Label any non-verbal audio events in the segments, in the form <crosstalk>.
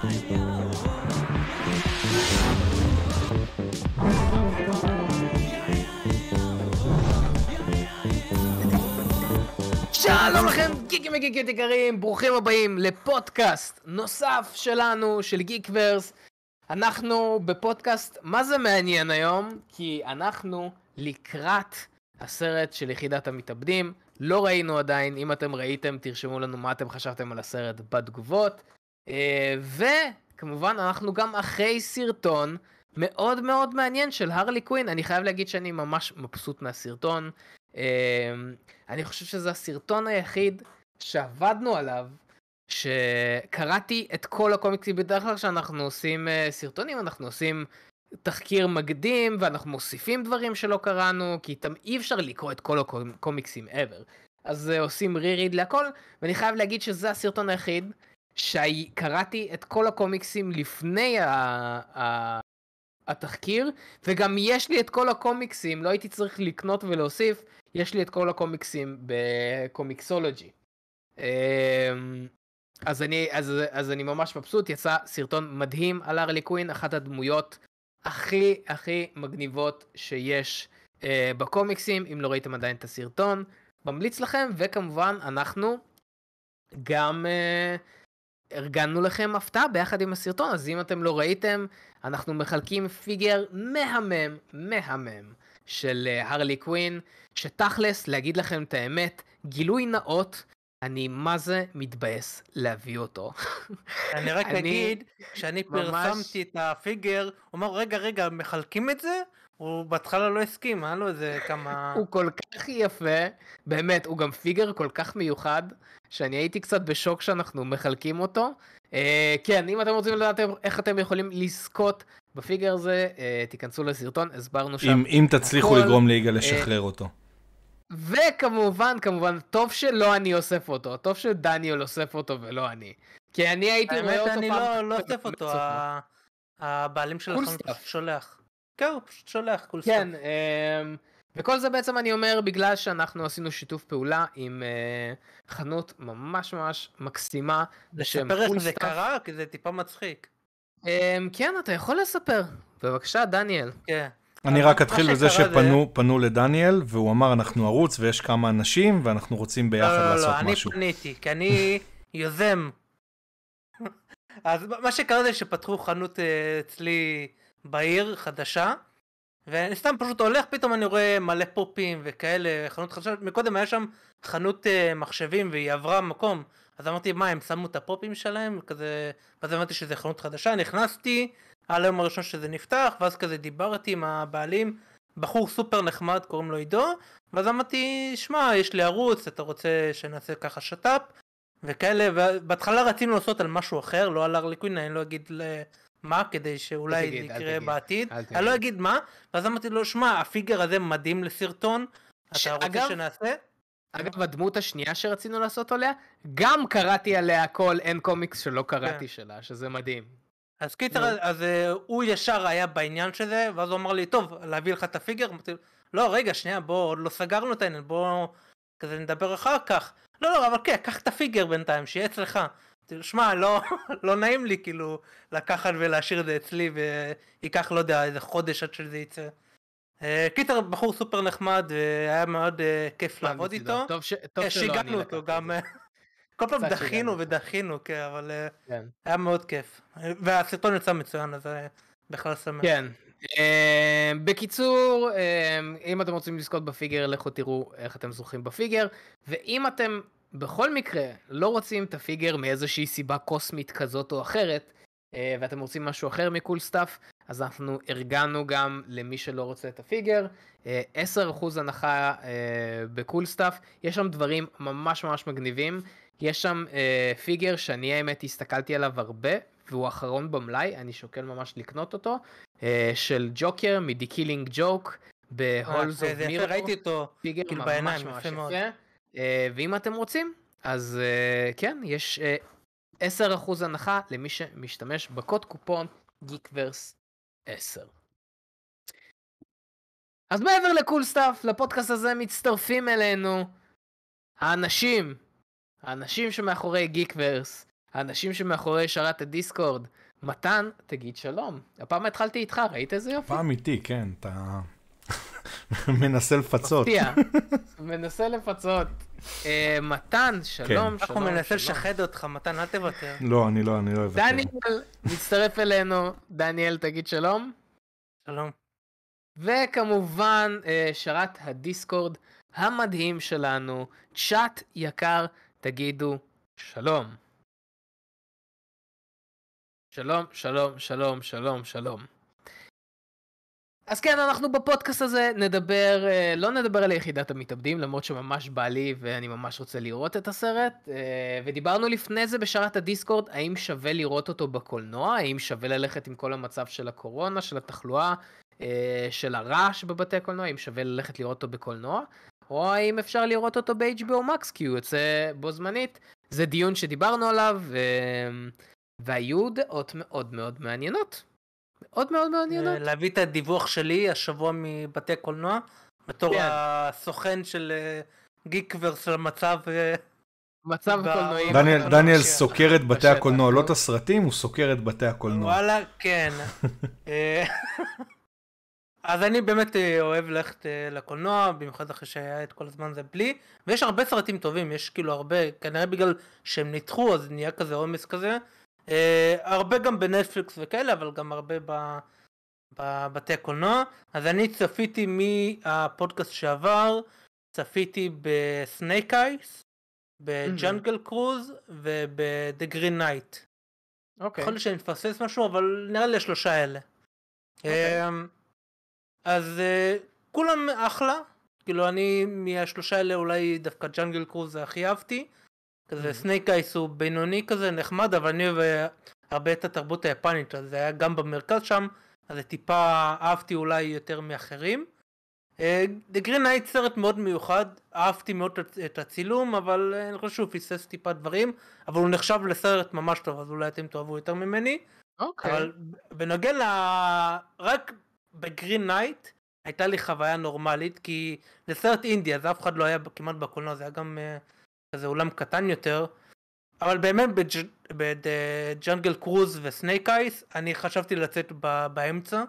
שלום לכם גיקים וגיקיות יקרים, ברוכים הבאים לפודקאסט נוסף שלנו, של גיקוורס. אנחנו בפודקאסט, מה זה מעניין היום? כי אנחנו לקראת הסרט של יחידת המתאבדים, לא ראינו עדיין, אם אתם ראיתם תרשמו לנו מה אתם חשבתם על הסרט בתגובות. אה, וכמובן אנחנו גם אחרי סרטון מאוד מאוד מעניין של הרלי קווין, אני חייב להגיד שאני ממש מבסוט מהסרטון. אה, אני חושב שזה הסרטון היחיד שעבדנו עליו, שקראתי את כל הקומיקסים, בדרך כלל כשאנחנו עושים אה, סרטונים אנחנו עושים תחקיר מקדים ואנחנו מוסיפים דברים שלא קראנו, כי תם, אי אפשר לקרוא את כל הקומיקסים ever. אז עושים re-read להכל, ואני חייב להגיד שזה הסרטון היחיד שקראתי את כל הקומיקסים לפני ה... ה... התחקיר, וגם יש לי את כל הקומיקסים, לא הייתי צריך לקנות ולהוסיף, יש לי את כל הקומיקסים בקומיקסולוגי. אמ, אז אני, אז, אז אני ממש מבסוט, יצא סרטון מדהים על ארלי קווין, אחת הדמויות הכי הכי מגניבות שיש אה, בקומיקסים, אם לא ראיתם עדיין את הסרטון, ממליץ לכם, וכמובן אנחנו גם... אה, ארגנו לכם הפתעה ביחד עם הסרטון, אז אם אתם לא ראיתם, אנחנו מחלקים פיגר מהמם, מהמם, של אה, הרלי קווין, שתכלס, להגיד לכם את האמת, גילוי נאות, אני מה זה מתבאס להביא אותו. אני רק אגיד, כשאני ממש... פרסמתי את הפיגר, הוא אמר, רגע, רגע, מחלקים את זה? הוא בהתחלה לא הסכים, היה לו איזה כמה... הוא כל כך יפה, באמת, הוא גם פיגר כל כך מיוחד, שאני הייתי קצת בשוק שאנחנו מחלקים אותו. אה, כן, אם אתם רוצים לדעת איך אתם יכולים לזכות בפיגר הזה, אה, תיכנסו לסרטון, הסברנו שם. אם, אם תצליחו הכל, לגרום ליגה אה, לשחרר אה, אותו. וכמובן, כמובן, טוב שלא אני אוסף אותו, טוב שדניאל אוסף אותו ולא אני. כי אני הייתי רואה אותו פעם... האמת, אני לא אוסף אותו, הבעלים של החנות שולח. כן, הוא פשוט שולח כל כן, סתם. כן, אמ, וכל זה בעצם אני אומר בגלל שאנחנו עשינו שיתוף פעולה עם uh, חנות ממש ממש מקסימה. לספר איך זה קרה? כי זה טיפה מצחיק. Um, כן, אתה יכול לספר. בבקשה, דניאל. כן. אני רק אתחיל בזה שפנו זה... פנו לדניאל, והוא אמר, אנחנו ערוץ ויש כמה אנשים, ואנחנו רוצים לא, ביחד לא, לא, לא, לעשות לא, משהו. לא, לא, אני פניתי, כי אני <laughs> יוזם. <laughs> אז מה שקרה זה שפתחו חנות אה, אצלי בעיר חדשה, ואני סתם פשוט הולך, פתאום אני רואה מלא פופים וכאלה, חנות חדשה, מקודם היה שם חנות uh, מחשבים והיא עברה מקום, אז אמרתי מה הם שמו את הפופים שלהם, כזה, ואז אמרתי שזה חנות חדשה, נכנסתי, על היום הראשון שזה נפתח, ואז כזה דיברתי עם הבעלים, בחור סופר נחמד, קוראים לו עידו, ואז אמרתי, שמע, יש לי ערוץ, אתה רוצה שנעשה ככה שת"פ, וכאלה, ובהתחלה רצינו לעשות על משהו אחר, לא על הרליקווין, אני לא אגיד מה כדי שאולי זה יקרה בעתיד, אני לא אגיד מה, ואז אמרתי לו, שמע, הפיגר הזה מדהים לסרטון, אתה רוצה שנעשה? אגב, הדמות השנייה שרצינו לעשות עליה, גם קראתי עליה הכל אין קומיקס שלא קראתי כן. שלה, שזה מדהים. אז קיצר, נו. אז אה, הוא ישר היה בעניין של זה, ואז הוא אמר לי, טוב, להביא לך את הפיגר? אמרתי לו, לא, רגע, שנייה, בוא, עוד לא סגרנו את העניין, בוא, כזה נדבר אחר כך. לא, לא, אבל כן, קח את הפיגר בינתיים, שיהיה אצלך. כאילו, שמע, לא, <laughs> לא נעים לי כאילו לקחת ולהשאיר את זה אצלי וייקח, לא יודע, איזה חודש עד שזה יצא. אה, קיטר בחור סופר נחמד, והיה מאוד אה, כיף לעבוד איתו. טוב, ש... טוב אה, שלא אני לקחתי. אותו גם. כל פעם דחינו ודחינו, כן, אבל כן. היה מאוד כיף. והסרטון יצא מצוין, אז בכלל שמח. כן. בקיצור, אם אתם רוצים לזכות בפיגר, לכו תראו איך אתם זוכים בפיגר, ואם אתם בכל מקרה, לא רוצים את הפיגר מאיזושהי סיבה קוסמית כזאת או אחרת, אה, ואתם רוצים משהו אחר מקול סטאפ, אז אנחנו ארגנו גם למי שלא רוצה את הפיגר, 10% אה, הנחה אה, בקול סטאפ, יש שם דברים ממש ממש מגניבים, יש שם פיגר שאני האמת הסתכלתי עליו הרבה, והוא האחרון במלאי, אני שוקל ממש לקנות אותו, של ג'וקר מ-The Killing Joke, ב-Halls of Mirror, ראיתי אותו, פיגר כאילו ממש ממש יפה. אה, ואם אתם רוצים, אז אה, כן, יש 10% אה, הנחה למי שמשתמש בקוד קופון Geekverse 10. אז מעבר לקול סטאפ, לפודקאסט הזה מצטרפים אלינו האנשים, האנשים שמאחורי Geekverse, האנשים שמאחורי שרת הדיסקורד. מתן, תגיד שלום. הפעם התחלתי איתך, ראית איזה יופי? הפעם איתי, כן, אתה... <laughs> מנסה לפצות. מפתיע, <laughs> מנסה לפצות. אה, מתן, שלום, שלום. אנחנו מנסה לשחד אותך, מתן, אל תוותר. לא, אני לא, אני לא אוותר. דניאל מצטרף אלינו. דניאל, תגיד שלום. שלום. וכמובן, אה, שרת הדיסקורד המדהים שלנו, צ'אט יקר, תגידו שלום. שלום, שלום, שלום, שלום, שלום. אז כן, אנחנו בפודקאסט הזה נדבר, אה, לא נדבר על יחידת המתאבדים, למרות שממש בא לי ואני ממש רוצה לראות את הסרט. אה, ודיברנו לפני זה בשרת הדיסקורד, האם שווה לראות אותו בקולנוע? האם שווה ללכת עם כל המצב של הקורונה, של התחלואה, אה, של הרעש בבתי הקולנוע, האם שווה ללכת לראות אותו בקולנוע? או האם אפשר לראות אותו ב-HBO Max, כי הוא יוצא בו זמנית. זה דיון שדיברנו עליו, והיו דעות מאוד מאוד מעניינות. מאוד מאוד מעניינות. אה, להביא את הדיווח שלי השבוע מבתי קולנוע, בתור כן. הסוכן של אה, גיקוורס על אה, מצב... מצב קולנועי. דניאל, דניאל כן. סוקר את בתי הקולנוע, לא את הסרטים, הוא סוקר את בתי הקולנוע. וואלה, כן. <laughs> <laughs> אז אני באמת אוהב ללכת לקולנוע, במיוחד אחרי שהיה את כל הזמן זה בלי, ויש הרבה סרטים טובים, יש כאילו הרבה, כנראה בגלל שהם ניתחו אז נהיה כזה עומס כזה, אה, הרבה גם בנטפליקס וכאלה, אבל גם הרבה בבתי הקולנוע. אז אני צפיתי מהפודקאסט שעבר, צפיתי בסנייק אייס, בג'אנגל mhm. קרוז ובדה גרין נייט. אוקיי. יכול להיות שאני מפרסס משהו, אבל נראה לי השלושה האלה. אוקיי. אמ, אז אה, כולם אחלה, כאילו אני מהשלושה האלה אולי דווקא ג'אנגל קרוז הכי אהבתי. כזה mm-hmm. סנייק אייס הוא בינוני כזה, נחמד, אבל אני אוהב אה, הרבה את התרבות היפנית, אז זה היה גם במרכז שם, אז זה טיפה אהבתי אולי יותר מאחרים. אה, The Green Knight סרט מאוד מיוחד, אהבתי מאוד את הצילום, אבל אה, אני חושב שהוא פיסס טיפה דברים, אבל הוא נחשב לסרט ממש טוב, אז אולי אתם תאהבו יותר ממני. אוקיי. Okay. אבל בנוגע ל... רק בגרין נייט הייתה לי חוויה נורמלית, כי זה סרט אינדיה זה אף אחד לא היה כמעט בקולנוע, זה היה גם uh, כזה אולם קטן יותר, אבל באמת בג'אנגל אה, קרוז וסנייק אייס אני חשבתי לצאת באמצע.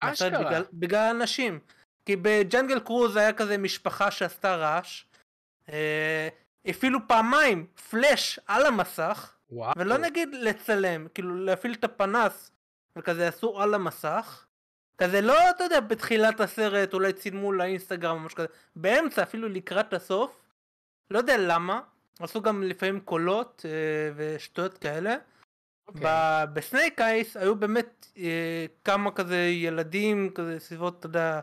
אשכרה. בגלל, בגלל אנשים. כי בג'אנגל קרוז היה כזה משפחה שעשתה רעש. אה, פעמיים פלאש על המסך. וואו. ולא נגיד לצלם, כאילו להפעיל את הפנס וכזה עשו על המסך. כזה לא, אתה יודע, בתחילת הסרט אולי צילמו לאינסטגרם או משהו כזה. באמצע, אפילו לקראת הסוף. לא יודע למה, עשו גם לפעמים קולות אה, ושטויות כאלה. Okay. אוקיי. בסנייק אייס היו באמת אה, כמה כזה ילדים כזה סביבות אתה יודע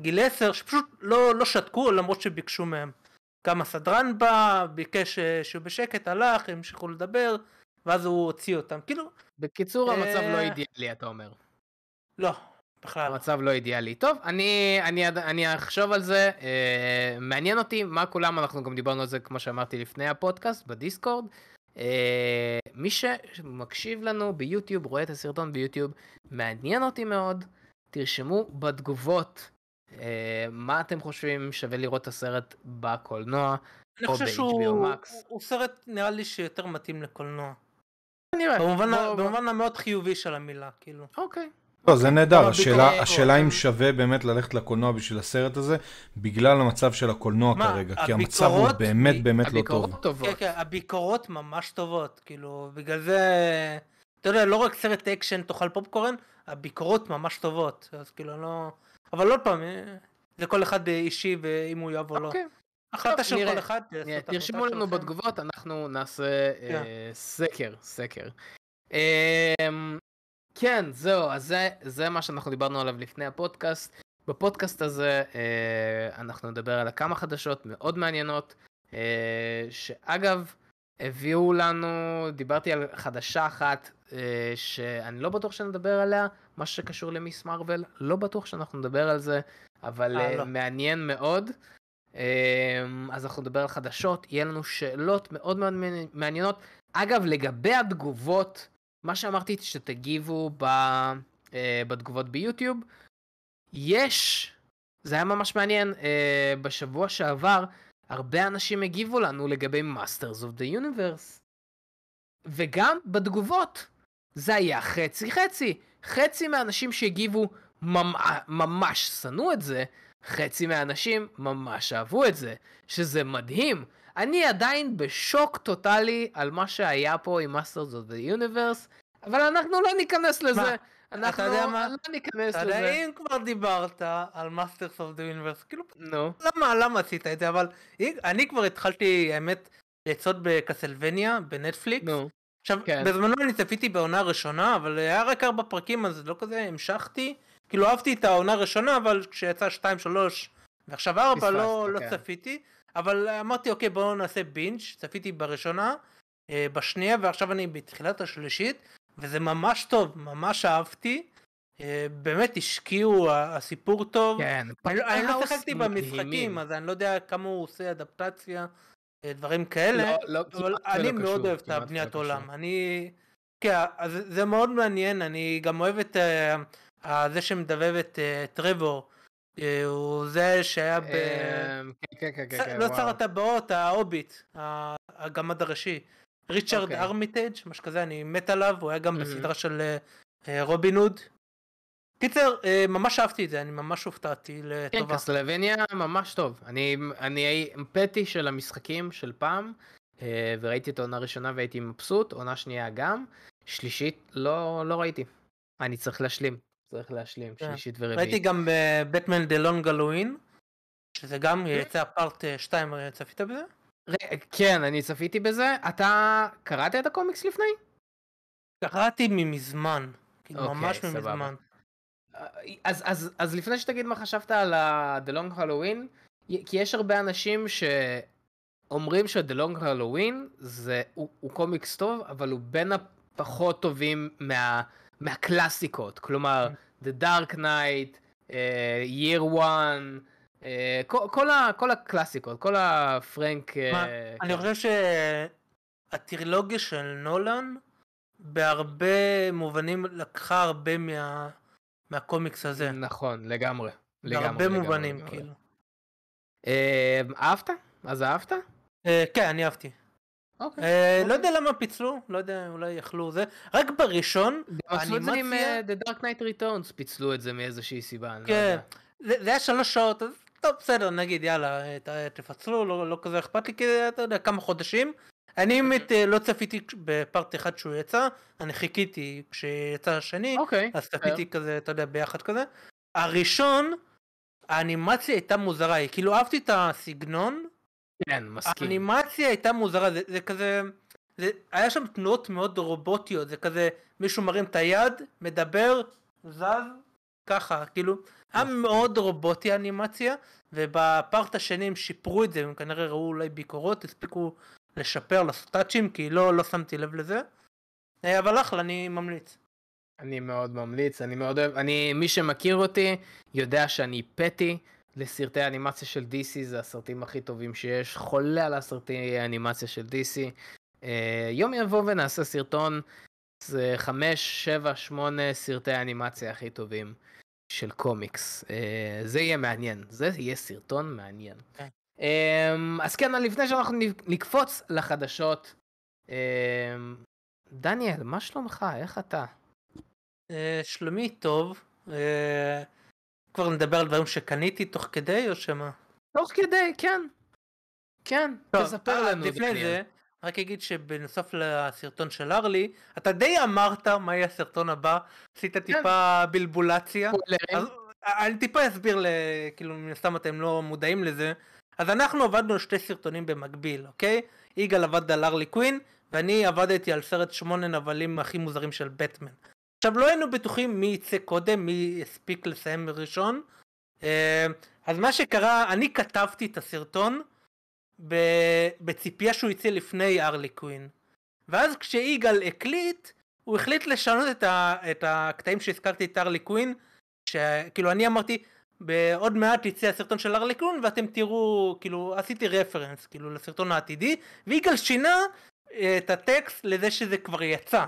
גיל 10 שפשוט לא, לא שתקו למרות שביקשו מהם. גם הסדרן בא, ביקש אה, שהוא בשקט, הלך, המשיכו לדבר, ואז הוא הוציא אותם. כאילו... בקיצור, אה... המצב לא אה, אידיאלי, אתה אומר. לא, בכלל. המצב לא אידיאלי. טוב, אני, אני, אני אחשוב על זה, אה, מעניין אותי מה כולם, אנחנו גם דיברנו על זה, כמו שאמרתי לפני הפודקאסט, בדיסקורד. אה, מי שמקשיב לנו ביוטיוב, רואה את הסרטון ביוטיוב, מעניין אותי מאוד, תרשמו בתגובות אה, מה אתם חושבים שווה לראות את הסרט בקולנוע. אני חושב שהוא הוא סרט נראה לי שיותר מתאים לקולנוע. כנראה. במובן, בוא, במובן בוא... המאוד חיובי של המילה, כאילו. אוקיי. Okay. לא, זה נהדר, השאלה השאלה אם שווה באמת ללכת לקולנוע בשביל הסרט הזה, בגלל המצב של הקולנוע מה, כרגע, הביקורות, כי המצב הוא באמת באמת לא טוב. טובות. כן, כן, הביקורות ממש טובות, כאילו, בגלל זה, אתה יודע, לא רק סרט אקשן תאכל פופקורן, הביקורות ממש טובות, אז כאילו לא... אבל עוד פעם, אה, זה כל אחד אישי ואם הוא יאהב או לא. אוקיי. החלטה של כל אחד. תרשמו לנו בתגובות, אנחנו נעשה אה, כן. סקר, סקר. אמ, כן, זהו, אז זה, זה מה שאנחנו דיברנו עליו לפני הפודקאסט. בפודקאסט הזה אה, אנחנו נדבר על כמה חדשות מאוד מעניינות, אה, שאגב, הביאו לנו, דיברתי על חדשה אחת אה, שאני לא בטוח שנדבר עליה, מה שקשור למיס מרוויל, לא בטוח שאנחנו נדבר על זה, אבל אה, אה לא. מעניין מאוד. אה, אז אנחנו נדבר על חדשות, יהיה לנו שאלות מאוד מאוד מעניינות. אגב, לגבי התגובות, מה שאמרתי שתגיבו ב, אה, בתגובות ביוטיוב, יש, זה היה ממש מעניין, אה, בשבוע שעבר הרבה אנשים הגיבו לנו לגבי Masters of the Universe. וגם בתגובות, זה היה חצי חצי. חצי מהאנשים שהגיבו ממש שנאו את זה, חצי מהאנשים ממש אהבו את זה, שזה מדהים, אני עדיין בשוק טוטאלי על מה שהיה פה עם Masters of the Universe, אבל אנחנו לא ניכנס לזה. מה? אנחנו לא מה? ניכנס לזה. אתה יודע, לא אם כבר דיברת על Masters of the Universe, כאילו, נו. No. למה, למה עשית את זה? אבל אני כבר התחלתי, האמת, לצעוד בקסלווניה, בנטפליקס. נו. No. עכשיו, כן. בזמנו אני צפיתי בעונה ראשונה, אבל היה רק ארבע פרקים, אז לא כזה המשכתי. כאילו, אהבתי את העונה הראשונה, אבל כשיצא שתיים, שלוש, ועכשיו ארבע, לא, לא כן. צפיתי. אבל אמרתי אוקיי בואו נעשה בינץ', צפיתי בראשונה, אה, בשנייה ועכשיו אני בתחילת השלישית, וזה ממש טוב, ממש אהבתי. אה, באמת השקיעו, הסיפור טוב. כן, אני, לא, אני לא שיחקתי במשחקים, אז אני לא יודע כמה הוא עושה אדפטציה, אה, דברים כאלה, לא, לא, אבל לא אני לא מאוד קשור, אוהב את לא הבניית לא עולם. אני... כן, אז זה מאוד מעניין, אני גם אוהב את uh, זה שמדבב את uh, טרוור, אה, הוא זה שהיה ב... אמ, כן, כן, כן, כן לא שר הטבעות, ההוביט, הגמד הראשי. ריצ'רד אוקיי. ארמיטג', מה שכזה, אני מת עליו, הוא היה גם בסדרה של אה, אה, רובין הוד. קיצר, ממש אהבתי את זה, אני ממש הופתעתי כן, לטובה. כן, קסלווניה ממש טוב. אני אמפתי של המשחקים של פעם, וראיתי את העונה הראשונה והייתי מבסוט, עונה שנייה גם, שלישית לא, לא ראיתי. אני צריך להשלים. צריך להשלים, כן. שלישית ורביעית. ראיתי גם בטמן דה לונג הלואין, שזה גם mm-hmm. יצא פארט 2, אה, אה, צפית בזה? כן, אני צפיתי בזה. אתה קראת את הקומיקס לפני? קראתי ממזמן, כאילו אוקיי, ממש ממזמן. אה, אז, אז, אז לפני שתגיד מה חשבת על ה-The Long Halloween, כי יש הרבה אנשים שאומרים ש-The Long Halloween זה, הוא, הוא קומיקס טוב, אבל הוא בין הפחות טובים מה, מהקלאסיקות. כלומר, mm-hmm. The Dark Knight, uh, Year One, uh, כל, כל, ה, כל הקלאסיקות, כל הפרנק... Uh, מה, כן. אני חושב שהטרילוגיה של נולן בהרבה מובנים לקחה הרבה מה, מהקומיקס הזה. נכון, לגמרי. לגמרי, בהרבה לגמרי, מובנים, לגמרי. כאילו. אה, אהבת? אז אהבת? אה, כן, אני אהבתי. אוקיי. אה, לא אוקיי. יודע למה פיצלו, לא יודע, אולי יכלו זה. רק בראשון, האנימציה... עשו עם אה, The Dark Knight Returns, פיצלו את זה מאיזושהי סיבה, אני לא כן. יודע. זה, היה שלוש שעות, אז טוב, בסדר, נגיד, יאללה, תפצלו, לא, לא, כזה אכפת לי, כי אתה יודע, כמה חודשים. אני באמת אה, לא צפיתי בפארט אחד שהוא יצא, אני חיכיתי כשיצא השני, אוקיי, אז צפיתי כזה, אתה יודע, ביחד כזה. הראשון, האנימציה הייתה מוזרה, היא כאילו אהבתי את הסגנון, כן, מסכים. האנימציה הייתה מוזרה, זה, זה כזה... זה, היה שם תנועות מאוד רובוטיות, זה כזה מישהו מרים את היד, מדבר, זז, ככה, כאילו, היה נכון. מאוד רובוטי האנימציה, ובפארט השני הם שיפרו את זה, הם כנראה ראו אולי ביקורות, הספיקו לשפר, לעשות טאצ'ים, כי לא, לא שמתי לב לזה, אה, אבל אחלה, אני ממליץ. אני מאוד ממליץ, אני מאוד אוהב, אני, מי שמכיר אותי יודע שאני פטי, לסרטי האנימציה של DC, זה הסרטים הכי טובים שיש, חולה על הסרטי האנימציה של DC. אה, יום יבוא ונעשה סרטון, זה 5, 7, 8 סרטי האנימציה הכי טובים של קומיקס. אה, זה יהיה מעניין, זה יהיה סרטון מעניין. כן. אה, אז כן, לפני שאנחנו נקפוץ לחדשות, דניאל, מה שלומך? איך אתה? שלומי טוב. כבר נדבר על דברים שקניתי תוך כדי או שמה? תוך כדי, כן. כן, טוב, תספר אה, לנו. לפני זה, זה, רק אגיד שבנוסף לסרטון של ארלי, אתה די אמרת מה יהיה הסרטון הבא, עשית כן. טיפה בלבולציה. אז אה, אני טיפה אסביר, ל... כאילו מן הסתם אתם לא מודעים לזה. אז אנחנו עבדנו על שתי סרטונים במקביל, אוקיי? יגאל עבד על ארלי קווין, ואני עבדתי על סרט שמונה נבלים הכי מוזרים של בטמן. עכשיו לא היינו בטוחים מי יצא קודם, מי יספיק לסיים ראשון. אה, אז מה שקרה, אני כתבתי את הסרטון בציפייה שהוא יצא לפני ארלי קווין. ואז כשיגאל הקליט, הוא החליט לשנות את, ה, את הקטעים שהזכרתי את ארלי קווין, שכאילו אני אמרתי, בעוד מעט יצא הסרטון של ארלי קווין ואתם תראו, כאילו עשיתי רפרנס, כאילו לסרטון העתידי, ויגאל שינה אה, את הטקסט לזה שזה כבר יצא.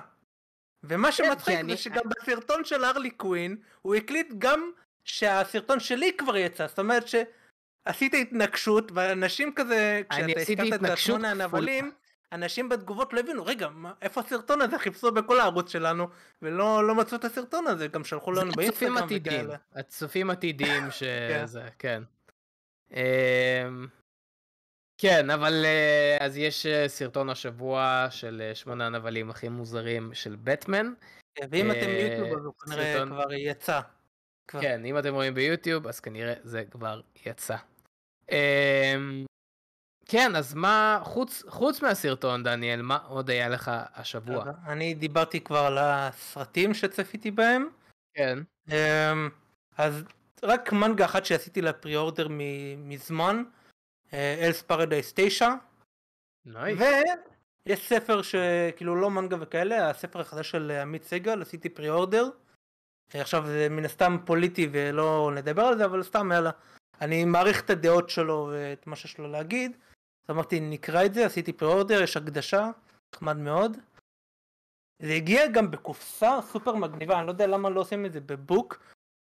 ומה כן, שמצחיק זה שגם בסרטון של ארלי קווין, הוא הקליט גם שהסרטון שלי כבר יצא, זאת אומרת שעשית התנגשות, ואנשים כזה, כשאתה הזכרת את השמונה הנבלים, אנשים בתגובות לא הבינו, רגע, מה, איפה הסרטון הזה? חיפשו בכל הערוץ שלנו, ולא לא מצאו את הסרטון הזה, גם שלחו לנו באינסטגרם וכאלה. הצופים עתידים <laughs> כן. שזה, כן. אמ, כן, אבל אה, אז יש אה, סרטון השבוע של אה, שמונה הנבלים הכי מוזרים של בטמן. כן, ואם אתם ביוטיוב אז הוא כנראה כבר יצא. כן, אם אתם רואים ביוטיוב אז כנראה זה כבר יצא. אמ, כן, אז מה, חוץ, חוץ מהסרטון, דניאל, מה עוד היה לך השבוע? אני דיברתי כבר על הסרטים שצפיתי בהם. כן. אמ, אז רק מנגה אחת שעשיתי לה פרי-אורדר מזמן, אלס פרדייס 9. ויש ספר שכאילו לא מנגה וכאלה, הספר החדש של עמית סגל, עשיתי פרי אורדר. אה, עכשיו זה מן הסתם פוליטי ולא נדבר על זה, אבל סתם יאללה. אני מעריך את הדעות שלו ואת מה שיש לו להגיד. אז אמרתי נקרא את זה, עשיתי פרי אורדר, יש הקדשה, נחמד מאוד. זה הגיע גם בקופסה סופר מגניבה, אני לא יודע למה לא עושים את זה בבוק,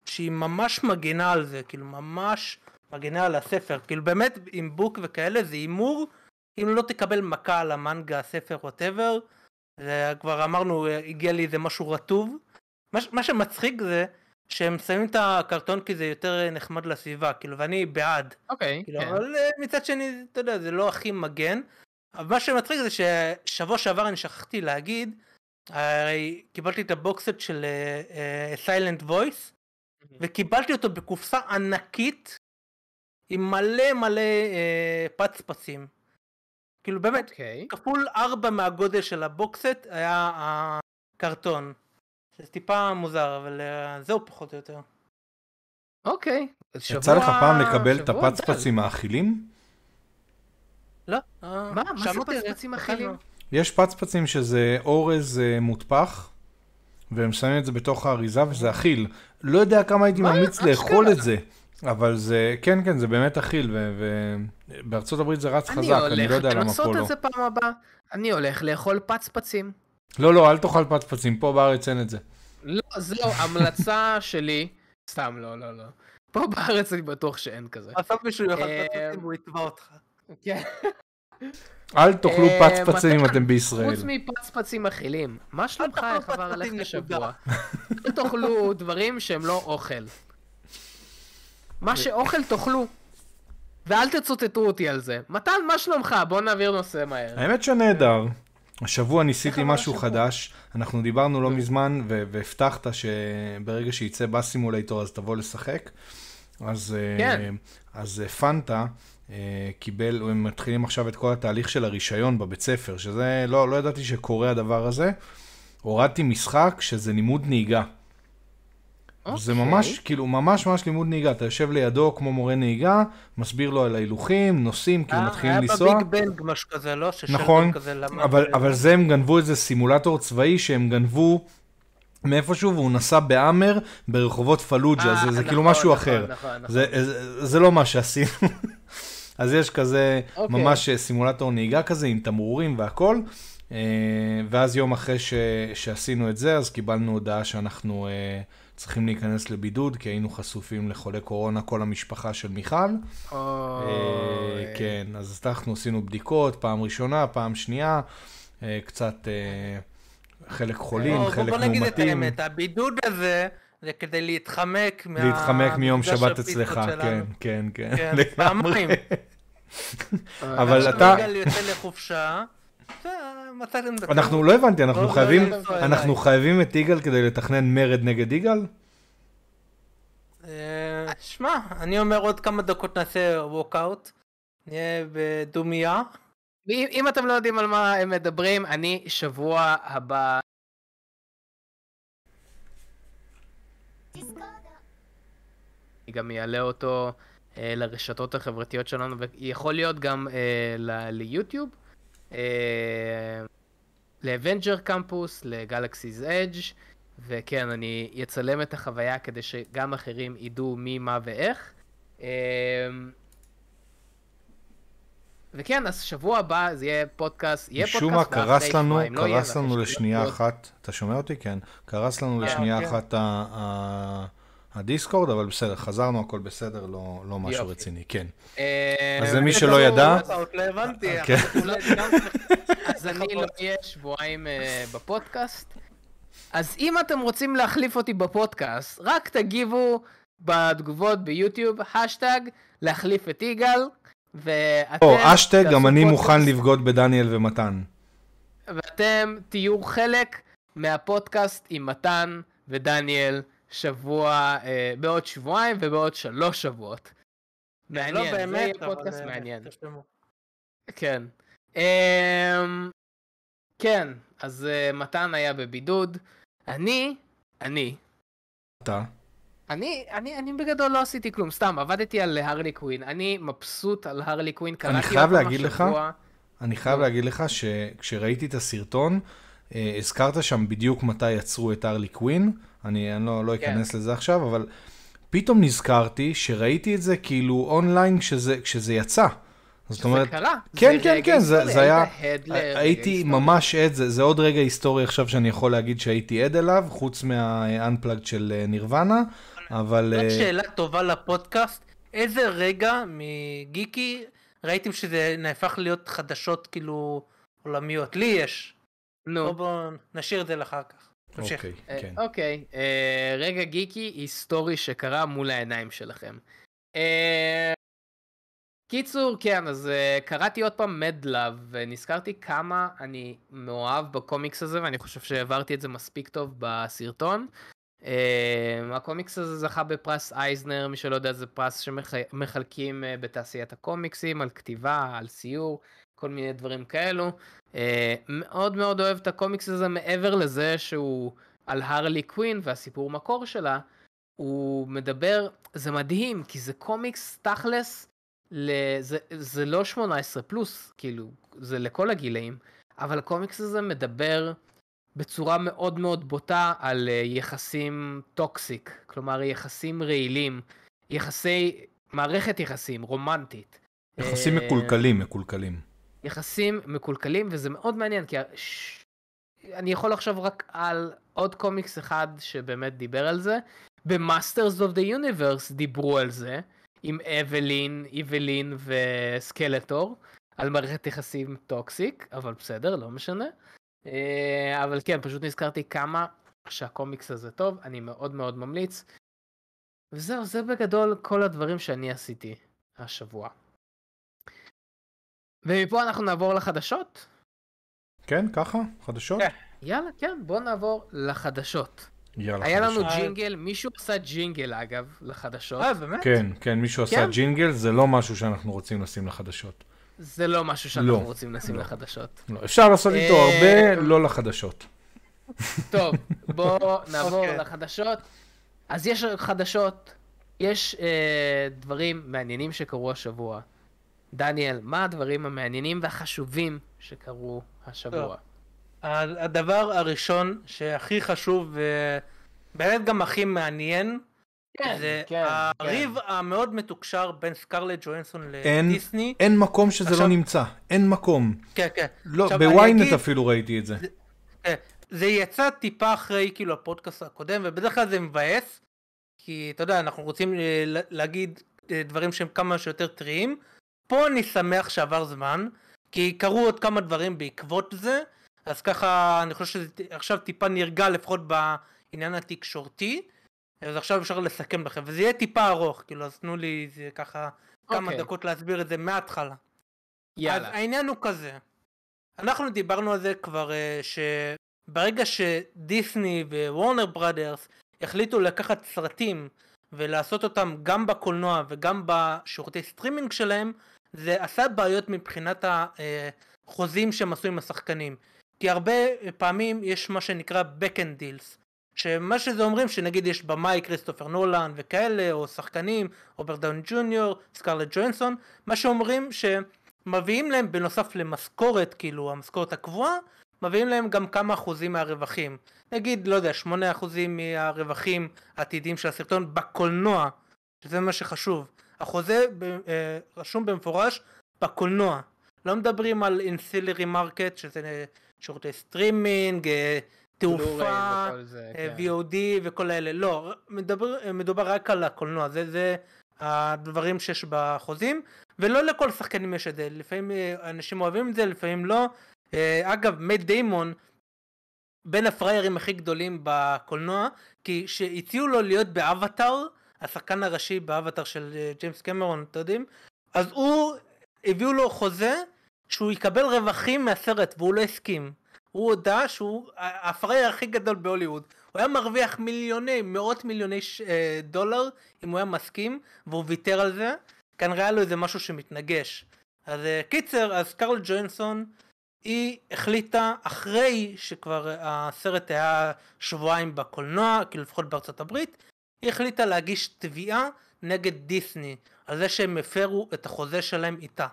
שהיא ממש מגינה על זה, כאילו ממש מגנה על הספר, כאילו באמת עם בוק וכאלה זה הימור, אם כאילו, לא תקבל מכה על המנגה, הספר, ווטאבר, זה כבר אמרנו, הגיע לי איזה משהו רטוב. מה, מה שמצחיק זה שהם שמים את הקרטון כי זה יותר נחמד לסביבה, כאילו, ואני בעד. אוקיי, okay, כאילו, כן. אבל אה, מצד שני, אתה יודע, זה לא הכי מגן. אבל מה שמצחיק זה ששבוע שעבר אני שכחתי להגיד, הרי קיבלתי את הבוקסט של סיילנט uh, וויס, mm-hmm. וקיבלתי אותו בקופסה ענקית עם מלא מלא אה, פצפצים. כאילו באמת, okay. אוקיי. כפול ארבע מהגודל של הבוקסט היה הקרטון. זה טיפה מוזר, אבל אה, זהו פחות או יותר. אוקיי. Okay. שבוע... יצא לך פעם לקבל את הפצפצים האכילים? לא. אה, מה? מה זה פצפצים אכילים? לא. יש פצפצים שזה אורז אה, מוטפח, והם שמים את זה בתוך האריזה וזה אכיל. לא יודע כמה הייתי ממליץ לאכול את זה. אבל זה, כן, כן, זה באמת אכיל, ובארצות הברית זה רץ אני חזק, הולך, אני לא יודע למה פה לא. אני הולך לנסות את זה פעם הבאה, אני הולך לאכול פצפצים. לא, לא, אל תאכל פצפצים, פה בארץ אין את זה. לא, זו המלצה <laughs> שלי, סתם, לא, לא, לא. פה בארץ אני בטוח שאין כזה. בסוף מישהו יאכל פצפצים אה, הוא יתבע אותך. כן. אל תאכלו אה, פצפצים אם אתם בישראל. חוץ מפצפצים אכילים, מה שלומך איך עבר עליך השבוע? אל תאכלו דברים שהם לא אוכל. מה שאוכל תאכלו. ואל תצוטטו אותי על זה. מתן, מה שלומך? בוא נעביר נושא מהר. האמת שנהדר. השבוע ניסיתי משהו חדש, אנחנו דיברנו לא מזמן, והבטחת שברגע שייצא בסימולטור אז תבוא לשחק. אז, אה, כן. אז פנטה אה, קיבל, הם מתחילים עכשיו את כל התהליך של הרישיון בבית ספר, שזה, לא, לא ידעתי שקורה הדבר הזה. הורדתי משחק שזה לימוד נהיגה. Okay. זה אוקיי. ממש, כאילו, ממש ממש לימוד נהיגה. אתה יושב לידו כמו מורה נהיגה, מסביר לו על ההילוכים, נוסעים, כאילו אה, מתחילים לנסוע. היה בביג בנג משהו כזה, לא? נכון, כזה אבל, אבל זה הם גנבו איזה סימולטור צבאי שהם גנבו מאיפשהו, והוא נסע באמר ברחובות פלוג'ה, אה, זה, זה נכון, כאילו משהו נכון, אחר. נכון, נכון. זה, זה, זה לא מה שעשינו. <laughs> אז יש כזה, okay. אוקיי. ממש אה, סימולטור נהיגה כזה, עם תמרורים והכל. ואז יום אחרי ש, שעשינו את זה, אז קיבלנו הודעה שאנחנו... צריכים להיכנס לבידוד, כי היינו חשופים לחולי קורונה כל המשפחה של מיכל. אוי. כן, אז אנחנו עשינו בדיקות, פעם ראשונה, פעם שנייה, קצת חלק חולים, חלק מאומתים. בוא נגיד את האמת, הבידוד הזה... זה כדי להתחמק מה... להתחמק מיום שבת אצלך, כן, כן, כן. כן, פעמיים. אבל אתה... אבל יוצא לחופשה, אנחנו לא הבנתי, אנחנו לא, לא, חייבים, לא, אנחנו חייבים את יגאל כדי לתכנן מרד נגד יגאל? אה, שמע, אני אומר עוד כמה דקות נעשה ווקאוט, נהיה בדומייה. אם אתם לא יודעים על מה הם מדברים, אני שבוע הבא... אני גם אעלה אותו אה, לרשתות החברתיות שלנו, ויכול להיות גם אה, ליוטיוב. אה, לאבנג'ר קמפוס, לגלקסיס אדג' וכן, אני אצלם את החוויה כדי שגם אחרים ידעו מי, מה ואיך. אה, וכן, אז שבוע הבא זה יהיה פודקאסט, יהיה פודקאסט. משום מה קרס לנו, לא קרס לנו לשנייה אחת, אתה שומע אותי? כן. קרס לנו אה, לשנייה אוקיי. אחת ה... הדיסקורד, אבל בסדר, חזרנו, הכל בסדר, לא, לא משהו יופי. רציני, כן. אה, אז למי שלא ידע... לא הבנתי, <laughs> אז אני לא אהיה שבועיים אה, בפודקאסט. אז אם אתם רוצים להחליף אותי בפודקאסט, רק תגיבו בתגובות ביוטיוב, השטג, להחליף את יגאל, ואתם... או, השטג, גם אני מוכן לבגוד בדניאל ומתן. ואתם תהיו חלק מהפודקאסט עם מתן ודניאל. שבוע, אה, בעוד שבועיים ובעוד שלוש שבועות. לא מעניין, לא באמת, זה יהיה פודקאסט אבל... אה, מעניין. כן. אה, כן, אז אה, מתן היה בבידוד. אני, אני. אתה? אני, אני, אני בגדול לא עשיתי כלום, סתם, עבדתי על הרלי קווין. אני מבסוט על הרלי קווין, קראתי אותו השבוע. אני חייב להגיד לך, אני חייב להגיד לך שכשראיתי את הסרטון, אה, הזכרת שם בדיוק מתי יצרו את הרלי קווין. אני, אני לא, לא כן. אכנס כן. לזה עכשיו, אבל פתאום נזכרתי שראיתי את זה כאילו אונליין כשזה, כשזה יצא. זאת אומרת, קרה. כן, כן, כן, זה, זה היה, הייתי ממש עד, זה, זה עוד רגע היסטורי עכשיו שאני יכול להגיד שהייתי עד אליו, חוץ מהאנפלאגד של אה, נירוונה, אבל... זאת אה, שאלה טובה לפודקאסט, איזה רגע מגיקי ראיתם שזה נהפך להיות חדשות כאילו עולמיות? לי יש. נו. בואו נשאיר את זה לאחר כך. תמשיך. אוקיי, אה, כן. אוקיי אה, רגע גיקי היסטורי שקרה מול העיניים שלכם. אה, קיצור, כן, אז קראתי עוד פעם מדלאב, ונזכרתי כמה אני מאוהב בקומיקס הזה, ואני חושב שהעברתי את זה מספיק טוב בסרטון. הקומיקס הזה זכה בפרס אייזנר, מי שלא יודע זה פרס שמחלקים בתעשיית הקומיקסים על כתיבה, על סיור. כל מיני דברים כאלו. אה, מאוד מאוד אוהב את הקומיקס הזה מעבר לזה שהוא על הרלי קווין והסיפור מקור שלה. הוא מדבר, זה מדהים, כי זה קומיקס תכלס, לזה, זה לא 18 פלוס, כאילו, זה לכל הגילאים, אבל הקומיקס הזה מדבר בצורה מאוד מאוד בוטה על אה, יחסים טוקסיק, כלומר יחסים רעילים, יחסי, מערכת יחסים רומנטית. יחסים אה, מקולקלים, מקולקלים. יחסים מקולקלים וזה מאוד מעניין כי ש... אני יכול לחשוב רק על עוד קומיקס אחד שבאמת דיבר על זה. במאסטרס אוף דה יוניברס דיברו על זה עם אבלין, איבלין וסקלטור על מערכת יחסים טוקסיק אבל בסדר לא משנה. אה, אבל כן פשוט נזכרתי כמה שהקומיקס הזה טוב אני מאוד מאוד ממליץ. וזהו זה בגדול כל הדברים שאני עשיתי השבוע. ומפה אנחנו נעבור לחדשות. כן, ככה? חדשות? כן. יאללה, כן, בוא נעבור לחדשות. יאללה, היה חדשות. לנו ג'ינגל, מישהו עשה ג'ינגל אגב, לחדשות. אה, באמת? כן, כן, מישהו כן? עשה ג'ינגל, זה לא משהו שאנחנו רוצים לשים לחדשות. זה לא משהו שאנחנו לא, רוצים לשים לא. לחדשות. לא. אפשר לעשות אה, איתו הרבה, לא לחדשות. טוב, בואו <laughs> נעבור okay. אוקיי. לחדשות. אז יש חדשות, יש אה, דברים מעניינים שקרו השבוע. דניאל, מה הדברים המעניינים והחשובים שקרו השבוע? הדבר הראשון שהכי חשוב ובאמת אה, גם הכי מעניין כן, זה כן, הריב כן. המאוד מתוקשר בין סקרלט ג'ויינסון לדיסני. אין מקום שזה לא עכשיו, לא נמצא, אין מקום. כן, כן. לא, בוויינט אפילו ראיתי את זה. זה, כן, זה יצא טיפה אחרי כאילו הפודקאסט הקודם, ובדרך כלל זה מבאס, כי אתה יודע, אנחנו רוצים אה, להגיד אה, דברים שהם כמה שיותר טריים, פה אני שמח שעבר זמן, כי קרו עוד כמה דברים בעקבות זה, אז ככה אני חושב שזה עכשיו טיפה נרגע לפחות בעניין התקשורתי, אז עכשיו אפשר לסכם לכם, וזה יהיה טיפה ארוך, כאילו אז תנו לי זה ככה okay. כמה אוקיי. דקות להסביר את זה מההתחלה. יאללה. אז העניין הוא כזה, אנחנו דיברנו על זה כבר, אה, שברגע שדיסני ווורנר בראדרס החליטו לקחת סרטים ולעשות אותם גם בקולנוע וגם בשירותי סטרימינג שלהם, זה עשה בעיות מבחינת החוזים שהם עשו עם השחקנים. כי הרבה פעמים יש מה שנקרא backend deals. שמה שזה אומרים שנגיד יש במאי כריסטופר נולן וכאלה או שחקנים אובר דאון ג'וניור סקארלט ג'וינסון מה שאומרים שמביאים להם בנוסף למשכורת כאילו המשכורת הקבועה מביאים להם גם כמה אחוזים מהרווחים נגיד לא יודע 8% מהרווחים העתידיים של הסרטון בקולנוע שזה מה שחשוב החוזה ב, אה, רשום במפורש בקולנוע. לא מדברים על אינסילרי מרקט, שזה אה, שירותי סטרימינג, אה, תעופה, זה, אה, כן. VOD וכל האלה. לא, מדבר, אה, מדובר רק על הקולנוע, זה, זה הדברים שיש בחוזים, ולא לכל שחקנים יש את זה. לפעמים אנשים אוהבים את זה, לפעמים לא. אה, אגב, מי דיימון, בין הפריירים הכי גדולים בקולנוע, כי כשהציעו לו להיות באבטאר, השחקן הראשי באבטר של אה, ג'יימס קמרון, אתם יודעים? אז הוא, הביאו לו חוזה שהוא יקבל רווחים מהסרט והוא לא הסכים. הוא הודה שהוא הפרייר הכי גדול בהוליווד. הוא היה מרוויח מיליוני, מאות מיליוני ש, אה, דולר אם הוא היה מסכים, והוא ויתר על זה. כנראה היה לו איזה משהו שמתנגש. אז אה, קיצר, אז קרל ג'וינסון, היא החליטה אחרי שכבר אה, הסרט היה שבועיים בקולנוע, כאילו לפחות בארצות הברית, היא החליטה להגיש תביעה נגד דיסני על זה שהם הפרו את החוזה שלהם איתה.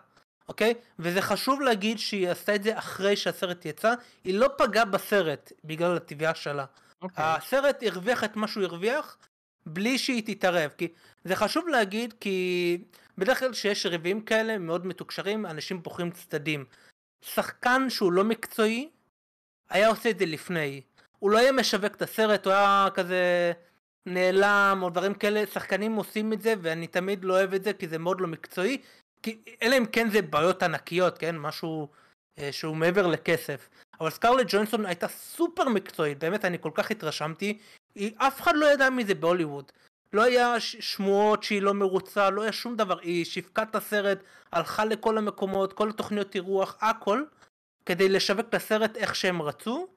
אוקיי? וזה חשוב להגיד שהיא עשתה את זה אחרי שהסרט יצא, היא לא פגעה בסרט בגלל התביעה שלה. אוקיי. הסרט הרוויח את מה שהוא הרוויח בלי שהיא תתערב, כי זה חשוב להגיד כי בדרך כלל כשיש ריבים כאלה מאוד מתוקשרים, אנשים בוחרים צדדים. שחקן שהוא לא מקצועי, היה עושה את זה לפני. הוא לא היה משווק את הסרט, הוא היה כזה נעלם או דברים כאלה, שחקנים עושים את זה ואני תמיד לא אוהב את זה כי זה מאוד לא מקצועי, כי אלא אם כן זה בעיות ענקיות, כן, משהו אה, שהוא מעבר לכסף. אבל סקרלט ג'וינסון הייתה סופר מקצועית, באמת אני כל כך התרשמתי, היא, אף אחד לא ידע מזה בהוליווד. לא היה שמועות שהיא לא מרוצה, לא היה שום דבר, היא שיפקה את הסרט, הלכה לכל המקומות, כל התוכניות אירוח, הכל, כדי לשווק את הסרט איך שהם רצו,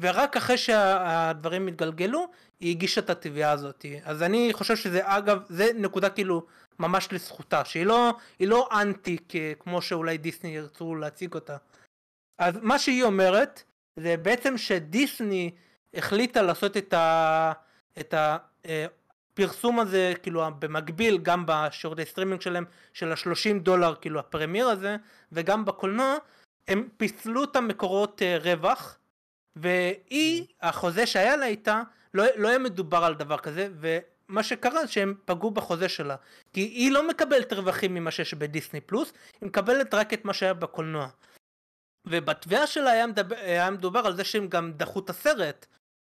ורק אחרי שהדברים התגלגלו היא הגישה את התביעה הזאת אז אני חושב שזה אגב זה נקודה כאילו ממש לזכותה שהיא לא לא אנטי כמו שאולי דיסני ירצו להציג אותה אז מה שהיא אומרת זה בעצם שדיסני החליטה לעשות את ה... את ה... הפרסום הזה כאילו במקביל גם בשירותי סטרימינג שלהם של השלושים דולר כאילו הפרמיר הזה וגם בקולנוע הם פיצלו את המקורות אה, רווח והיא, החוזה שהיה לה איתה, לא, לא היה מדובר על דבר כזה, ומה שקרה זה שהם פגעו בחוזה שלה. כי היא לא מקבלת רווחים ממה שיש בדיסני פלוס, היא מקבלת רק את מה שהיה בקולנוע. ובתביעה שלה היה, מדבר, היה מדובר על זה שהם גם דחו את הסרט.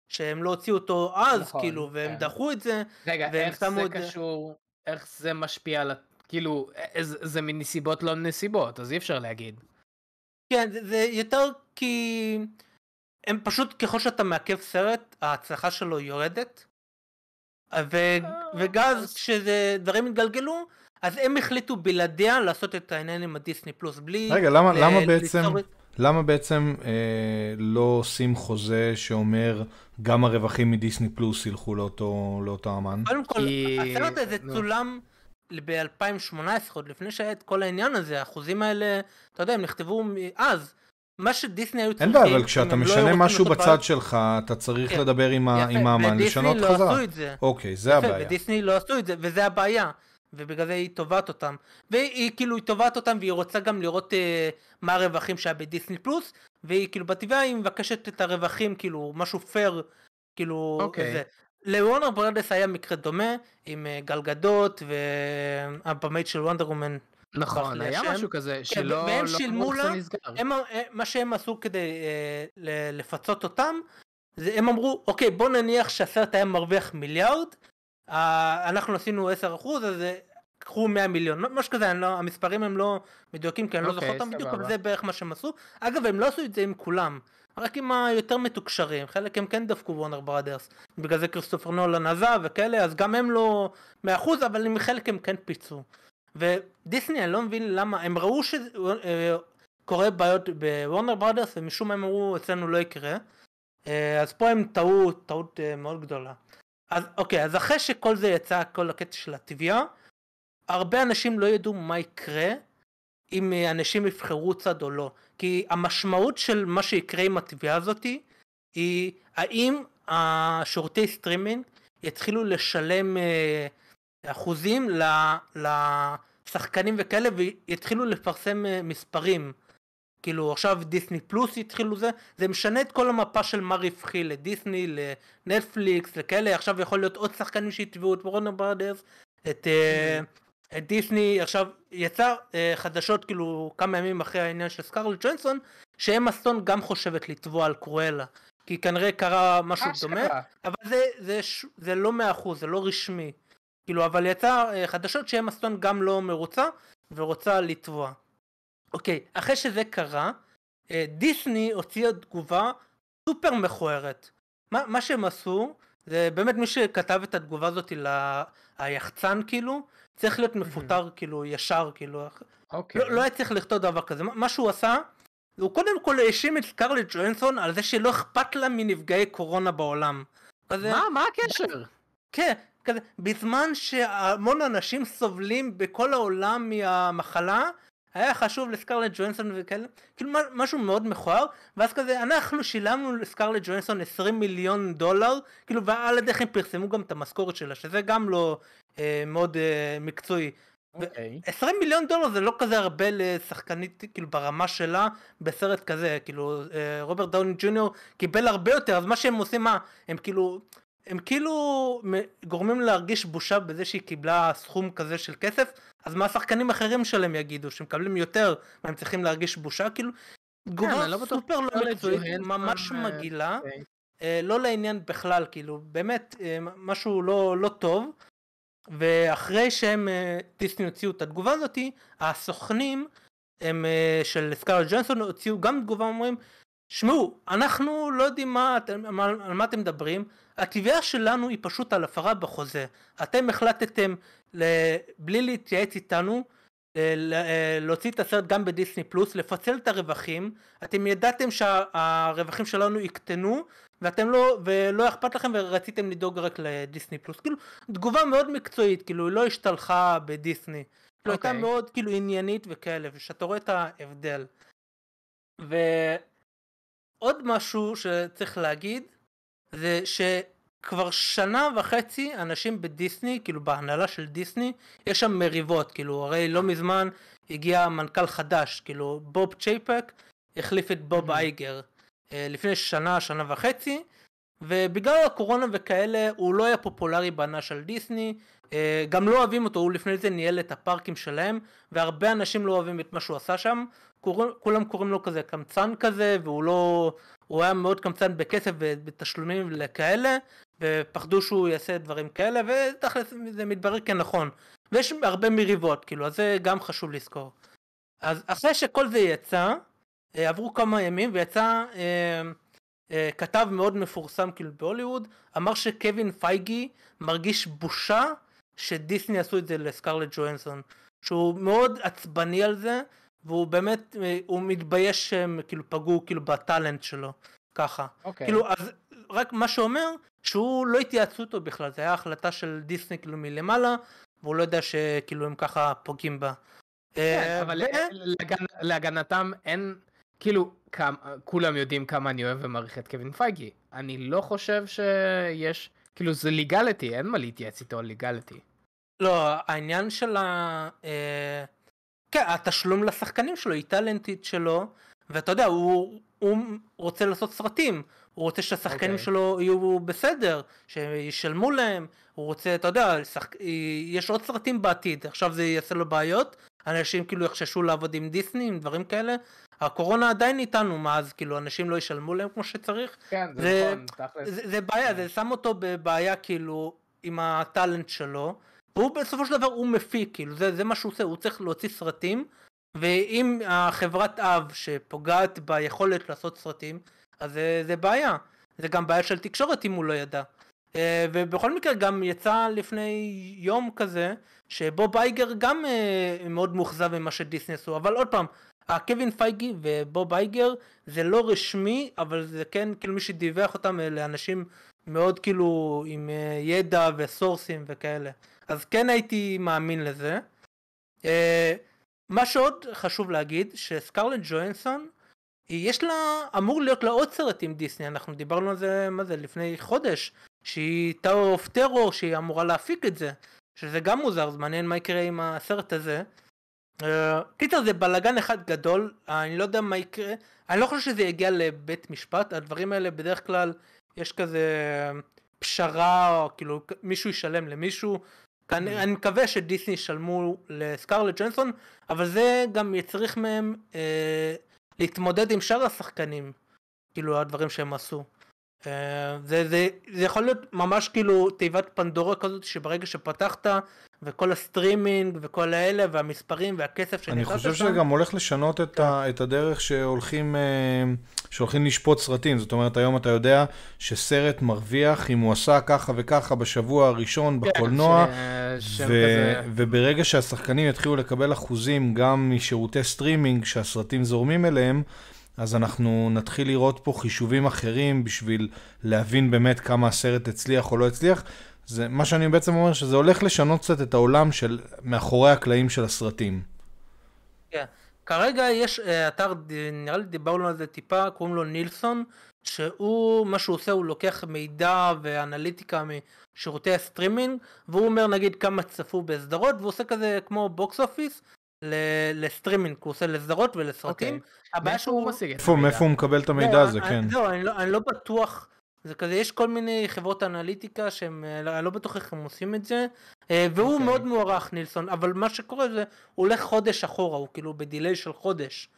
שהם לא הוציאו אותו אז, נכון, כאילו, והם כן. דחו את זה. רגע, איך זה עוד... קשור, איך זה משפיע על, ה... כאילו, אה, זה, זה מנסיבות לא נסיבות, אז אי אפשר להגיד. כן, זה, זה יותר כי הם פשוט ככל שאתה מעכב סרט ההצלחה שלו יורדת ו, אה, וגם כשדברים התגלגלו אז הם החליטו בלעדיה לעשות את העניין עם הדיסני פלוס בלי רגע למה, ל- למה בעצם ליצור... למה בעצם אה, לא עושים חוזה שאומר גם הרווחים מדיסני פלוס ילכו לאותו, לאותו אמן? קודם כל, כי... הסרט הזה לא. צולם ב-2018, עוד לפני שהיה את כל העניין הזה, האחוזים האלה, אתה יודע, הם נכתבו אז, מה שדיסני היו צריכים... אין בעיה, אבל כשאתה לא משנה לא משהו בצד שלך, אתה צריך כן. לדבר עם האמן, לשנות לא חזרה. ודיסני לא עשו את זה. אוקיי, זה הבעיה. ודיסני לא עשו את זה, וזה הבעיה. ובגלל זה היא תובעת אותם. והיא כאילו, היא תובעת אותם והיא רוצה גם לראות אה, מה הרווחים שהיה בדיסני פלוס, והיא כאילו בטבעה היא מבקשת את הרווחים, כאילו, משהו פייר, כאילו, okay. אוקיי. זה. לוונר ברדס היה מקרה דומה, עם אה, גלגדות והבמאית של וונדר וומן, נכון, היה שם. משהו כזה, כן, שלא... והם לא שילמו לה, הם, אה, מה שהם עשו כדי אה, לפצות אותם, זה הם אמרו, אוקיי, בוא נניח שהסרט היה מרוויח מיליארד, אה, אנחנו עשינו 10%, אז זה אה, קחו 100 מיליון, משהו כזה, לא, המספרים הם לא מדויקים, כי אני לא אוקיי, לא זוכר אותם בדיוק, אבל זה בערך מה שהם עשו. אגב, הם לא עשו את זה עם כולם, רק עם היותר מתוקשרים, חלק הם כן דפקו וונר בראדרס, בגלל זה כריסטופר נולן עזב וכאלה, אז גם הם לא 100%, אבל עם חלק הם כן פיצו. ודיסני, אני לא מבין למה, הם ראו שקורה אה, בעיות בוורנר ברודרס, ומשום מה הם אמרו, אצלנו לא יקרה. אה, אז פה הם טעו, טעות אה, מאוד גדולה. אז אוקיי, אז אחרי שכל זה יצא, כל הקטע של הטבעייה הרבה אנשים לא ידעו מה יקרה אם אנשים יבחרו צד או לא. כי המשמעות של מה שיקרה עם הטבעייה הזאתי, היא האם השירותי סטרימינג יתחילו לשלם אה, אחוזים לשחקנים וכאלה ויתחילו לפרסם אה, מספרים. כאילו עכשיו דיסני פלוס התחילו זה, זה משנה את כל המפה של מה רווחי לדיסני, לנטפליקס, לכאלה, עכשיו יכול להיות עוד שחקנים שיתבעו את וורנר ברדס את, אה, mm-hmm. את דיסני, עכשיו יצא אה, חדשות כאילו כמה ימים אחרי העניין של סקארל ג'ונסון, שאמה סטון גם חושבת לתבוע על קרואלה, כי כנראה קרה משהו דומה, אבל זה, זה, זה, זה לא מאה אחוז, זה לא רשמי. כאילו, אבל יצא אה, חדשות שאמה סטון גם לא מרוצה, ורוצה לתבוע. אוקיי, אחרי שזה קרה, אה, דיסני הוציאה תגובה סופר מכוערת. מה, מה שהם עשו, זה באמת מי שכתב את התגובה הזאת ליחצן היחצן כאילו, צריך להיות מפוטר כאילו ישר כאילו. אוקיי. Okay. לא, לא היה צריך לכתוב דבר כזה. מה שהוא עשה, הוא קודם כל האשים את סקרלט ג'וינסון על זה שלא אכפת לה מנפגעי קורונה בעולם. מה? אה, מה הקשר? כן, כזה, בזמן שהמון אנשים סובלים בכל העולם מהמחלה, היה חשוב לסקרלט ג'ונסון וכאלה, כאילו משהו מאוד מכוער, ואז כזה, אנחנו שילמנו לסקרלט ג'ונסון 20 מיליון דולר, כאילו, ועל הדרך הם כן פרסמו גם את המשכורת שלה, שזה גם לא אה, מאוד אה, מקצועי. Okay. 20 אוקיי. מיליון דולר זה לא כזה הרבה לשחקנית כאילו ברמה שלה בסרט כזה כאילו אה, רוברט דאוני ג'וניור קיבל הרבה יותר אז מה שהם עושים מה הם כאילו הם כאילו גורמים להרגיש בושה בזה שהיא קיבלה סכום כזה של כסף, אז מה השחקנים האחרים שלהם יגידו, שמקבלים יותר, מה הם צריכים להרגיש בושה? כאילו, תגובה אה, לא סופר לא מקצועית, ממש אה, מגעילה, אוקיי. אה, לא לעניין בכלל, כאילו, באמת, משהו לא, לא, טוב, ואחרי שהם, טיסטים הוציאו את התגובה הזאתי, הסוכנים, הם של סקארל ג'ונסון הוציאו גם תגובה, אומרים, שמעו, אנחנו לא יודעים מה, על מה אתם מדברים, התביעה שלנו היא פשוט על הפרה בחוזה. אתם החלטתם בלי להתייעץ איתנו אה, אה, להוציא את הסרט גם בדיסני פלוס, לפצל את הרווחים, אתם ידעתם שהרווחים שלנו יקטנו ואתם לא, ולא אכפת לכם ורציתם לדאוג רק לדיסני פלוס, כאילו תגובה מאוד מקצועית, כאילו היא לא השתלחה בדיסני, okay. כאילו, לא הייתה אוקיי. מאוד כאילו עניינית וכאלה, ושאתה רואה את ההבדל. ועוד משהו שצריך להגיד, זה שכבר שנה וחצי אנשים בדיסני, כאילו בהנהלה של דיסני, יש שם מריבות, כאילו הרי לא אה. מזמן הגיע מנכ"ל חדש, כאילו בוב צ'ייפק החליף את בוב אה. אייגר אה, לפני שנה, שנה וחצי, ובגלל הקורונה וכאלה הוא לא היה פופולרי בהנהלה של דיסני, גם לא אוהבים אותו, הוא לפני זה ניהל את הפארקים שלהם, והרבה אנשים לא אוהבים את מה שהוא עשה שם, כולם קוראים לו כזה קמצן כזה, והוא לא, הוא היה מאוד קמצן בכסף ובתשלומים לכאלה, ופחדו שהוא יעשה דברים כאלה, ותכלס זה מתברר כנכון. ויש הרבה מריבות, כאילו, אז זה גם חשוב לזכור. אז אחרי שכל זה יצא, אה, עברו כמה ימים ויצא אה, אה, כתב מאוד מפורסם כאילו בהוליווד, אמר שקווין פייגי מרגיש בושה שדיסני עשו את זה לסקארלט ג'ויינסון שהוא מאוד עצבני על זה, והוא באמת, אה, הוא מתבייש שהם כאילו פגעו כאילו בטאלנט שלו, ככה. Okay. אוקיי. כאילו, אז רק מה שאומר, שהוא לא התייעצו אותו בכלל, זה היה החלטה של דיסני כאילו מלמעלה, והוא לא יודע שכאילו הם ככה פוגעים בה. כן, אה, אבל להגנתם אין, כאילו, כולם יודעים כמה אני אוהב ומעריך את קווין פייגי. אני לא חושב שיש, כאילו זה ליגליטי, אין מה להתייעץ איתו על ליגליטי. לא, העניין של ה... אה, כן, התשלום לשחקנים שלו היא טאלנטית שלו, ואתה יודע, הוא, הוא רוצה לעשות סרטים, הוא רוצה שהשחקנים okay. אוקיי. שלו יהיו בסדר, שישלמו להם, הוא רוצה, אתה יודע, שחק... יש עוד סרטים בעתיד, עכשיו זה יעשה לו בעיות, אנשים כאילו יחששו לעבוד עם דיסני, עם דברים כאלה, הקורונה עדיין איתנו מאז, כאילו אנשים לא ישלמו להם כמו שצריך. כן, זה, זה נכון, תכל'ס. זה, זה בעיה, זה שם אותו בבעיה כאילו עם הטאלנט שלו. והוא בסופו של דבר הוא מפיק, כאילו זה, זה מה שהוא עושה, הוא צריך להוציא סרטים, ואם החברת אב שפוגעת ביכולת לעשות סרטים, אז זה, זה בעיה. זה גם בעיה של תקשורת אם הוא לא ידע. אה, ובכל מקרה גם יצא לפני יום כזה, שבוב אייגר גם אה, מאוד מאוכזב ממה שדיסני עשו, אבל עוד פעם, קווין פייגי ובוב אייגר זה לא רשמי, אבל זה כן, כאילו מי שדיווח אותם אלה אנשים מאוד כאילו עם אה, ידע וסורסים וכאלה. אז כן הייתי מאמין לזה. Uh, מה שעוד חשוב להגיד, שסקרלט ג'וינסון, יש לה, אמור להיות לה עוד סרט עם דיסני, אנחנו דיברנו על זה, מה זה, לפני חודש, שהיא טאו אוף טרור, שהיא אמורה להפיק את זה, שזה גם מוזר, אז מעניין מה יקרה עם הסרט הזה. אה, קיצר uh, זה בלאגן אחד גדול, אני לא יודע מה יקרה, אני לא חושב שזה יגיע לבית משפט, הדברים האלה בדרך כלל יש כזה אה, פשרה, או כאילו מישהו ישלם למישהו, אני, mm. אני מקווה שדיסני ישלמו לסקארלט ג'נסון, אבל זה גם יצריך מהם אה, להתמודד עם שאר השחקנים, כאילו הדברים שהם עשו. אה, זה, זה, זה יכול להיות ממש כאילו תיבת פנדורה כזאת שברגע שפתחת וכל הסטרימינג וכל האלה והמספרים והכסף שנכנס אני חושב שזה גם הולך לשנות את, כן. ה, את הדרך שהולכים, אה, שהולכים לשפוט סרטים. זאת אומרת, היום אתה יודע שסרט מרוויח אם הוא עשה ככה וככה בשבוע הראשון כן, בקולנוע, ש... ו... וברגע שהשחקנים יתחילו לקבל אחוזים גם משירותי סטרימינג שהסרטים זורמים אליהם, אז אנחנו נתחיל לראות פה חישובים אחרים בשביל להבין באמת כמה הסרט הצליח או לא הצליח. זה מה שאני בעצם אומר, שזה הולך לשנות קצת את העולם של מאחורי הקלעים של הסרטים. כן. Yeah. כרגע יש אה, אתר, אה, נראה לי דיברנו על זה טיפה, קוראים לו נילסון, שהוא, מה שהוא עושה, הוא לוקח מידע ואנליטיקה משירותי הסטרימינג, והוא אומר נגיד כמה צפו בסדרות, והוא עושה כזה כמו בוקס אופיס לסטרימינג, הוא עושה לסדרות ולסרטים, okay. אוקיי. הבעיה שהוא משיג את המידע. מאיפה הוא מקבל את המידע לא, הזה, כן. לא, לא, אני לא בטוח. זה כזה, יש כל מיני חברות אנליטיקה שהם, אה, לא- אני לא בטוח איך הם עושים את זה, אה, והוא okay. אוקיי. מאוד מוערך נילסון, אבל מה שקורה זה, הוא הולך חודש אחורה, הוא כאילו בדיליי של חודש.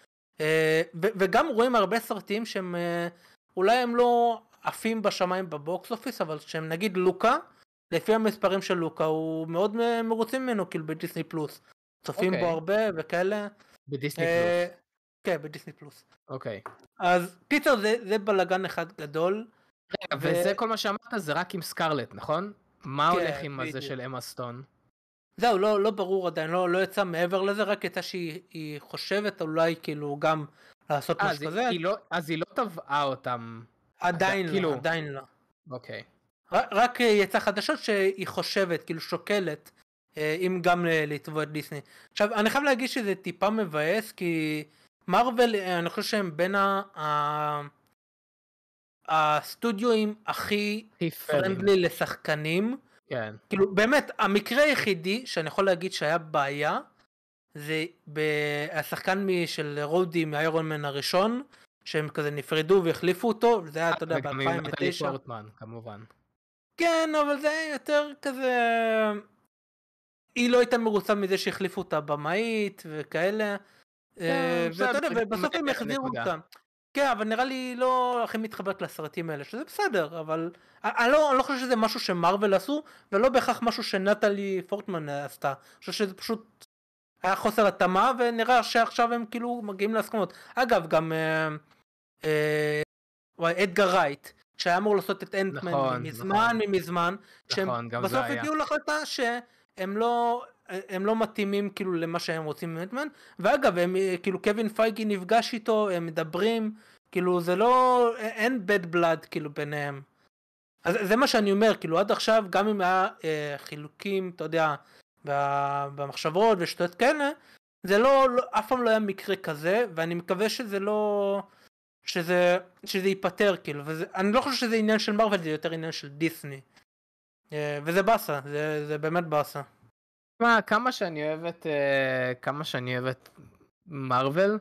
אה, וגם רואים הרבה סרטים שהם, אולי הם לא עפים בשמיים בבוקס אופיס, אבל שהם נגיד לוקה, לפי המספרים של לוקה, הוא מאוד מרוצים ממנו, כאילו בדיסני פלוס. צופים okay. בו אוקיי. הרבה וכאלה. בדיסני פלוס. כן, בדיסני פלוס. אוקיי. אז קיצר, זה, זה בלאגן אחד גדול. רגע, ו... וזה כל מה שאמרת זה רק עם סקארלט, נכון? מה כן, הולך עם בדיוק. הזה של אמה סטון? זהו, לא, לא ברור עדיין, לא, לא יצא מעבר לזה, רק יצא שהיא חושבת אולי כאילו גם לעשות אה, משהו כזה. היא לא, אז היא לא תבעה אותם. עדיין כאילו- לא, כאילו... עדיין לא. אוקיי. רק, רק אה, יצא חדשות שהיא חושבת, כאילו שוקלת, אה, אם גם לתבוע את דיסני. עכשיו, אני חייב להגיד שזה טיפה מבאס, כי... מרוויל, אה, אני חושב שהם בין ה... ה... הסטודיואים הכי פרנדלי לשחקנים. כן. כאילו באמת המקרה היחידי שאני יכול להגיד שהיה בעיה זה השחקן של רודי מאיירון מן הראשון שהם כזה נפרדו והחליפו אותו זה היה אתה יודע אה, ב-2009. כמובן. כן אבל זה יותר כזה היא לא הייתה מרוצה מזה שהחליפו את הבמאית וכאלה אה, אה, ואתה יודע, ובסוף הם יחזירו אותם. כן, אבל נראה לי לא הכי מתחברת לסרטים האלה, שזה בסדר, אבל אני לא, אני לא חושב שזה משהו שמרוויל עשו, ולא בהכרח משהו שנטלי פורטמן אה, עשתה. אני חושב שזה פשוט היה חוסר התאמה, ונראה שעכשיו הם כאילו מגיעים להסכמות. אגב, גם אה, אה, אדגר רייט, שהיה אמור לעשות את אנטמן נכון, מזמן נכון. ממזמן, נכון, שהם נכון, בסוף הגיעו להחלטה שהם לא, הם לא מתאימים כאילו למה שהם רוצים מהטמן ואגב הם אה, כאילו קווין פייגי נפגש איתו הם מדברים כאילו זה לא אה, אין בד בלאד כאילו ביניהם. אז זה מה שאני אומר כאילו עד עכשיו גם אם היה אה, חילוקים אתה יודע במחשבות ושטויות כאלה זה לא, לא אף פעם לא היה מקרה כזה ואני מקווה שזה לא שזה שזה ייפתר כאילו וזה, אני לא חושב שזה עניין של מרוויל זה יותר עניין של דיסני. אה, וזה באסה זה, זה באמת באסה. תשמע, כמה שאני אוהב את... אה, uh, כמה שאני אוהב את מרוויל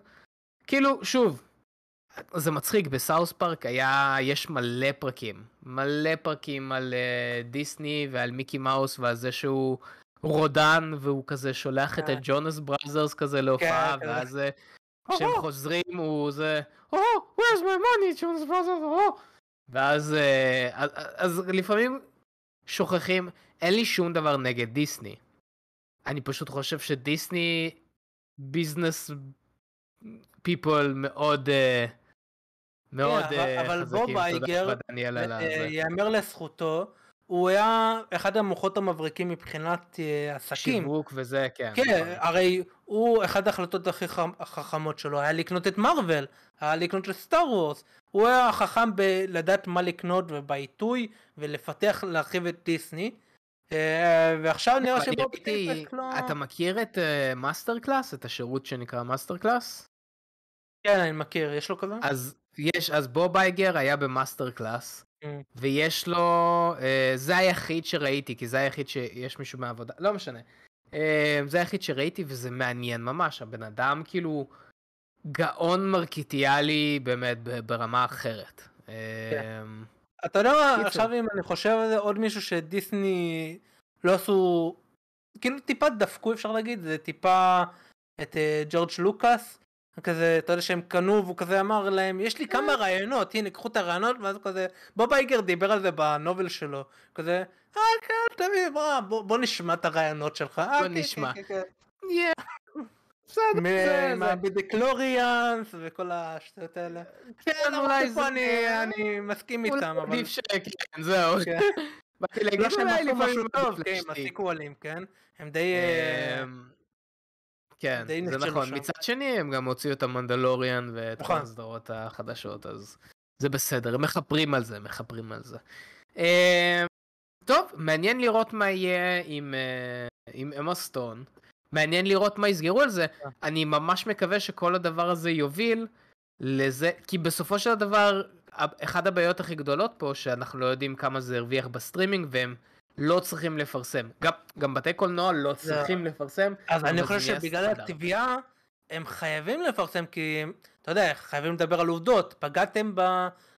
כאילו, שוב, זה מצחיק, בסאוס פארק היה, יש מלא פרקים. מלא פרקים על uh, דיסני ועל מיקי מאוס ועל זה שהוא רודן והוא כזה שולח את אה. הג'ונס בראזרס כזה להופעה, כן, ואז כשהם חוזרים הוא זה, oh, where's my money, ג'ונס בראזרס, oh. ואז, uh, אז, אז לפעמים שוכחים, אין לי שום דבר נגד דיסני. אני פשוט חושב שדיסני ביזנס פיפול מאוד אה, מאוד כן, אה, חזקים. אבל בוב אייגר, אה, יאמר לזכותו, הוא היה אחד המוחות המבריקים מבחינת עסקים. שיווק וזה, כן. כן, נכון. הרי הוא, אחת ההחלטות הכי חכמות שלו היה לקנות את מארוול, היה לקנות את סטאר וורס. הוא היה חכם בלדעת מה לקנות ובעיתוי ולפתח, להרחיב את דיסני. אה, ועכשיו נראה שבו פתאום לא... אתה מכיר את מאסטר אה, קלאס את השירות שנקרא מאסטר קלאס? כן אני מכיר יש לו כזה? אז יש אז בוב אייגר היה במאסטר קלאס כן. ויש לו אה, זה היחיד שראיתי כי זה היחיד שיש מישהו מהעבודה לא משנה זה היחיד שראיתי וזה מעניין ממש הבן אדם כאילו גאון מרקיטיאלי באמת ברמה אחרת. Yeah. כן. אמ, אתה יודע מה, עכשיו אם אני חושב על זה, עוד מישהו שדיסני לא עשו, כאילו טיפה דפקו אפשר להגיד, זה טיפה את אה, ג'ורג' לוקאס, כזה, אתה יודע שהם קנו והוא כזה אמר להם, יש לי כמה אה. רעיונות, הנה קחו את הרעיונות, ואז כזה, בוב אייגר דיבר על זה בנובל שלו, כזה, אה כן, תביא, בוא, בוא נשמע את הרעיונות שלך, אה, בוא כן, כן, נשמע. כן, בסדר, בדקלוריאנס וכל השטויות האלה. כן, אולי זה... אני מסכים איתם, אבל... עדיף שכן, זהו. כן. <laughs> באתי להגיד שהם עשו משהו טוב, כן, עם הסיקוולים, כן? הם די... אה, אמ, כן, זה נכון. מצד שני, הם גם הוציאו את המנדלוריאן ואת כל נכון. הסדרות החדשות, אז זה בסדר, הם מחפרים על זה, מחפרים על זה. אמ, טוב, מעניין לראות מה יהיה עם אמה סטון. מעניין לראות מה יסגרו על זה. אה. אני ממש מקווה שכל הדבר הזה יוביל לזה, כי בסופו של דבר, אחת הבעיות הכי גדולות פה, שאנחנו לא יודעים כמה זה הרוויח בסטרימינג, והם לא צריכים לפרסם. גם, גם בתי קולנוע לא צריכים זה... לפרסם. אז אני חושב שבגלל הטבעייה, הם חייבים לפרסם, כי אתה יודע, חייבים לדבר על עובדות. פגעתם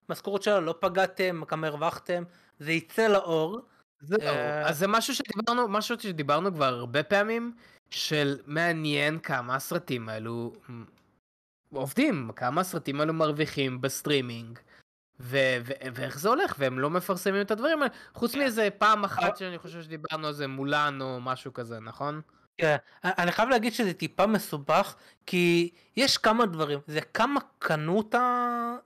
במשכורת שלה, לא פגעתם, כמה הרווחתם, זה יצא לאור. זה... אה, אז זה משהו שדיברנו, משהו שדיברנו כבר הרבה פעמים, של מעניין כמה הסרטים האלו עובדים, כמה הסרטים האלו מרוויחים בסטרימינג. ו- ו- ואיך זה הולך, והם לא מפרסמים את הדברים האלה, חוץ כן. מאיזה פעם אחת אה. שאני חושב שדיברנו על זה מולן או משהו כזה, נכון? כן, אני חייב להגיד שזה טיפה מסובך, כי יש כמה דברים, זה כמה קנו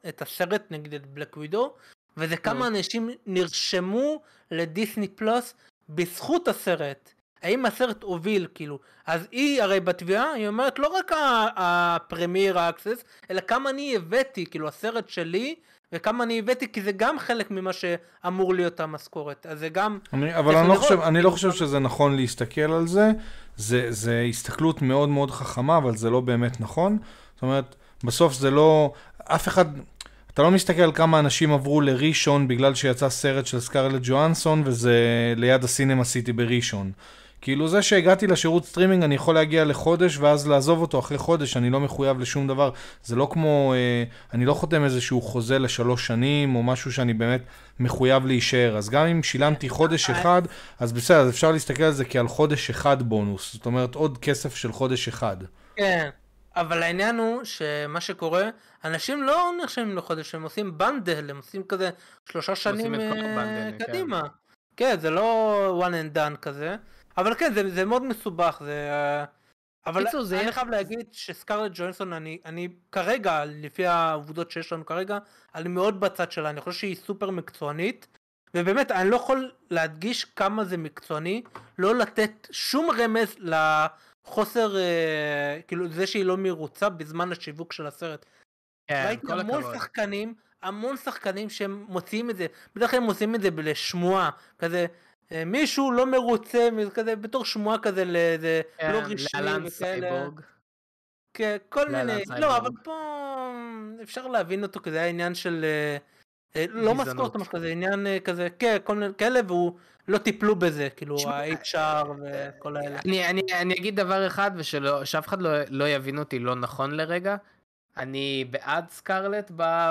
את הסרט נגד את בלק ווידו, וזה כמה אנשים נרשמו לדיסני פלוס בזכות הסרט. האם הסרט הוביל, כאילו, אז היא הרי בתביעה, היא אומרת לא רק הפרמייר אקסס אלא כמה אני הבאתי, כאילו הסרט שלי, וכמה אני הבאתי, כי זה גם חלק ממה שאמור להיות המשכורת, אז זה גם... אני, אבל אני לא, לראות. חושב, אני לא חושב שזה נכון להסתכל על זה, זה, זה הסתכלות מאוד מאוד חכמה, אבל זה לא באמת נכון, זאת אומרת, בסוף זה לא, אף אחד... אתה לא מסתכל על כמה אנשים עברו לראשון בגלל שיצא סרט של סקארלט ג'ואנסון וזה ליד הסינמה סיטי בראשון. כאילו זה שהגעתי לשירות סטרימינג, אני יכול להגיע לחודש ואז לעזוב אותו אחרי חודש, אני לא מחויב לשום דבר. זה לא כמו, אה, אני לא חותם איזשהו חוזה לשלוש שנים, או משהו שאני באמת מחויב להישאר. אז גם אם שילמתי כן, חודש אחד, אז בסדר, אז אפשר להסתכל על זה כעל חודש אחד בונוס. זאת אומרת, עוד כסף של חודש אחד. כן, אבל העניין הוא שמה שקורה, אנשים לא נחשבים לחודש, הם עושים בנדל, הם עושים כזה שלושה שנים אה, כן. קדימה. כן. כן, זה לא one and done כזה. אבל כן, זה, זה מאוד מסובך, זה... אה, אבל קיצור, זה... אני חייב להגיד שסקארלט ג'וינסון, אני, אני כרגע, לפי העבודות שיש לנו כרגע, אני מאוד בצד שלה, אני חושב שהיא סופר מקצוענית, ובאמת, אני לא יכול להדגיש כמה זה מקצועני, לא לתת שום רמז לחוסר, אה, כאילו, זה שהיא לא מרוצה בזמן השיווק של הסרט. כן, ראיתי המון הכבוד. שחקנים, המון שחקנים שהם מוציאים את זה, בדרך כלל הם עושים את זה לשמועה, כזה, אה, מישהו לא מרוצה, כזה, בתור שמועה כזה לאיזה לא רשמי וכאלה. כן, כל מיני, לא, אבל פה אה, אפשר להבין אותו, כי זה היה עניין של... אה, לא משכורת או כזה, עניין כזה, כן, כל מיני כאלה, והוא לא טיפלו בזה, כאילו ה-HR וכל האלה. אני, אני, אני אגיד דבר אחד, ושאף אחד לא, לא יבין אותי לא נכון לרגע, אני בעד סקארלט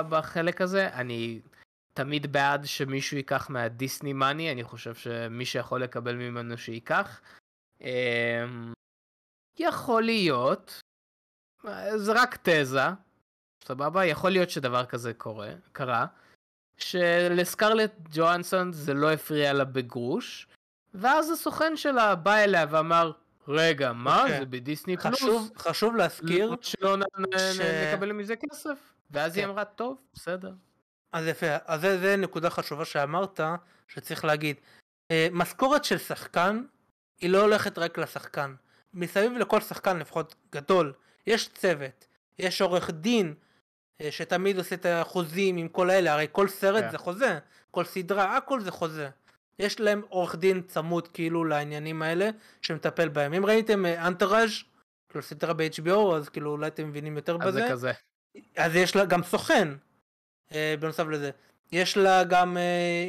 בחלק הזה, אני תמיד בעד שמישהו ייקח מהדיסני מאני, אני חושב שמי שיכול לקבל ממנו שייקח. אמ, יכול להיות, זה רק תזה, סבבה? יכול להיות שדבר כזה קורה, קרה, שלסקרלט ג'והנסון זה לא הפריע לה בגרוש, ואז הסוכן שלה בא אליה ואמר, רגע, מה? Okay. אוקיי. זה בדיסני חשוב, פלוס. חשוב להזכיר לא, שלא ש... נקבל מזה כסף. ואז okay. היא כן. אמרה, טוב, בסדר. אז יפה, אז זה, זה נקודה חשובה שאמרת, שצריך להגיד. אה, משכורת של שחקן, היא לא הולכת רק לשחקן. מסביב לכל שחקן, לפחות גדול, יש צוות, יש עורך דין, אה, שתמיד עושה את החוזים עם כל האלה, הרי כל סרט yeah. כן. זה חוזה, כל סדרה, הכל זה חוזה. יש להם עורך דין צמוד כאילו לעניינים האלה, שמטפל בהם. אם ראיתם אנטראז', אה, כאילו סדרה ב-HBO, אז כאילו אולי אתם מבינים יותר אז בזה. אז זה כזה. אז יש לה גם סוכן, אה, בנוסף לזה. יש לה גם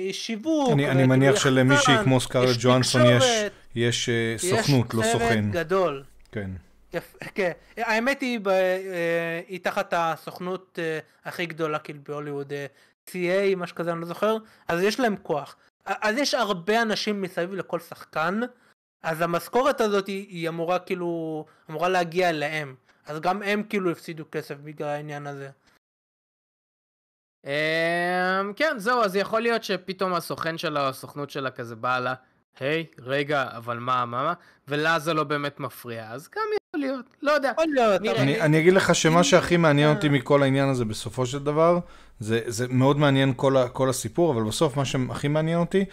איש אה, שיווק. אני, אה, אני כאילו מניח שלמישהי כמו סקארל ג'ואנסון יש, יש, יש סוכנות, לא סוכן. יש צוות גדול. כן. יפה, כן. האמת היא, ב, היא תחת הסוכנות הכי גדולה כאילו בהוליווד, CA, משהו כזה, אני לא זוכר, אז יש להם כוח. אז יש הרבה אנשים מסביב לכל שחקן, אז המשכורת הזאת היא, היא אמורה כאילו, אמורה להגיע אליהם. אז גם הם כאילו הפסידו כסף בגלל העניין הזה. Um, כן, זהו, אז יכול להיות שפתאום הסוכן שלה הסוכנות שלה כזה בא לה, היי, רגע, אבל מה, מה, מה, ולה זה לא באמת מפריע, אז גם יכול להיות, לא יודע. יכול להיות. אני אני אגיד לך שמה שהכי מעניין אותי מכל העניין הזה בסופו של דבר, זה זה מאוד מעניין כל, ה, כל הסיפור, אבל בסוף מה שהכי מעניין אותי,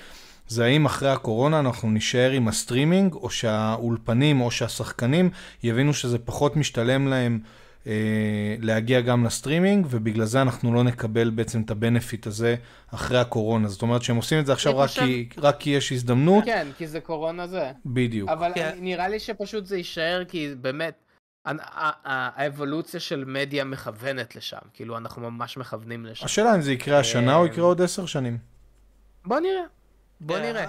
זה האם אחרי הקורונה אנחנו נישאר עם הסטרימינג, או שהאולפנים או שהשחקנים יבינו שזה פחות משתלם להם. אה, להגיע גם לסטרימינג, ובגלל זה אנחנו לא נקבל בעצם את הבנפיט הזה אחרי הקורונה. זאת אומרת שהם עושים את זה עכשיו רק, חושב... כי, רק כי יש הזדמנות. כן, כי זה קורונה זה. בדיוק. אבל כן. נראה לי שפשוט זה יישאר, כי באמת, האבולוציה של מדיה מכוונת לשם. כאילו, אנחנו ממש מכוונים לשם. השאלה אם זה יקרה השנה או אה, יקרה עוד עשר שנים. בוא נראה. בוא אה, נראה.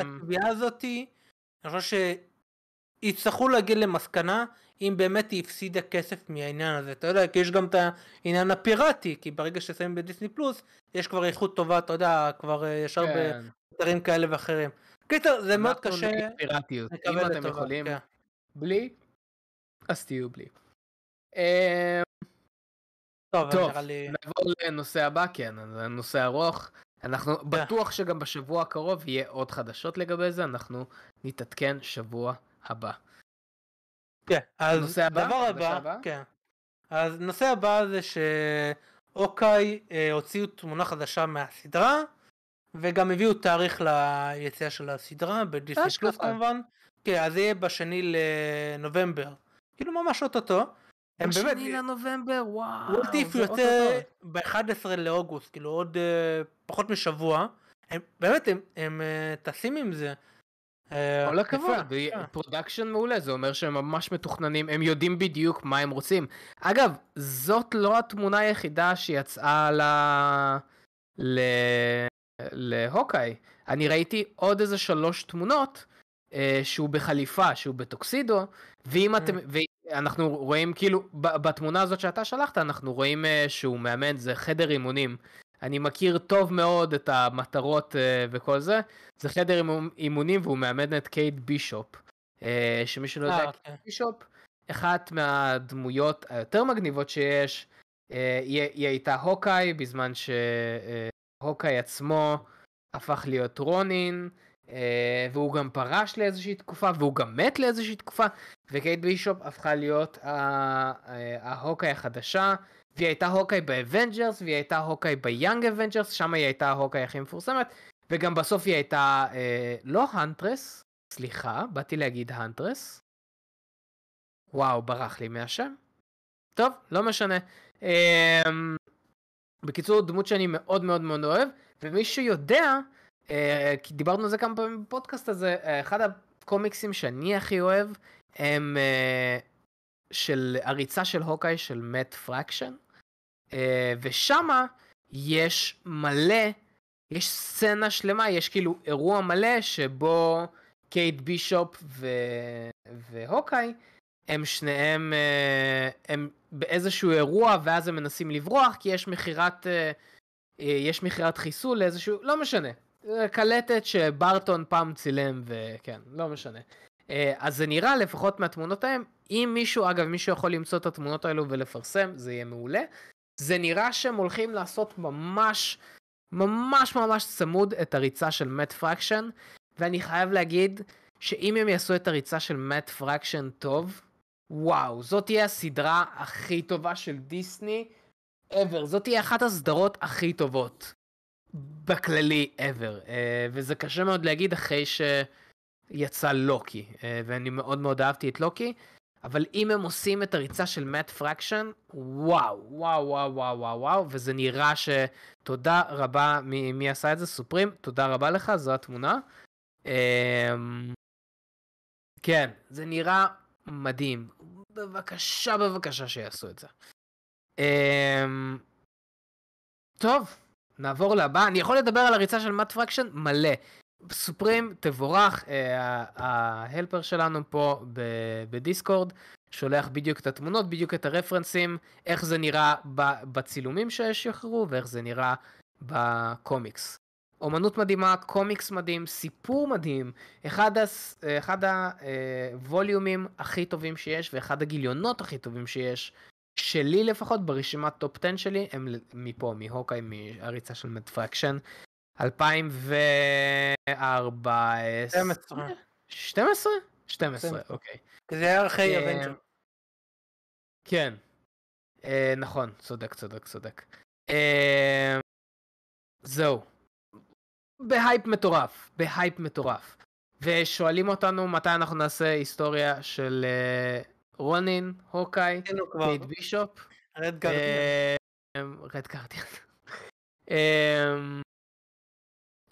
התביעה הזאתי, אני חושב שיצטרכו להגיע למסקנה אם באמת היא הפסידה כסף מהעניין הזה, אתה יודע, כי יש גם את העניין הפיראטי, כי ברגע ששמים בדיסני פלוס, יש כבר איכות טובה, אתה יודע, כבר אה, ישר כן. באתרים כאלה ואחרים. קיצר, זה מאוד קשה. אנחנו נגיד פיראטיות, אם אתם טובה, יכולים. כן. בלי, אז תהיו בלי. אמ, טוב, טוב לי... נעבור לנושא הבא, כן, זה נושא ארוך. אנחנו yeah. כן. בטוח שגם בשבוע הקרוב יהיה עוד חדשות לגבי זה, אנחנו נתעדכן שבוע הבא. כן, אז הבא, הבא, כן. אז נושא הבא זה שאוקיי אה, הוציאו תמונה חדשה מהסדרה וגם הביאו תאריך ליציאה של הסדרה בדיסני פלוס כמובן. כן, אז זה יהיה בשני לנובמבר. כאילו ממש אוטוטו. הם באמת... בשני לנובמבר, וואו. וולט איף יוצא ב-11 לאוגוסט, כאילו עוד אה, פחות משבוע. הם באמת, הם, הם, הם אה, טסים עם זה. אה, כל הכבוד, פרודקשן אה. מעולה, זה אומר שהם ממש מתוכננים, הם יודעים בדיוק מה הם רוצים. אגב, זאת לא התמונה היחידה שיצאה ל... ל... להוקאי. אני ראיתי עוד איזה שלוש תמונות אה, שהוא בחליפה, שהוא בטוקסידו, ואם אתם, אה. ואנחנו רואים כאילו, בתמונה הזאת שאתה שלחת, אנחנו רואים אה, שהוא מאמן, זה חדר אימונים. אני מכיר טוב מאוד את המטרות uh, וכל זה. זה חדר עם אימונים והוא מאמן את קייד בישופ. Uh, שמי שלא יודע, אה, קייד okay. אוקיי. בישופ, אחת מהדמויות היותר מגניבות שיש, uh, היא היא הייתה הוקאי בזמן שהוקאי uh, עצמו הפך להיות רונין. Uh, והוא גם פרש לאיזושהי תקופה, והוא גם מת לאיזושהי תקופה, וקייד בישופ הפכה להיות ההוקאי החדשה, והיא הייתה הוקיי באבנג'רס, והיא הייתה הוקיי ביאנג אבנג'רס, שם היא הייתה הוקיי הכי מפורסמת, וגם בסוף היא הייתה אה, לא האנטרס סליחה, באתי להגיד האנטרס וואו, ברח לי מהשם. טוב, לא משנה. אה, בקיצור, דמות שאני מאוד מאוד מאוד אוהב, ומי שיודע, אה, כי דיברנו על זה כמה פעמים בפודקאסט הזה, אה, אחד הקומיקסים שאני הכי אוהב הם... אה, של עריצה של הוקיי של מאט פרקשן. אה, ושמה יש מלא, יש סצנה שלמה, יש כאילו אירוע מלא שבו קייט בישופ ו... והוקאי הם שניהם, אה, הם באיזשהו אירוע ואז הם מנסים לברוח כי יש מכירת, אה, יש מכירת חיסול לאיזשהו, לא משנה. קלטת שברטון פעם צילם וכן, לא משנה. אז זה נראה לפחות מהתמונות ההם, אם מישהו, אגב, מישהו יכול למצוא את התמונות האלו ולפרסם, זה יהיה מעולה. זה נראה שהם הולכים לעשות ממש ממש ממש צמוד את הריצה של מט פרקשן, ואני חייב להגיד שאם הם יעשו את הריצה של מט פרקשן טוב, וואו, זאת תהיה הסדרה הכי טובה של דיסני ever, זאת תהיה אחת הסדרות הכי טובות. בכללי ever, uh, וזה קשה מאוד להגיד אחרי שיצא לוקי, uh, ואני מאוד מאוד אהבתי את לוקי. אבל אם הם עושים את הריצה של מאט פרקשן, וואו, וואו, וואו, וואו, וואו, וואו, וזה נראה ש... תודה רבה, מי, מי עשה את זה? סופרים, תודה רבה לך, זו התמונה. אמ, כן, זה נראה מדהים. בבקשה, בבקשה שיעשו את זה. אמ, טוב, נעבור לבא. אני יכול לדבר על הריצה של מאט פרקשן מלא. סופרים, תבורך, אה, ההלפר שלנו פה בדיסקורד שולח בדיוק את התמונות, בדיוק את הרפרנסים, איך זה נראה בצילומים ששחררו ואיך זה נראה בקומיקס. אומנות מדהימה, קומיקס מדהים, סיפור מדהים, אחד, הס, אחד הווליומים אה, הכי טובים שיש ואחד הגיליונות הכי טובים שיש, שלי לפחות ברשימת טופ 10 שלי, הם מפה, מהוקיי, מהריצה של מדפרקשן, 2014. 12. 12? 12, אוקיי. זה היה אחרי אבנג'ר. אה, כן. אה, נכון, צודק, צודק, צודק. אה, זהו. בהייפ מטורף, בהייפ מטורף. ושואלים אותנו מתי אנחנו נעשה היסטוריה של רונין, הוקאי, קייט בישופ. רד גרדיאן. רד גרדיאן. <laughs>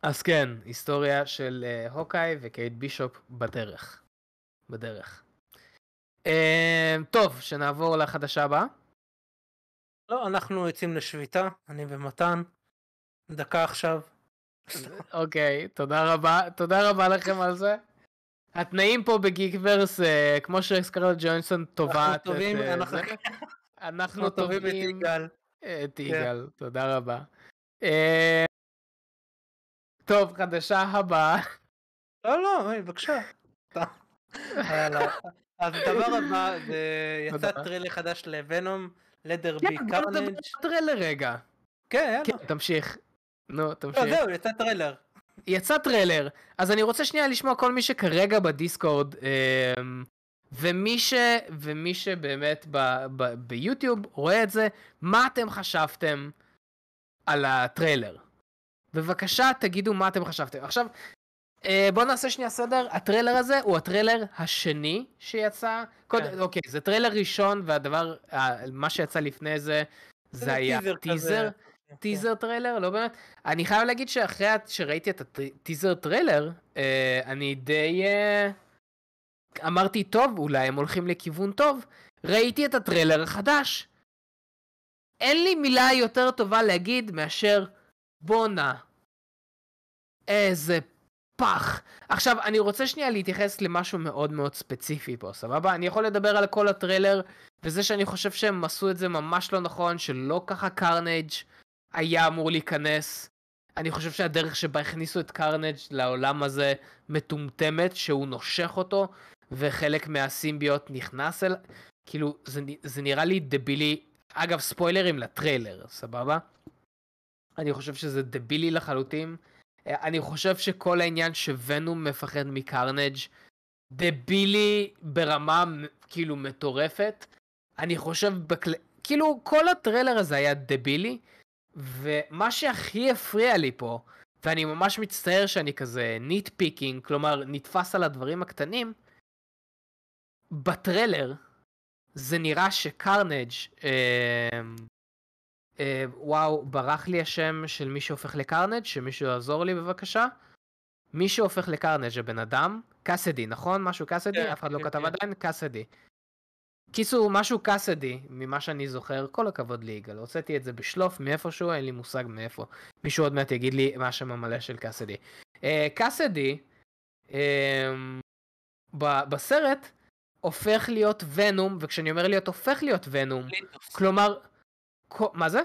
אז כן, היסטוריה של uh, הוקאי וקייט בישופ בדרך. בדרך. Uh, טוב, שנעבור לחדשה הבאה. לא, אנחנו יוצאים לשביתה, אני ומתן. דקה עכשיו. <laughs> אוקיי, okay, תודה רבה, תודה רבה לכם על זה. התנאים פה בגיקוורס, uh, כמו שקרל ג'ונסון טובעת את טובים, uh, אנחנו... זה. אנחנו טובים את יגאל. את כן. יגאל, תודה רבה. Uh, טוב, חדשה הבאה. לא, לא, בבקשה. אז הדבר הבא, יצא טריילר חדש לוונום, לדר בי קרנג'. כן, כבר נדבר טריילר רגע. כן, יאללה. כן, תמשיך. נו, לא, תמשיך. לא, זהו, יצא טריילר. יצא טריילר. אז אני רוצה שנייה לשמוע כל מי שכרגע בדיסקורד, אה, ומי, ש, ומי שבאמת ביוטיוב רואה את זה, מה אתם חשבתם על הטריילר? בבקשה תגידו מה אתם חשבתם. עכשיו, אה, בואו נעשה שנייה סדר, הטריילר הזה הוא הטריילר השני שיצא, קוד... כן. אוקיי, זה טריילר ראשון והדבר, מה שיצא לפני זה, זה היה טיזר, טיזר, כן. טיזר טריילר, לא באמת, אני חייב להגיד שאחרי שראיתי את הטיזר טריילר, אה, אני די אה, אמרתי, טוב, אולי הם הולכים לכיוון טוב, ראיתי את הטריילר החדש. אין לי מילה יותר טובה להגיד מאשר בואנה, איזה פח. עכשיו, אני רוצה שנייה להתייחס למשהו מאוד מאוד ספציפי פה, סבבה? אני יכול לדבר על כל הטריילר, וזה שאני חושב שהם עשו את זה ממש לא נכון, שלא ככה קרנג' היה אמור להיכנס. אני חושב שהדרך שבה הכניסו את קרנג' לעולם הזה מטומטמת, שהוא נושך אותו, וחלק מהסימביות נכנס אל... כאילו, זה, זה נראה לי דבילי. אגב, ספוילרים לטריילר, סבבה? אני חושב שזה דבילי לחלוטין. אה, אני חושב שכל העניין שוונום מפחד מקרנג' דבילי ברמה כאילו מטורפת. אני חושב, בכל... כאילו כל הטריילר הזה היה דבילי, ומה שהכי הפריע לי פה, ואני ממש מצטער שאני כזה ניט פיקינג, כלומר נתפס על הדברים הקטנים, בטריילר זה נראה שקרנג' אה, אה, וואו, ברח לי השם של מי שהופך לקרנג', שמישהו יעזור לי בבקשה. מי שהופך לקרנג' הבן אדם, קאסדי, נכון? משהו קאסדי? Yeah, כן, אף אחד yeah, לא כן, כתב yeah. כן. עדיין, קאסדי. קיצור, משהו קאסדי, ממה שאני זוכר, כל הכבוד ליגאל, הוצאתי את זה בשלוף מאיפשהו, אין לי מושג מאיפה. מישהו עוד מעט יגיד לי מה השם המלא של קאסדי. אה, קאסדי, אה, ב- בסרט, הופך להיות ונום, וכשאני אומר להיות הופך להיות ונום, כלומר, מה זה?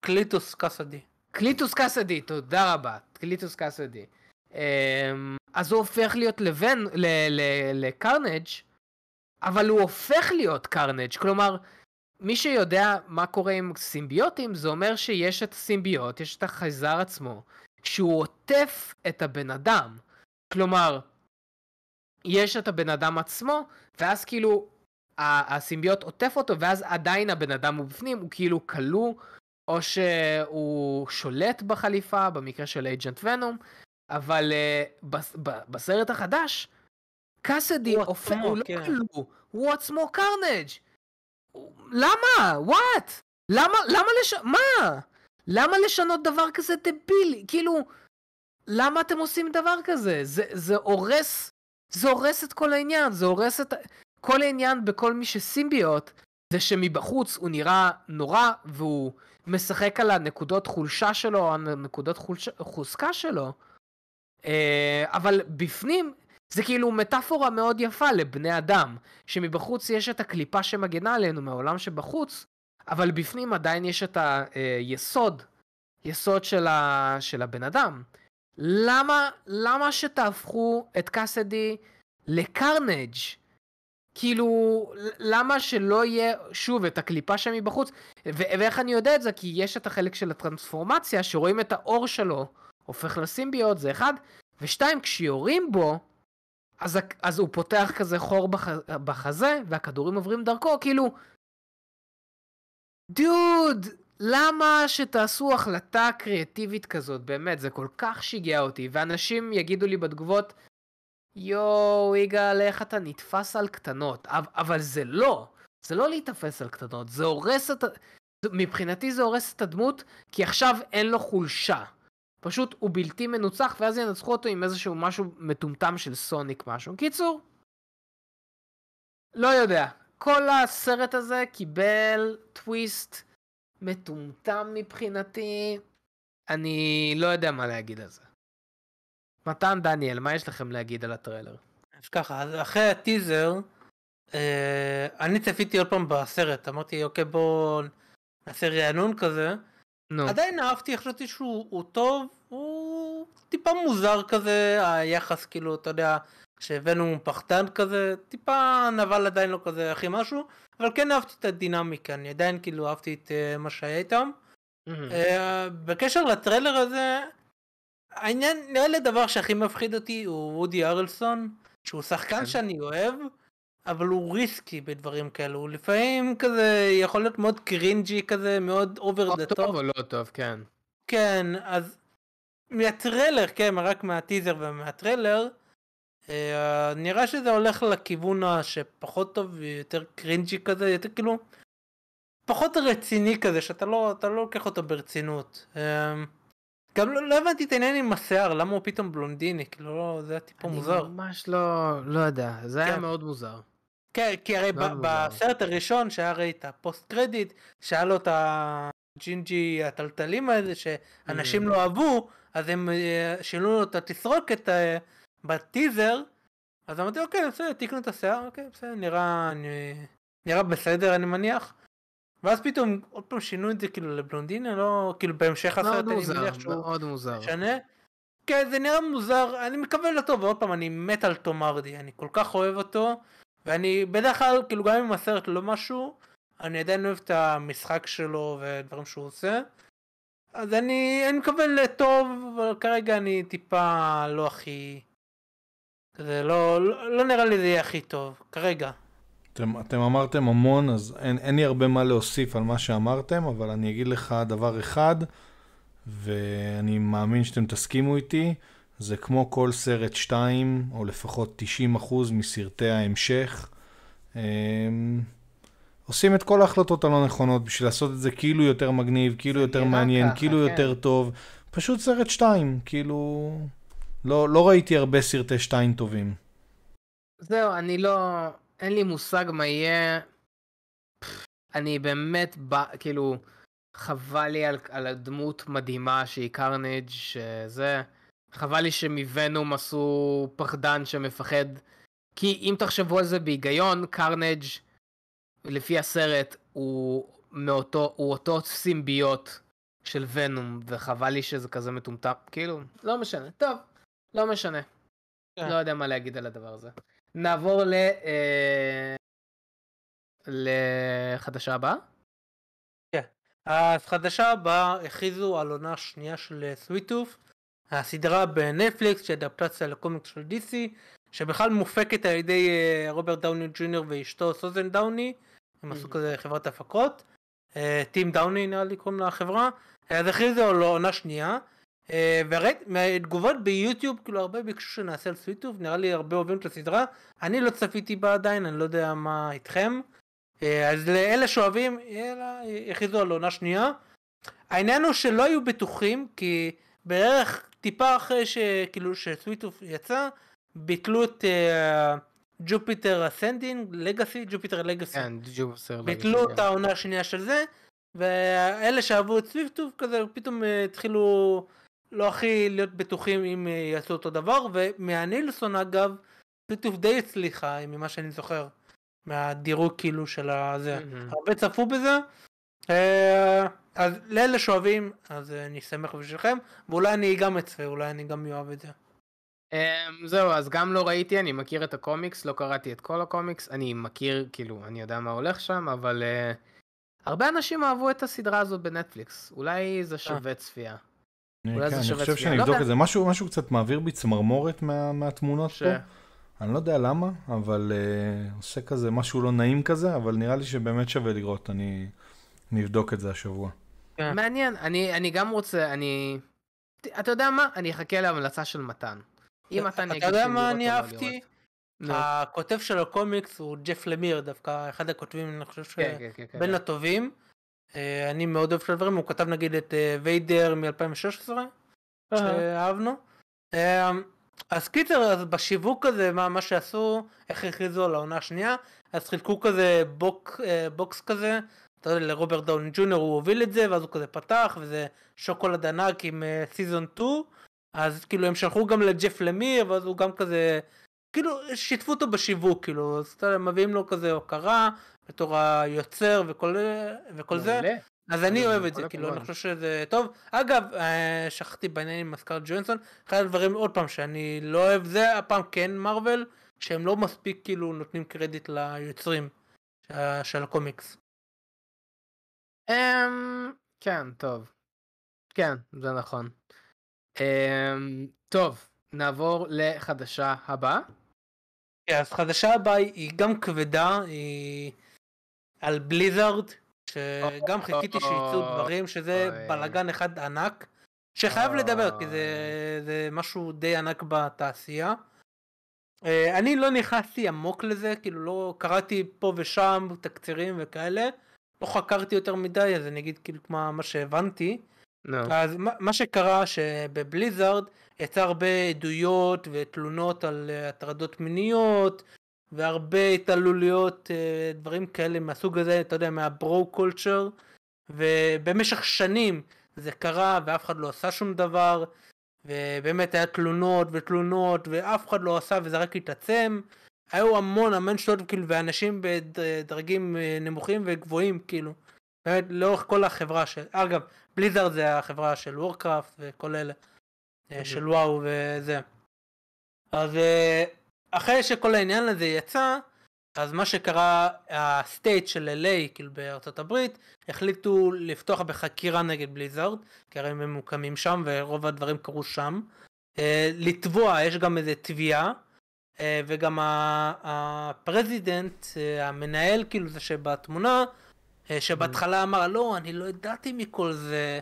קליטוס קסדי. קליטוס קסדי, תודה רבה. קליטוס קסדי. אמ, אז הוא הופך להיות לבן, לקרנג' אבל הוא הופך להיות קרנג', כלומר, מי שיודע מה קורה עם סימביוטים, זה אומר שיש את הסימביוט, יש את החייזר עצמו, שהוא עוטף את הבן אדם. כלומר, יש את הבן אדם עצמו, ואז כאילו הסימביוט עוטף אותו, ואז עדיין הבן אדם הוא בפנים, הוא כאילו כלוא, או שהוא שולט בחליפה, במקרה של אייג'נט ונום, אבל uh, בס, ב, בסרט החדש, קאסדי הופך, הוא לא כן. לא כלוא, הוא עצמו קרנג'. למה? וואט? למה, למה לש... מה? למה לשנות דבר כזה דבילי? כאילו, למה אתם עושים דבר כזה? זה, זה הורס, זה הורס את כל העניין, זה הורס את... כל העניין בכל מי שסימביוט, זה שמבחוץ הוא נראה נורא, והוא משחק על הנקודות חולשה שלו, הנקודות חולשה, חוזקה שלו, אה, אבל בפנים זה כאילו מטאפורה מאוד יפה לבני אדם, שמבחוץ יש את הקליפה שמגנה עלינו מהעולם שבחוץ, אבל בפנים עדיין יש את היסוד, אה, יסוד של, ה, של הבן אדם. למה, למה שתהפכו את קאסדי לקרנג' כאילו, למה שלא יהיה שוב את הקליפה שם מבחוץ? ו- ואיך אני יודע את זה? כי יש את החלק של הטרנספורמציה, שרואים את האור שלו הופך לסימביות זה אחד. ושתיים, כשיורים בו, אז, אז הוא פותח כזה חור בח- בחזה, והכדורים עוברים דרכו, כאילו... דוד, למה שתעשו החלטה קריאטיבית כזאת? באמת, זה כל כך שיגע אותי. ואנשים יגידו לי בתגובות, יואו, יגאל, איך אתה נתפס על קטנות. אבל זה לא, זה לא להיתפס על קטנות, זה הורס את מבחינתי זה הורס את הדמות, כי עכשיו אין לו חולשה. פשוט הוא בלתי מנוצח, ואז ינצחו אותו עם איזשהו משהו מטומטם של סוניק משהו. קיצור, לא יודע. כל הסרט הזה קיבל טוויסט מטומטם מבחינתי. אני לא יודע מה להגיד על זה. מתן דניאל, מה יש לכם להגיד על הטריילר? אז ככה, אז אחרי הטיזר, אה, אני צפיתי עוד פעם בסרט, אמרתי אוקיי בואו נעשה רענון כזה. נו. עדיין אהבתי, חשבתי שהוא טוב, הוא טיפה מוזר כזה, היחס כאילו, אתה יודע, שהבאנו פחדן כזה, טיפה נבל עדיין לא כזה הכי משהו, אבל כן אהבתי את הדינמיקה, אני עדיין כאילו אהבתי את uh, מה שהיה איתם. Mm-hmm. אה, בקשר לטריילר הזה, העניין, נראה לי הדבר שהכי מפחיד אותי הוא וודי ארלסון, שהוא שחקן כן. שאני אוהב, אבל הוא ריסקי בדברים כאלו, הוא לפעמים כזה יכול להיות מאוד קרינג'י כזה, מאוד אובר דה טוב. טוב או לא טוב, כן. כן, אז מהטרלר, כן, רק מהטיזר ומהטרלר, אה, נראה שזה הולך לכיוון שפחות טוב ויותר קרינג'י כזה, יותר כאילו, פחות רציני כזה, שאתה לא, לא לוקח אותו ברצינות. אה, גם לא, לא הבנתי את העניין עם השיער, למה הוא פתאום בלונדיני, כאילו לא, זה היה טיפה מוזר. אני ממש לא, לא יודע, זה כן. היה מאוד מוזר. כן, כי הרי ב- בסרט הראשון שהיה הרי את הפוסט קרדיט, שהיה לו את הג'ינג'י הטלטלים האלה שאנשים mm. לא אהבו, אז הם אה, שינו לו את התסרוקת אה, בטיזר, אז אמרתי אוקיי בסדר תקנו את השיער, אוקיי בסדר נראה, נראה בסדר אני מניח, ואז פתאום עוד פעם שינו את זה כאילו לבלונדינה לא כאילו בהמשך הסרט אני מוזר, מניח שהוא מאוד מוזר. משנה. כן זה נראה מוזר אני מקווה לטוב ועוד פעם אני מת על תום ארדי אני כל כך אוהב אותו ואני בדרך כלל כאילו גם אם הסרט לא משהו אני עדיין אוהב את המשחק שלו ודברים שהוא עושה. אז אני, אני מקווה לטוב אבל כרגע אני טיפה לא הכי. זה לא, לא, לא נראה לי זה יהיה הכי טוב כרגע אתם, אתם אמרתם המון, אז אין, אין לי הרבה מה להוסיף על מה שאמרתם, אבל אני אגיד לך דבר אחד, ואני מאמין שאתם תסכימו איתי, זה כמו כל סרט 2, או לפחות 90% מסרטי ההמשך. הם... אמ, עושים את כל ההחלטות הלא נכונות בשביל לעשות את זה כאילו יותר מגניב, כאילו יותר מעניין, ככה, כאילו כן. יותר טוב. פשוט סרט 2, כאילו... לא, לא ראיתי הרבה סרטי 2 טובים. זהו, אני לא... אין לי מושג מה יהיה. אני באמת, בא, כאילו, חבל לי על, על הדמות מדהימה שהיא קרנג' שזה. חבל לי שמוונום עשו פחדן שמפחד. כי אם תחשבו על זה בהיגיון, קרנג' לפי הסרט הוא, מאותו, הוא אותו סימביוט של ונום, וחבל לי שזה כזה מטומטם. כאילו, לא משנה. טוב, לא משנה. כן. לא יודע מה להגיד על הדבר הזה. נעבור ל... אה, לחדשה הבאה. כן. אז חדשה הבאה הכריזו על עונה שנייה של סוויטוף, אה, הסדרה בנטפליקס שאדפטציה לקומיקס של DC, שבכלל מופקת על ידי אה, רוברט דאוני ג'וניור ואשתו סוזן דאוני, הם עשו mm. כזה חברת הפקות, טים דאוני נראה לי קוראים לחברה, אז הכריזו על עונה שנייה. אה, וראית, מהתגובות ביוטיוב, כאילו הרבה ביקשו שנעשה על סוויטוב, נראה לי הרבה אוהבים את הסדרה, אני לא צפיתי בה עדיין, אני לא יודע מה איתכם. אה, אז לאלה שאוהבים, יכריזו על עונה שנייה. העניין הוא שלא היו בטוחים, כי בערך טיפה אחרי שכאילו שסוויטוף יצא, ביטלו את אה, ג'ופיטר אסנדינג, לגאסי, ג'ופיטר לגאסי. כן, ג'ופיטר לגאסי. ביטלו כן. את העונה השנייה של זה, ואלה שאהבו את סוויטוף כזה, פתאום התחילו Uh, לא הכי להיות בטוחים אם אה, יעשו אותו דבר, ומהנילסון אגב, פיתוף די הצליחה אה, ממה שאני זוכר, מהדירוג כאילו של הזה, הרבה צפו בזה. אה, אז לאלה שאוהבים, אז אני שמח בשבילכם, ואולי אני גם אצפה, אולי אני גם אוהב את זה. Um, זהו, אז גם לא ראיתי, אני מכיר את הקומיקס, לא קראתי את כל הקומיקס, אני מכיר, כאילו, אני יודע מה הולך שם, אבל uh, הרבה אנשים אהבו את הסדרה הזו בנטפליקס, אולי זה שווה צפייה. אולי כן, זה שווה צפייה. אני חושב שאני לא אבדוק את זה. משהו קצת מעביר בי צמרמורת מהתמונות פה. אני לא יודע למה, אבל uh, עושה כזה משהו לא נעים כזה, אבל נראה לי שבאמת שווה לראות, אני, אני אבדוק את זה השבוע. כן. מעניין, אני, אני גם רוצה, אני... אתה יודע מה? אני אחכה להמלצה של מתן. אם מתן יגיד... אתה יודע מה לא אני אהבתי? הכותב של הקומיקס הוא ג'ף למיר, דווקא אחד הכותבים, אני חושב, ש... בין הטובים. כן, כן, כן אה, אני מאוד אוהב את הדברים, הוא כתב נגיד את אה, ויידר מ-2016, שאהבנו. אה, אז קיצר, אז בשיווק הזה, מה, מה שעשו, איך הכריזו על העונה השנייה, אז חילקו כזה בוק, בוקס כזה, אתה יודע, לרוברט דאון ג'ונר הוא הוביל את זה, ואז הוא כזה פתח, וזה שוקולד ענק עם סיזון 2, אז כאילו הם שלחו גם לג'ף למיר, ואז הוא גם כזה, כאילו שיתפו אותו בשיווק, כאילו, אז אתה יודע, מביאים לו כזה הוקרה, בתור היוצר וכל, וכל זה. אז אני אוהב את זה, כאילו, אני חושב שזה טוב. אגב, אה, שכחתי בעניין עם מזכרת ג'וינסון, אחד הדברים, עוד פעם, שאני לא אוהב זה, הפעם כן מרוויל, שהם לא מספיק כאילו נותנים קרדיט ליוצרים של הקומיקס. אמ, כן, טוב. כן, זה נכון. אמ, טוב, נעבור לחדשה הבאה. כן, אז חדשה הבאה היא גם כבדה, היא... על בליזארד, שגם אה, חיכיתי שייצאו דברים, שזה בלאגן אחד ענק, שחייב לדבר, כי זה, זה משהו די ענק בתעשייה. אה, אני לא נכנסתי עמוק לזה, כאילו לא קראתי פה ושם תקצירים וכאלה, לא חקרתי יותר מדי, אז אני אגיד כאילו מה, מה שהבנתי. No. אז מה, מה שקרה שבבליזארד יצא הרבה עדויות ותלונות על אה, הטרדות מיניות, והרבה התעללויות, אה, דברים כאלה מהסוג הזה, אתה יודע, מהברו קולצ'ר, ובמשך שנים זה קרה ואף אחד לא עשה שום דבר, ובאמת היה תלונות ותלונות ואף אחד לא עשה וזה רק התעצם. היו המון המון שטויות כאילו ואנשים בדרגים אה, נמוכים וגבוהים כאילו. באמת לאורך כל החברה של, אגב, בליזרד זה החברה של וורקראפט וכל אלה. אה, של וואו וזה. אז אחרי שכל העניין הזה יצא, אז מה שקרה, הסטייט של LA, כאילו בארצות הברית, החליטו לפתוח בחקירה נגד בליזארד, כי הרי הם ממוקמים שם ורוב הדברים קרו שם. אה, לתבוע, יש גם איזה תביעה, אה, וגם הפרזידנט, אה, המנהל כאילו זה שבתמונה, שבהתחלה mm. אמר לא, אני לא ידעתי מכל זה,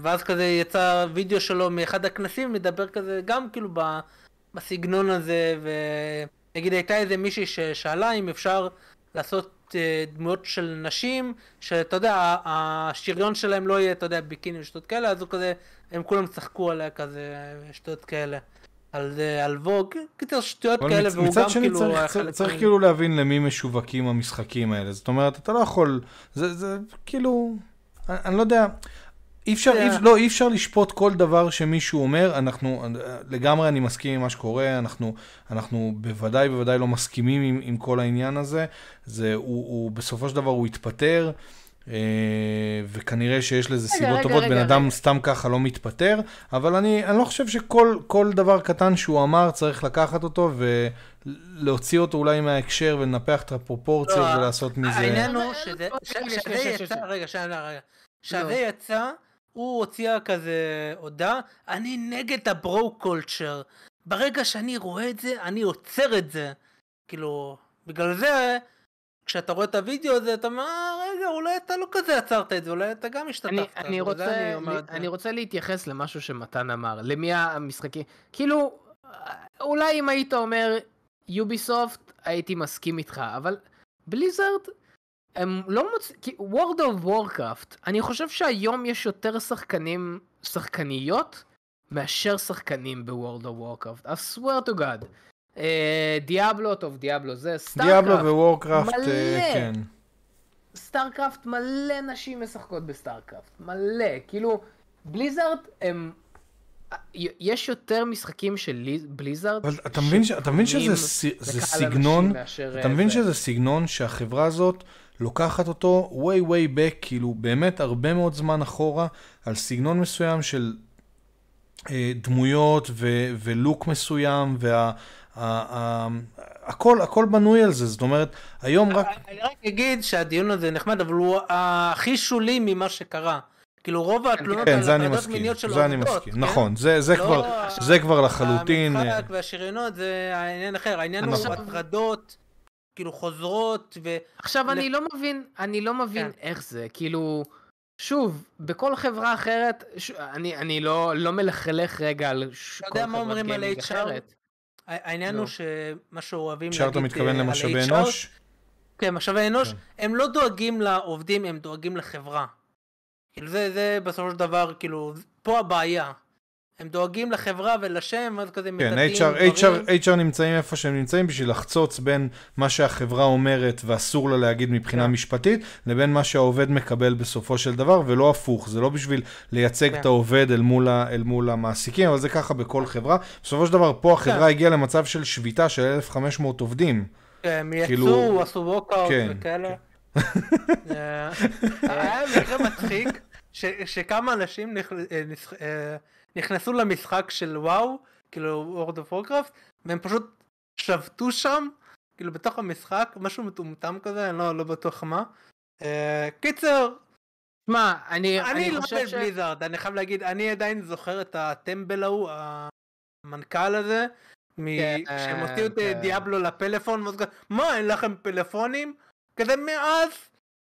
ואז כזה יצא וידאו שלו מאחד הכנסים מדבר כזה גם כאילו ב... בסגנון הזה, ונגיד הייתה איזה מישהי ששאלה אם אפשר לעשות אה, דמויות של נשים, שאתה יודע, השריון שלהם לא יהיה, אתה יודע, ביקינים ושטות כאלה, אז הוא כזה, הם כולם צחקו עליה כזה, שטות כאלה. על זה, אה, על ווג, קיצר שטויות כאלה, מצ, והוא מצד גם שני כאילו... צריך, צריך, צריך כאילו להבין למי משווקים המשחקים האלה, זאת אומרת, אתה לא יכול, זה, זה כאילו, אני, אני לא יודע, אי אפשר, אי, לא, אי אפשר לשפוט כל דבר שמישהו אומר, אנחנו, אה, לגמרי אני מסכים עם מה שקורה, אנחנו, אנחנו בוודאי בוודאי לא מסכימים עם, עם כל העניין הזה, זה, הוא, הוא בסופו של דבר הוא התפטר, אה, וכנראה שיש לזה רגע, סיבות רגע, טובות, רגע, בן רגע. אדם סתם ככה לא מתפטר, אבל אני, אני לא חושב שכל דבר קטן שהוא אמר צריך לקחת אותו ו... להוציא אותו אולי מההקשר ולנפח את הפרופורציות לא, ולעשות מזה... העניין הוא שזה יצא, רגע, שנייה, רגע, לא. שזה יצא הוא הוציאה כזה הודעה, אני נגד הברו קולצ'ר. ברגע שאני רואה את זה, אני עוצר את זה. כאילו, בגלל זה, כשאתה רואה את הוידאו הזה, אתה אומר, אה, רגע, אולי אתה לא כזה עצרת את זה, אולי אתה גם השתתפת. אני, אני, רוצה, אני, אני, אני רוצה להתייחס למשהו שמתן אמר, למי המשחקים, כאילו, אולי אם היית אומר יוביסופט, הייתי מסכים איתך, אבל בליזרד, הם לא מוצאים, כי World of Warcraft, אני חושב שהיום יש יותר שחקנים, שחקניות, מאשר שחקנים ב-World of Warcraft. I swear to God. דיאבלו, אה, טוב, דיאבלו זה, סטארקראפט. דיאבלו ווורקראפט, כן. סטארקראפט, מלא נשים משחקות בסטארקראפט. מלא. כאילו, בליזארד הם... יש יותר משחקים של בליזארד. אבל אתה מבין, ש... אתה מבין שזה ס... סגנון, אתה מבין אה, שזה סגנון שהחברה הזאת לוקחת אותו way way back, כאילו באמת הרבה מאוד זמן אחורה, על סגנון מסוים של אה, דמויות ו, ולוק מסוים, וה... ה, ה, הכל, הכל בנוי על זה, זאת אומרת, היום רק... אני רק אגיד שהדיון הזה נחמד, אבל הוא הכי שולי ממה שקרה. כאילו רוב כן, התלונות כן, על הטרדות מיניות של עובדות. כן, זה אני מסכים, כן? נכון, זה, זה, לא, כבר, זה כבר לחלוטין. המשחק אה. והשריונות זה העניין אחר, העניין נכון. הוא הטרדות כאילו חוזרות ו... עכשיו אני לא מבין, אני לא מבין כן. איך זה, כאילו, שוב, בכל חברה אחרת, ש... אני, אני לא, לא מלכלך רגע על ש... כל חברת גיימינג אחרת. אתה יודע מה אומרים על HR? העניין לא. הוא שמה שאוהבים להגיד... אתה מתכוון אה, למשאבי אנוש? כן, משאבי אנוש, כן. הם לא דואגים לעובדים, הם דואגים לחברה. כאילו זה, זה בסופו של דבר, כאילו, פה הבעיה. הם דואגים לחברה ולשם, עוד כזה מדדים. כן, HR, HR, HR נמצאים איפה שהם נמצאים בשביל לחצוץ בין מה שהחברה אומרת ואסור לה להגיד מבחינה כן. משפטית, לבין מה שהעובד מקבל בסופו של דבר, ולא הפוך, זה לא בשביל לייצג כן. את העובד אל מול, אל מול המעסיקים, אבל זה ככה בכל כן. חברה. בסופו של דבר, פה החברה כן. הגיעה למצב של שביתה של 1,500 עובדים. כן, הם כאילו- יצאו, כאילו... עשו ווקאוט כן, וכאלה. כן. היה אה, אה, מקרה מצחיק, שכמה אנשים נכ... אה, נכ... נכנסו למשחק של וואו, כאילו וורד אוף Warcraft, והם פשוט שבתו שם, כאילו בתוך המשחק, משהו מטומטם כזה, אני לא, לא בטוח מה. אה, קיצר, שמע, אני, אני, אני לא חושב ש... בליזארד, אני חייב להגיד, אני עדיין זוכר את הטמבל ההוא, המנכ"ל הזה, כן, שהם הוציאו את דיאבלו אה, כן. לפלאפון, מוזג... מה, אין לכם פלאפונים? כזה מאז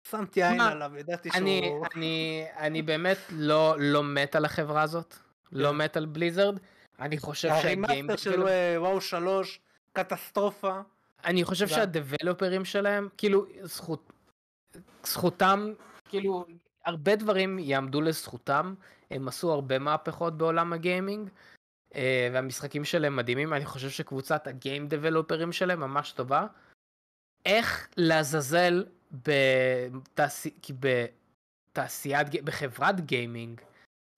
שמתי עין עליו, ידעתי שהוא... אני, אני, אני באמת לא, לא מת על החברה הזאת. לא מת על בליזרד. אני חושב שהגיימפ של אה, כאילו- וואו שלוש קטסטרופה. אני חושב שהדבלופרים שלהם, כאילו, זכות... זכותם, כאילו, הרבה דברים יעמדו לזכותם. הם עשו הרבה מהפכות בעולם הגיימינג. אה, והמשחקים שלהם מדהימים, אני חושב שקבוצת הגיים דבלופרים שלהם ממש טובה. איך לעזאזל בתעשי, בתעשיית, בחברת גיימינג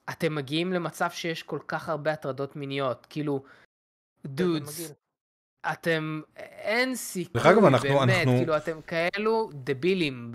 אתם מגיעים למצב שיש כל כך הרבה הטרדות מיניות, כאילו, כן, דודס, אתם, אין סיכוי, אנחנו, באמת, אנחנו... כאילו, אתם כאלו דבילים.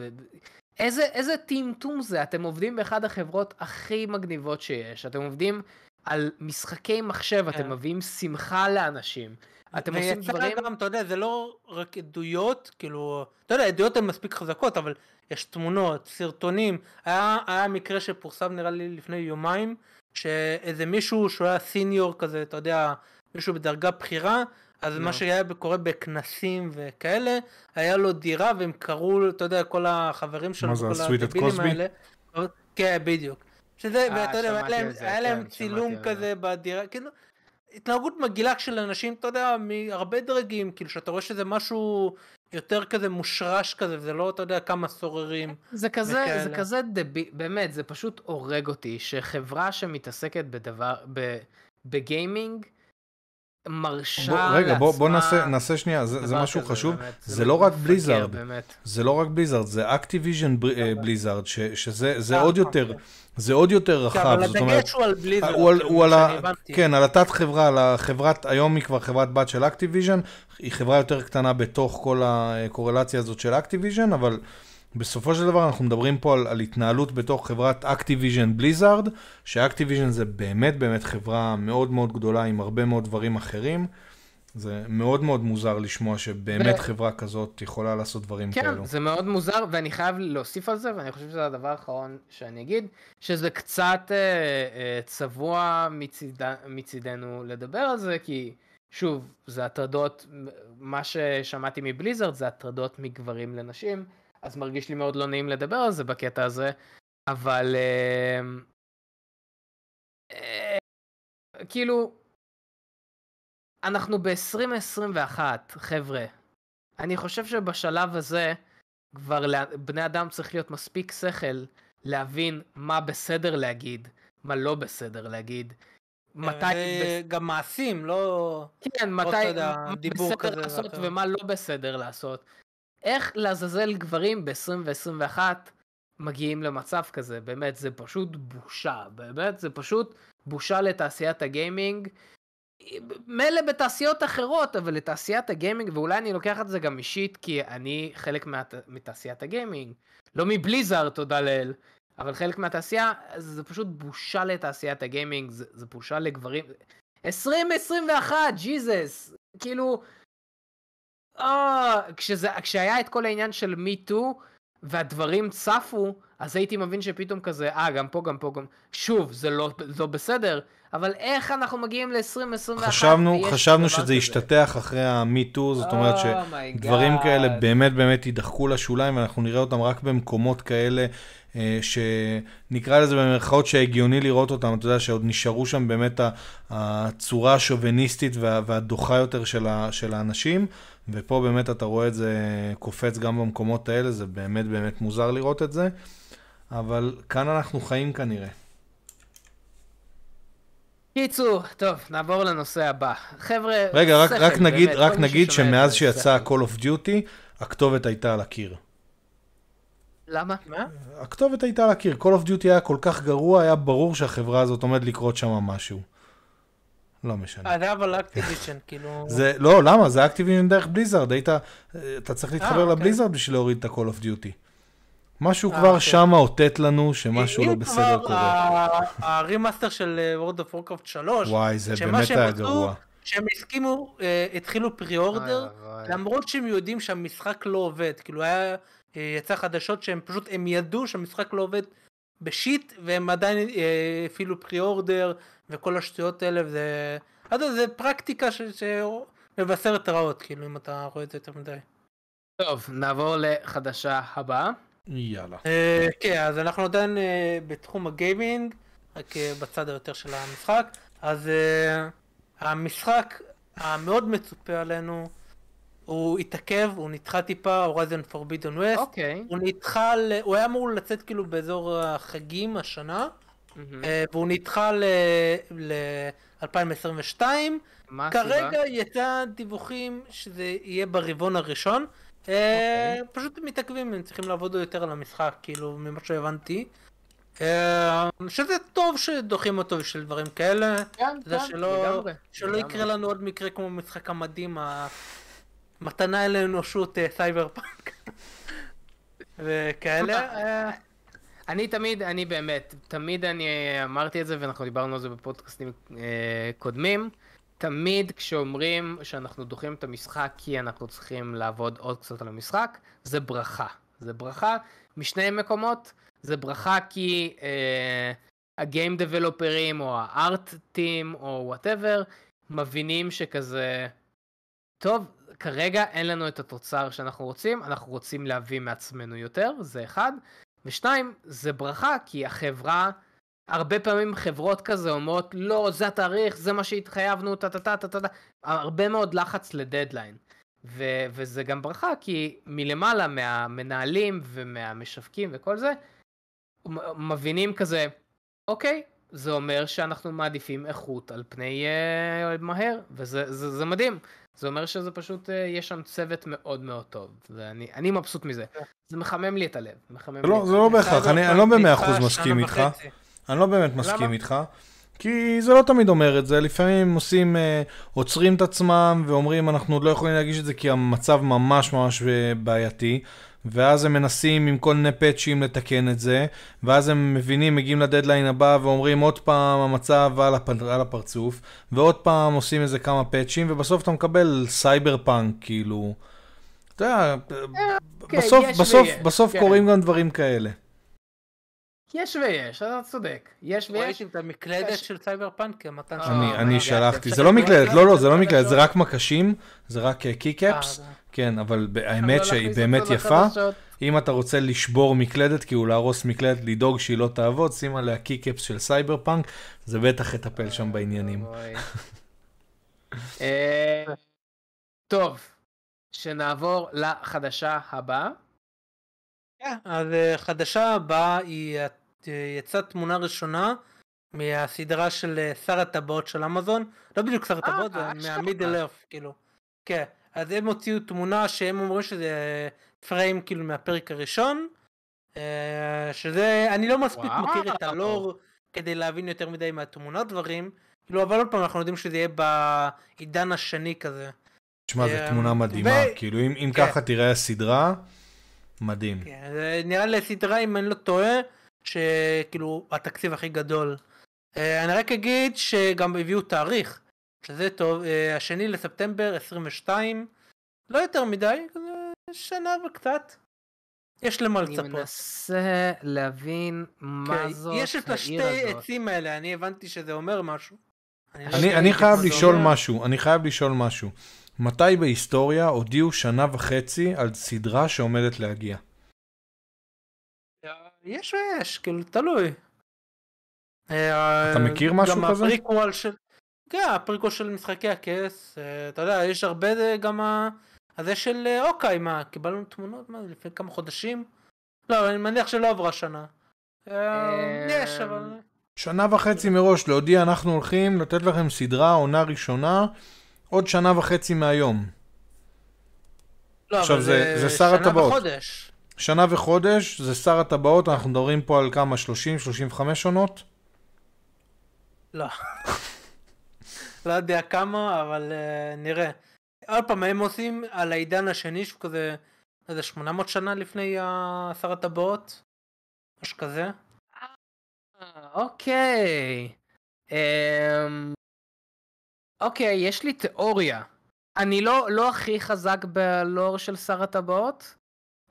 איזה, איזה טמטום זה? אתם עובדים באחד החברות הכי מגניבות שיש, אתם עובדים על משחקי מחשב, אתם כן. מביאים שמחה לאנשים. אתם עושים דברים... גם, אתה יודע, זה לא רק עדויות, כאילו, אתה יודע, עדויות הן מספיק חזקות, אבל יש תמונות, סרטונים. היה, היה מקרה שפורסם נראה לי לפני יומיים, שאיזה מישהו שהוא היה סיניור כזה, אתה יודע, מישהו בדרגה בכירה, אז yeah. מה שהיה קורה בכנסים וכאלה, היה לו דירה והם קראו, אתה יודע, כל החברים שלו, כל הדבילים האלה. כן, בדיוק. שזה, אה, ואתה יודע, היה כן, להם צילום כזה בדירה, כאילו, התנהגות מגעילה של אנשים, אתה יודע, מהרבה דרגים, כאילו שאתה רואה שזה משהו יותר כזה מושרש כזה, וזה לא, אתה יודע, כמה סוררים. זה כזה, וכאלה. זה כזה דבי, באמת, זה פשוט הורג אותי, שחברה שמתעסקת בדבר, ב, בגיימינג, מרשה בוא, רגע, לעצמה... בוא, בוא נעשה, נעשה שנייה, זה, זה משהו כזה, חשוב. באמת, זה, לא זה לא רק בליזארד. זה לא רק בליזארד, זה אקטיביז'ן בליזארד, שזה זה אה, עוד נכון. יותר... זה עוד יותר כן, רחב, כן, אבל הדגש הוא על בליזארד, אה, הוא, על, כאילו, הוא על ה... כן, על התת חברה, על החברת, היום היא כבר חברת בת של אקטיביז'ן, היא חברה יותר קטנה בתוך כל הקורלציה אה, הזאת של אקטיביז'ן, אבל... בסופו של דבר אנחנו מדברים פה על, על התנהלות בתוך חברת אקטיביז'ן בליזארד, שאקטיביז'ן זה באמת באמת חברה מאוד מאוד גדולה עם הרבה מאוד דברים אחרים. זה מאוד מאוד מוזר לשמוע שבאמת ו... חברה כזאת יכולה לעשות דברים כן, כאלו. כן, זה מאוד מוזר, ואני חייב להוסיף על זה, ואני חושב שזה הדבר האחרון שאני אגיד, שזה קצת אה, אה, צבוע מצד, מצידנו לדבר על זה, כי שוב, זה הטרדות, מה ששמעתי מבליזרד זה הטרדות מגברים לנשים. אז מרגיש לי מאוד לא נעים לדבר על זה בקטע הזה, אבל... אה, אה, כאילו, אנחנו ב-2021, חבר'ה. אני חושב שבשלב הזה, כבר בני אדם צריך להיות מספיק שכל להבין מה בסדר להגיד, מה לא בסדר להגיד. מתי... אה, גם מעשים, לא... כן, מתי... דיבור כזה. מה בסדר לעשות ומה לא בסדר לעשות. איך לעזאזל גברים ב-2021 מגיעים למצב כזה? באמת, זה פשוט בושה. באמת, זה פשוט בושה לתעשיית הגיימינג. מילא בתעשיות אחרות, אבל לתעשיית הגיימינג, ואולי אני לוקח את זה גם אישית, כי אני חלק מהת... מתעשיית הגיימינג. לא מבליזר, תודה לאל, אבל חלק מהתעשייה, זה פשוט בושה לתעשיית הגיימינג, זה, זה בושה לגברים. 2021, ג'יזס! כאילו, אה, כשזה, כשהיה את כל העניין של מי טו והדברים צפו, אז הייתי מבין שפתאום כזה, אה, גם פה, גם פה, גם... שוב, זה לא, לא בסדר, אבל איך אנחנו מגיעים ל-2021? חשבנו, חשבנו שזה כזה. ישתתח אחרי המיטו, זאת oh אומרת שדברים God. כאלה באמת באמת יידחקו לשוליים, ואנחנו נראה אותם רק במקומות כאלה, אה, שנקרא לזה במרכאות שהגיוני לראות אותם, אתה יודע שעוד נשארו שם באמת הצורה השוביניסטית וה, והדוחה יותר של, ה, של האנשים. ופה באמת אתה רואה את זה קופץ גם במקומות האלה, זה באמת באמת מוזר לראות את זה, אבל כאן אנחנו חיים כנראה. קיצור, טוב, נעבור לנושא הבא. חבר'ה, רגע, רק, שכל, רק נגיד, באמת, רק נגיד שמאז שיצא ה Call of Duty, הכתובת הייתה על הקיר. למה? מה? הכתובת הייתה על הקיר. Call of Duty היה כל כך גרוע, היה ברור שהחברה הזאת עומד לקרות שם משהו. לא משנה. אה, זה אבל אקטיביזן, <laughs> כאילו... זה, לא, למה? זה אקטיביזן דרך בליזארד. היית, אתה צריך אה, להתחבר אוקיי. לבליזארד בשביל להוריד את ה-call of duty. משהו אה, כבר אוקיי. שמה אותת לנו שמשהו לא בסדר קורה. הרימאסטר של World of Warcraft 3, וואי, זה באמת היה גרוע. שהם הסכימו, התחילו פרי-אורדר, למרות שהם יודעים שהמשחק לא עובד. כאילו היה, יצא חדשות שהם פשוט, הם ידעו שהמשחק לא עובד בשיט והם עדיין אפילו פרי אורדר וכל השטויות האלה וזה, אז זה פרקטיקה שמבשרת רעות כאילו אם אתה רואה את זה יותר מדי. טוב נעבור לחדשה הבאה. יאללה. אה, כן אז אנחנו עדיין אה, בתחום הגיימינג רק אה, בצד היותר של המשחק אז המשחק המאוד מצופה עלינו הוא התעכב, הוא נדחה טיפה, הורייזן פורבידון ווסט. אוקיי. הוא נדחה, הוא היה אמור לצאת כאילו באזור החגים השנה, mm-hmm. והוא נדחה ל-2022. ל- מה כרגע יצא דיווחים שזה יהיה ברבעון הראשון. Okay. אה, אוקיי. פשוט מתעכבים, הם צריכים לעבוד יותר על המשחק, כאילו, ממה שהבנתי. אה, שזה טוב שדוחים אותו בשביל דברים כאלה. כן, כן, לגמרי. שלא יקרה לנו עוד מקרה כמו משחק המדהים, מתנה אל האנושות אה, סייבר פאנק <laughs> וכאלה. אה, אה. אני תמיד, אני באמת, תמיד אני אמרתי את זה ואנחנו דיברנו על זה בפודקאסטים קודמים. תמיד כשאומרים שאנחנו דוחים את המשחק כי אנחנו צריכים לעבוד עוד קצת על המשחק, זה ברכה. זה ברכה משני מקומות, זה ברכה כי אה, הגיים דבלופרים או הארט טים או וואטאבר מבינים שכזה, טוב, כרגע אין לנו את התוצר שאנחנו רוצים, אנחנו רוצים להביא מעצמנו יותר, זה אחד. ושתיים, זה ברכה, כי החברה, הרבה פעמים חברות כזה אומרות, לא, זה התאריך, זה מה שהתחייבנו, טה טה טה טה טה, הרבה מאוד לחץ לדדליין. ו- וזה גם ברכה, כי מלמעלה, מהמנהלים ומהמשווקים וכל זה, מבינים כזה, אוקיי, זה אומר שאנחנו מעדיפים איכות על פני אה, מהר, וזה זה, זה מדהים. זה אומר שזה פשוט, אה, יש שם צוות מאוד מאוד טוב, ואני מבסוט מזה. כן. זה מחמם לי את הלב, מחמם לא, לי. זה לא בהכרח, אני, אני לא במאה אחוז מסכים איתך. אני לא באמת מסכים למה? איתך. כי זה לא תמיד אומר את זה, לפעמים עושים, אה, עוצרים את עצמם ואומרים אנחנו עוד לא יכולים להגיש את זה כי המצב ממש ממש אה, בעייתי, ואז הם מנסים עם כל מיני פאצ'ים לתקן את זה, ואז הם מבינים, מגיעים לדדליין הבא ואומרים עוד פעם המצב על, הפ... על הפרצוף, ועוד פעם עושים איזה כמה פאצ'ים, ובסוף אתה מקבל סייבר פאנק, כאילו. אתה יודע, אה, בסוף, כן, בסוף, בסוף yeah. כן. קורים גם דברים כאלה. יש ויש, אתה צודק. יש ויש. ראיתי את המקלדת של סייבר פאנק כמתן אה, שלך. אני אה, שלחתי, כן. זה לא מקלדת, לא, לא, זה לא אה, מקלדת, זה רק מקשים, זה רק קיקאפס. כן, אבל האמת לא שהיא באמת יפה. אם אתה רוצה לשבור מקלדת, כי הוא להרוס מקלדת, לדאוג שהיא לא תעבוד, שים עליה קיקאפס של סייבר פאנק, זה בטח יטפל שם בעניינים. <laughs> טוב, שנעבור לחדשה הבאה. כן, yeah, אז חדשה הבאה היא אה, יצאה תמונה ראשונה מהסדרה של אה, שר הטבעות של אמזון, לא בדיוק שר הטבעות, אה, זה מהמידל ארף, כאילו. כן, אז הם הוציאו תמונה שהם אומרים שזה פריים כאילו מהפרק הראשון, שזה, אני לא מספיק וואו. מכיר את הלור כדי להבין יותר מדי מהתמונות דברים, כאילו אבל עוד פעם אנחנו יודעים שזה יהיה בעידן השני כזה. תשמע, זו תמונה מדהימה, ו... כאילו אם, אם כן. ככה תראה הסדרה, מדהים. כן, זה נראה לי סדרה, אם אני לא טועה, שכאילו התקציב הכי גדול. אה, אני רק אגיד שגם הביאו תאריך, שזה טוב, אה, השני לספטמבר 22, לא יותר מדי, שנה וקצת. יש למה לצפות. אני מנסה להבין מה okay. אוקיי, זאת יש את השתי עצים האלה, אני הבנתי שזה אומר משהו. אני, אני, לא אני חייב לשאול אומר... משהו, אני חייב לשאול משהו. מתי בהיסטוריה הודיעו שנה וחצי על סדרה שעומדת להגיע? יש ויש, כאילו, תלוי. אה, אתה מכיר משהו כזה? הפריקוול של... כן, הפריקוול של משחקי הכס, אה, אתה יודע, יש הרבה אה, גם ה... הזה של אוקיי, מה, קיבלנו תמונות, מה, לפני כמה חודשים? לא, אני מניח שלא עברה שנה. יש, אבל... שנה וחצי מראש להודיע, אנחנו הולכים לתת לכם סדרה, עונה ראשונה, עוד שנה וחצי מהיום. לא, עכשיו, אבל זה, זה שר הטבעות. שנה בחודש. שנה וחודש זה שר הטבעות, אנחנו מדברים פה על כמה? 30, 35 עונות? לא. לא יודע כמה, אבל uh, נראה. עוד פעם, הם עושים על העידן השני, שהוא כזה, איזה 800 שנה לפני שר הטבעות? משהו כזה. אה, אוקיי. אמ, אוקיי, יש לי תיאוריה. אני לא, לא הכי חזק בלור של שר הטבעות,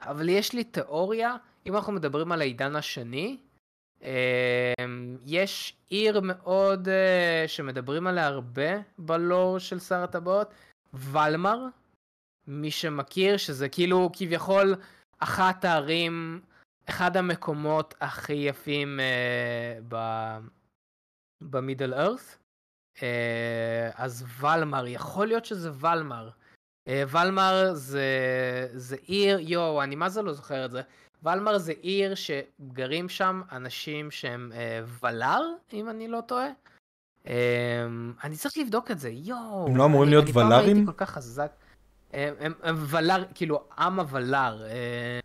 אבל יש לי תיאוריה, אם אנחנו מדברים על העידן השני, אמ, יש עיר מאוד אה, שמדברים עליה הרבה בלור של שר הטבעות, ולמר, מי שמכיר, שזה כאילו כביכול אחת הערים, אחד המקומות הכי יפים אה, במידל ארת'. אה, אז ולמר, יכול להיות שזה ולמר. אה, ולמר זה, זה עיר, יואו, אני מה זה לא זוכר את זה. ולמר זה עיר שגרים שם אנשים שהם אה, ולר, אם אני לא טועה. אה, אני צריך לבדוק את זה, יואו. הם לא אמורים להיות אני ולרים? אני פעם הייתי כל כך חזק. הם, אה, הם, הם ולר, כאילו, עם הוולר. אה.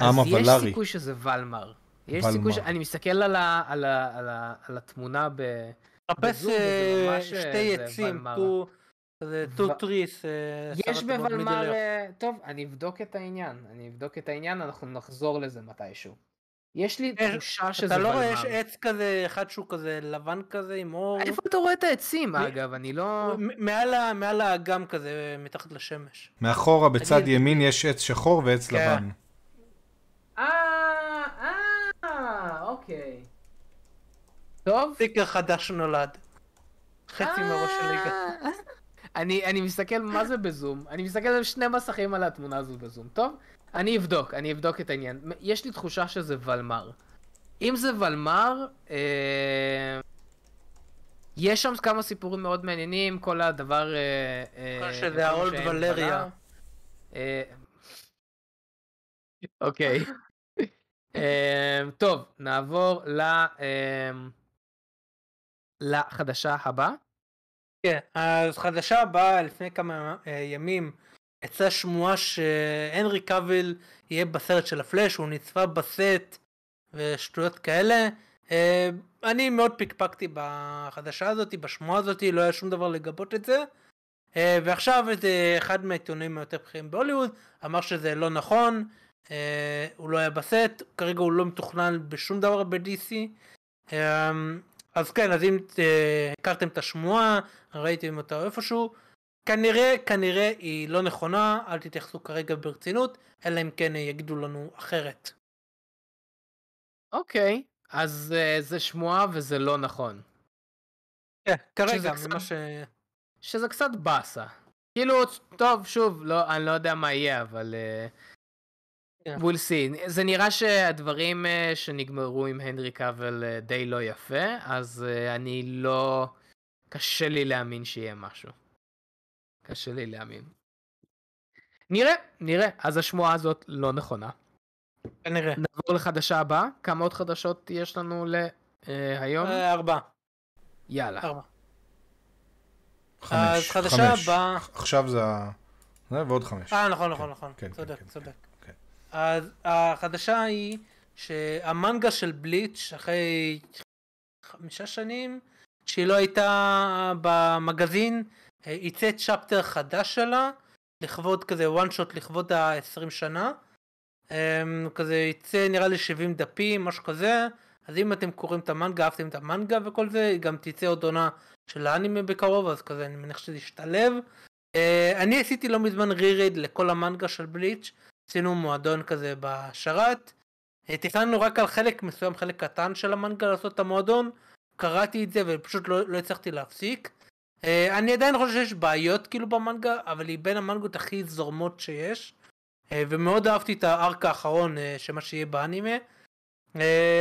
עם הוולרי. אז יש סיכוי שזה ולמר. יש ולמר. סיכוי ש... אני מסתכל על, ה, על, ה, על, ה, על התמונה ב... חפש שתי עצים, פה... זה טוטריס. אה, יש בוולמר, אה, טוב, אני אבדוק את העניין, אני אבדוק את העניין, אנחנו נחזור לזה מתישהו. יש לי אה, תחושה שזה בלמר. אתה לא רואה, יש עץ כזה, אחד שהוא כזה לבן כזה עם אור. איפה אתה רואה את העצים, אגב? אני לא... מעל האגם כזה, מתחת לשמש. מאחורה, בצד ימין, יש עץ שחור ועץ כן. לבן. אה, אוקיי. טוב. חדש נולד. חצי אני, אני מסתכל מה זה בזום, אני מסתכל על שני מסכים על התמונה הזו בזום, טוב? אני אבדוק, אני אבדוק את העניין. יש לי תחושה שזה ולמר. אם זה ולמר, אה... יש שם כמה סיפורים מאוד מעניינים, כל הדבר... אה, אה, אה שזה האולד ולריה. אה, אוקיי. <laughs> אה, טוב, נעבור ל... אה... לחדשה הבאה. כן, אז חדשה הבאה לפני כמה uh, ימים, יצאה שמועה שהנרי קאביל יהיה בסרט של הפלאש, הוא נצפה בסט ושטויות כאלה. Uh, אני מאוד פקפקתי בחדשה הזאת, בשמועה הזאת, לא היה שום דבר לגבות את זה. Uh, ועכשיו איזה אחד מהעיתונים היותר בכירים בהוליווד אמר שזה לא נכון, uh, הוא לא היה בסט, כרגע הוא לא מתוכנן בשום דבר ב-DC. Uh, אז כן, אז אם אה, הכרתם את השמועה, ראיתם אותה איפשהו, כנראה, כנראה היא לא נכונה, אל תתייחסו כרגע ברצינות, אלא אם כן יגידו לנו אחרת. אוקיי, okay, אז אה, זה שמועה וזה לא נכון. כן, כרגע, זה קצת, ש... שזה קצת באסה. כאילו, טוב, שוב, לא, אני לא יודע מה יהיה, אבל... אה... yeah. כן. we'll see. זה נראה שהדברים אה, שנגמרו עם הנדרי קאבל אה, די לא יפה, אז אה, אני לא... קשה לי להאמין שיהיה משהו. קשה לי להאמין. נראה, נראה. אז השמועה הזאת לא נכונה. כנראה. נעבור לחדשה הבאה. כמה עוד חדשות יש לנו להיום? ארבע. יאללה. ארבע. חמש. חמש, חדשה עכשיו זה ה... ועוד חמש. אה, נכון, נכון, נכון. כן, כן, צודק, צודק. החדשה היא שהמנגה של בליץ' אחרי חמישה שנים שהיא לא הייתה במגזין יצא צ'פטר חדש שלה לכבוד כזה וואן שוט לכבוד ה-20 שנה אמ, כזה יצא נראה לי 70 דפים משהו כזה אז אם אתם קוראים את המנגה אהבתם את המנגה וכל זה גם תצא עוד עונה של האנימה בקרוב אז כזה אני מניח שזה ישתלב אה, אני עשיתי לא מזמן ריריד לכל המנגה של בליץ' עשינו מועדון כזה בשרת, אה, תכננו רק על חלק מסוים, חלק קטן של המנגה לעשות את המועדון, קראתי את זה ופשוט לא, לא הצלחתי להפסיק. אה, אני עדיין חושב שיש בעיות כאילו במנגה, אבל היא בין המנגות הכי זורמות שיש, אה, ומאוד אהבתי את הארק האחרון, שמה שיהיה באנימה.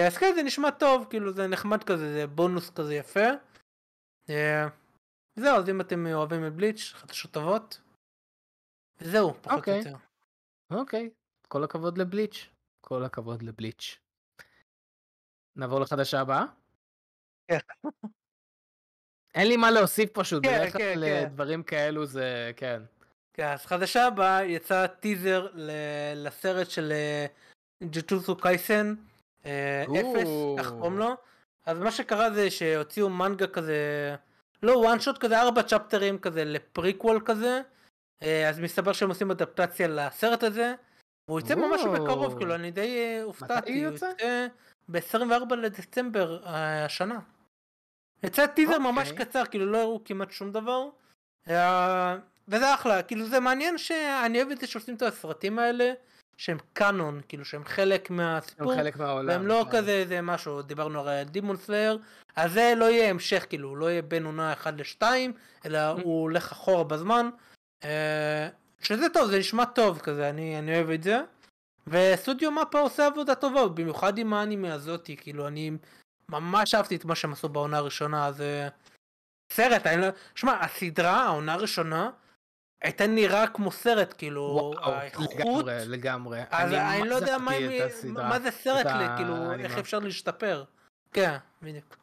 אז כן, זה נשמע טוב, כאילו זה נחמד כזה, זה בונוס כזה יפה. זהו, אז אם אתם אוהבים את בליץ', חדשות טובות. זהו, פחות או okay. אוקיי. יותר. אוקיי, כל הכבוד לבליץ'. כל הכבוד לבליץ'. נעבור לחדשה הבאה? כן. אין לי מה להוסיף פשוט, כן, בדרך כלל כן, כן. לדברים כן. כאלו זה, כן. כן, אז חדשה הבאה יצא טיזר ל- לסרט של ג'טוסו אה, קייסן, אה, אפס, איך קוראים לו? אז מה שקרה זה שהוציאו מנגה כזה, לא וואן שוט כזה, ארבע צ'פטרים כזה לפריקוול כזה, אה, אז מסתבר שהם עושים אדפטציה לסרט הזה, והוא יוצא ממש בקרוב, כאילו אני די אה, הופתעתי, הוא יוצא ב-24 לדצמבר השנה. יצא טיזר אוקיי. ממש קצר, כאילו לא הראו כמעט שום דבר, אה, וזה אחלה, כאילו זה מעניין שאני אוהב את זה שעושים את הסרטים האלה. שהם קאנון, כאילו שהם חלק מהסיפור, הם חלק מהעולם, והם לא yeah. נכון. כזה זה משהו, דיברנו הרי על דימון סלייר, אז זה לא יהיה המשך, כאילו, לא יהיה בין עונה 1 ל-2, אלא הוא הולך אחורה בזמן, אה, שזה טוב, זה נשמע טוב כזה, אני, אני אוהב את זה. וסטודיו מפה עושה עבודה טובה, במיוחד עם האנימה הזאתי, כאילו אני ממש אהבתי את מה שהם עשו בעונה הראשונה, זה סרט, אני לא... שמע, הסדרה, העונה הראשונה, הייתה נראה כמו סרט, כאילו, וואו, האיכות... לגמרי, לגמרי. אז אני, אני לא יודע מה, מה, מה זה סרט, ה... כאילו, איך אפשר להשתפר. כן, בדיוק.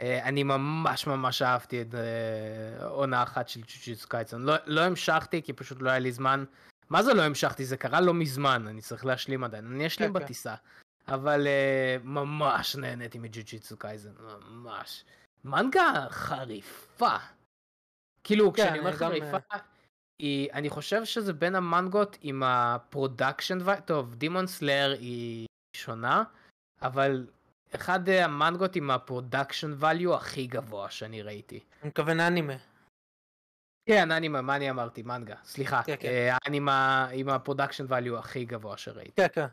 אה, אני ממש ממש אהבתי את אה, עונה אחת של ג'וג'יץ קייצון. לא, לא המשכתי כי פשוט לא היה לי זמן. מה זה לא המשכתי? זה קרה לא מזמן, אני צריך להשלים עדיין. אני אשלים okay. כן, כן. בטיסה. אבל uh, ממש נהניתי מג'וג'יצו קייזן, ממש. מנגה חריפה. כאילו, כן, כשאני אומר חריפה, גם... היא, אני חושב שזה בין המנגות עם הפרודקשן, טוב, דימון סלאר היא שונה, אבל אחד אה, המנגות עם הפרודקשן ואליו הכי גבוה שאני ראיתי. אני מתכוון אנימה. כן, אנימה, מה אני אמרתי? מנגה. סליחה. כן, כן. אה, אנימה עם הפרודקשן ואליו הכי גבוה שראיתי. כן, כן.